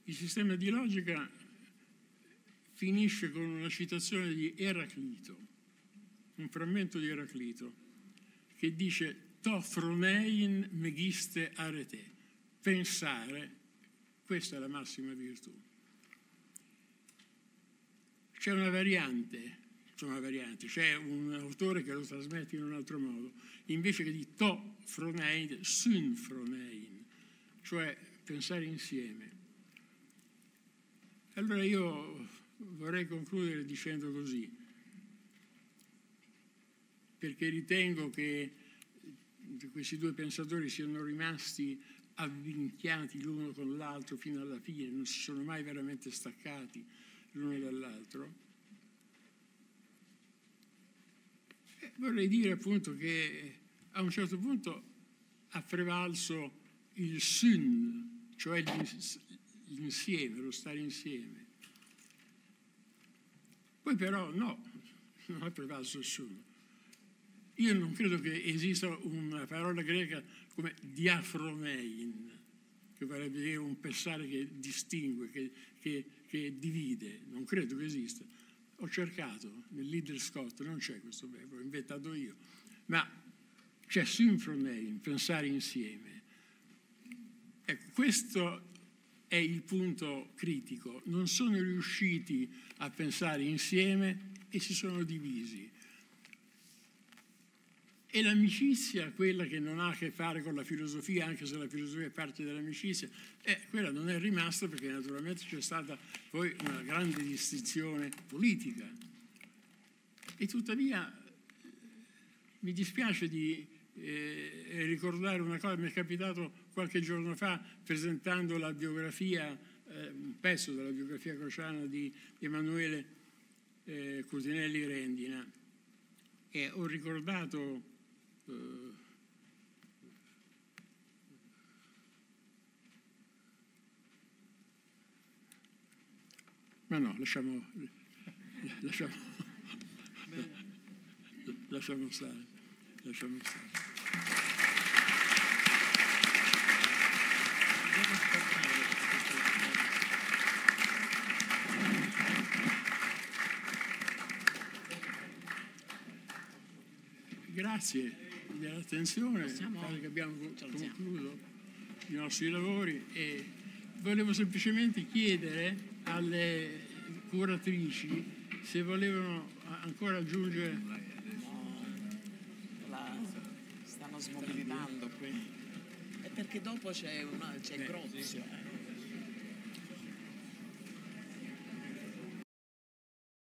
Il sistema di logica finisce con una citazione di Eraclito un frammento di Eraclito che dice to fronein megiste arete, pensare, questa è la massima virtù. C'è una variante, c'è un autore che lo trasmette in un altro modo, invece che di to fronein, syn fronein», cioè pensare insieme. Allora io vorrei concludere dicendo così perché ritengo che questi due pensatori siano rimasti avvinchiati l'uno con l'altro fino alla fine, non si sono mai veramente staccati l'uno dall'altro. E eh, vorrei dire appunto che eh, a un certo punto ha prevalso il sun, cioè l'insieme, lo stare insieme. Poi però no, non ha prevalso il sun io non credo che esista una parola greca come diafromein, che vorrebbe dire un pensare che distingue, che, che, che divide, non credo che esista. Ho cercato nel leader Scott, non c'è questo verbo, l'ho inventato io, ma c'è synchronein, pensare insieme. Ecco, questo è il punto critico, non sono riusciti a pensare insieme e si sono divisi. E l'amicizia, quella che non ha a che fare con la filosofia, anche se la filosofia è parte dell'amicizia, eh, quella non è rimasta perché naturalmente c'è stata poi una grande distinzione politica. E tuttavia eh, mi dispiace di eh, ricordare una cosa, mi è capitato qualche giorno fa presentando la biografia, eh, un pezzo della biografia crociana di, Emanuele eh, Cusinelli Rendina. E ho ricordato ma mm. no, lasciamo, lasciamo, lasciamo stare. Lasciamo stare. Grazie dell'attenzione, che abbiamo concluso i nostri lavori e volevo semplicemente chiedere alle curatrici se volevano ancora aggiungere... No, la stanno smobilitando qui. È perché dopo c'è, una, c'è eh, Grozio.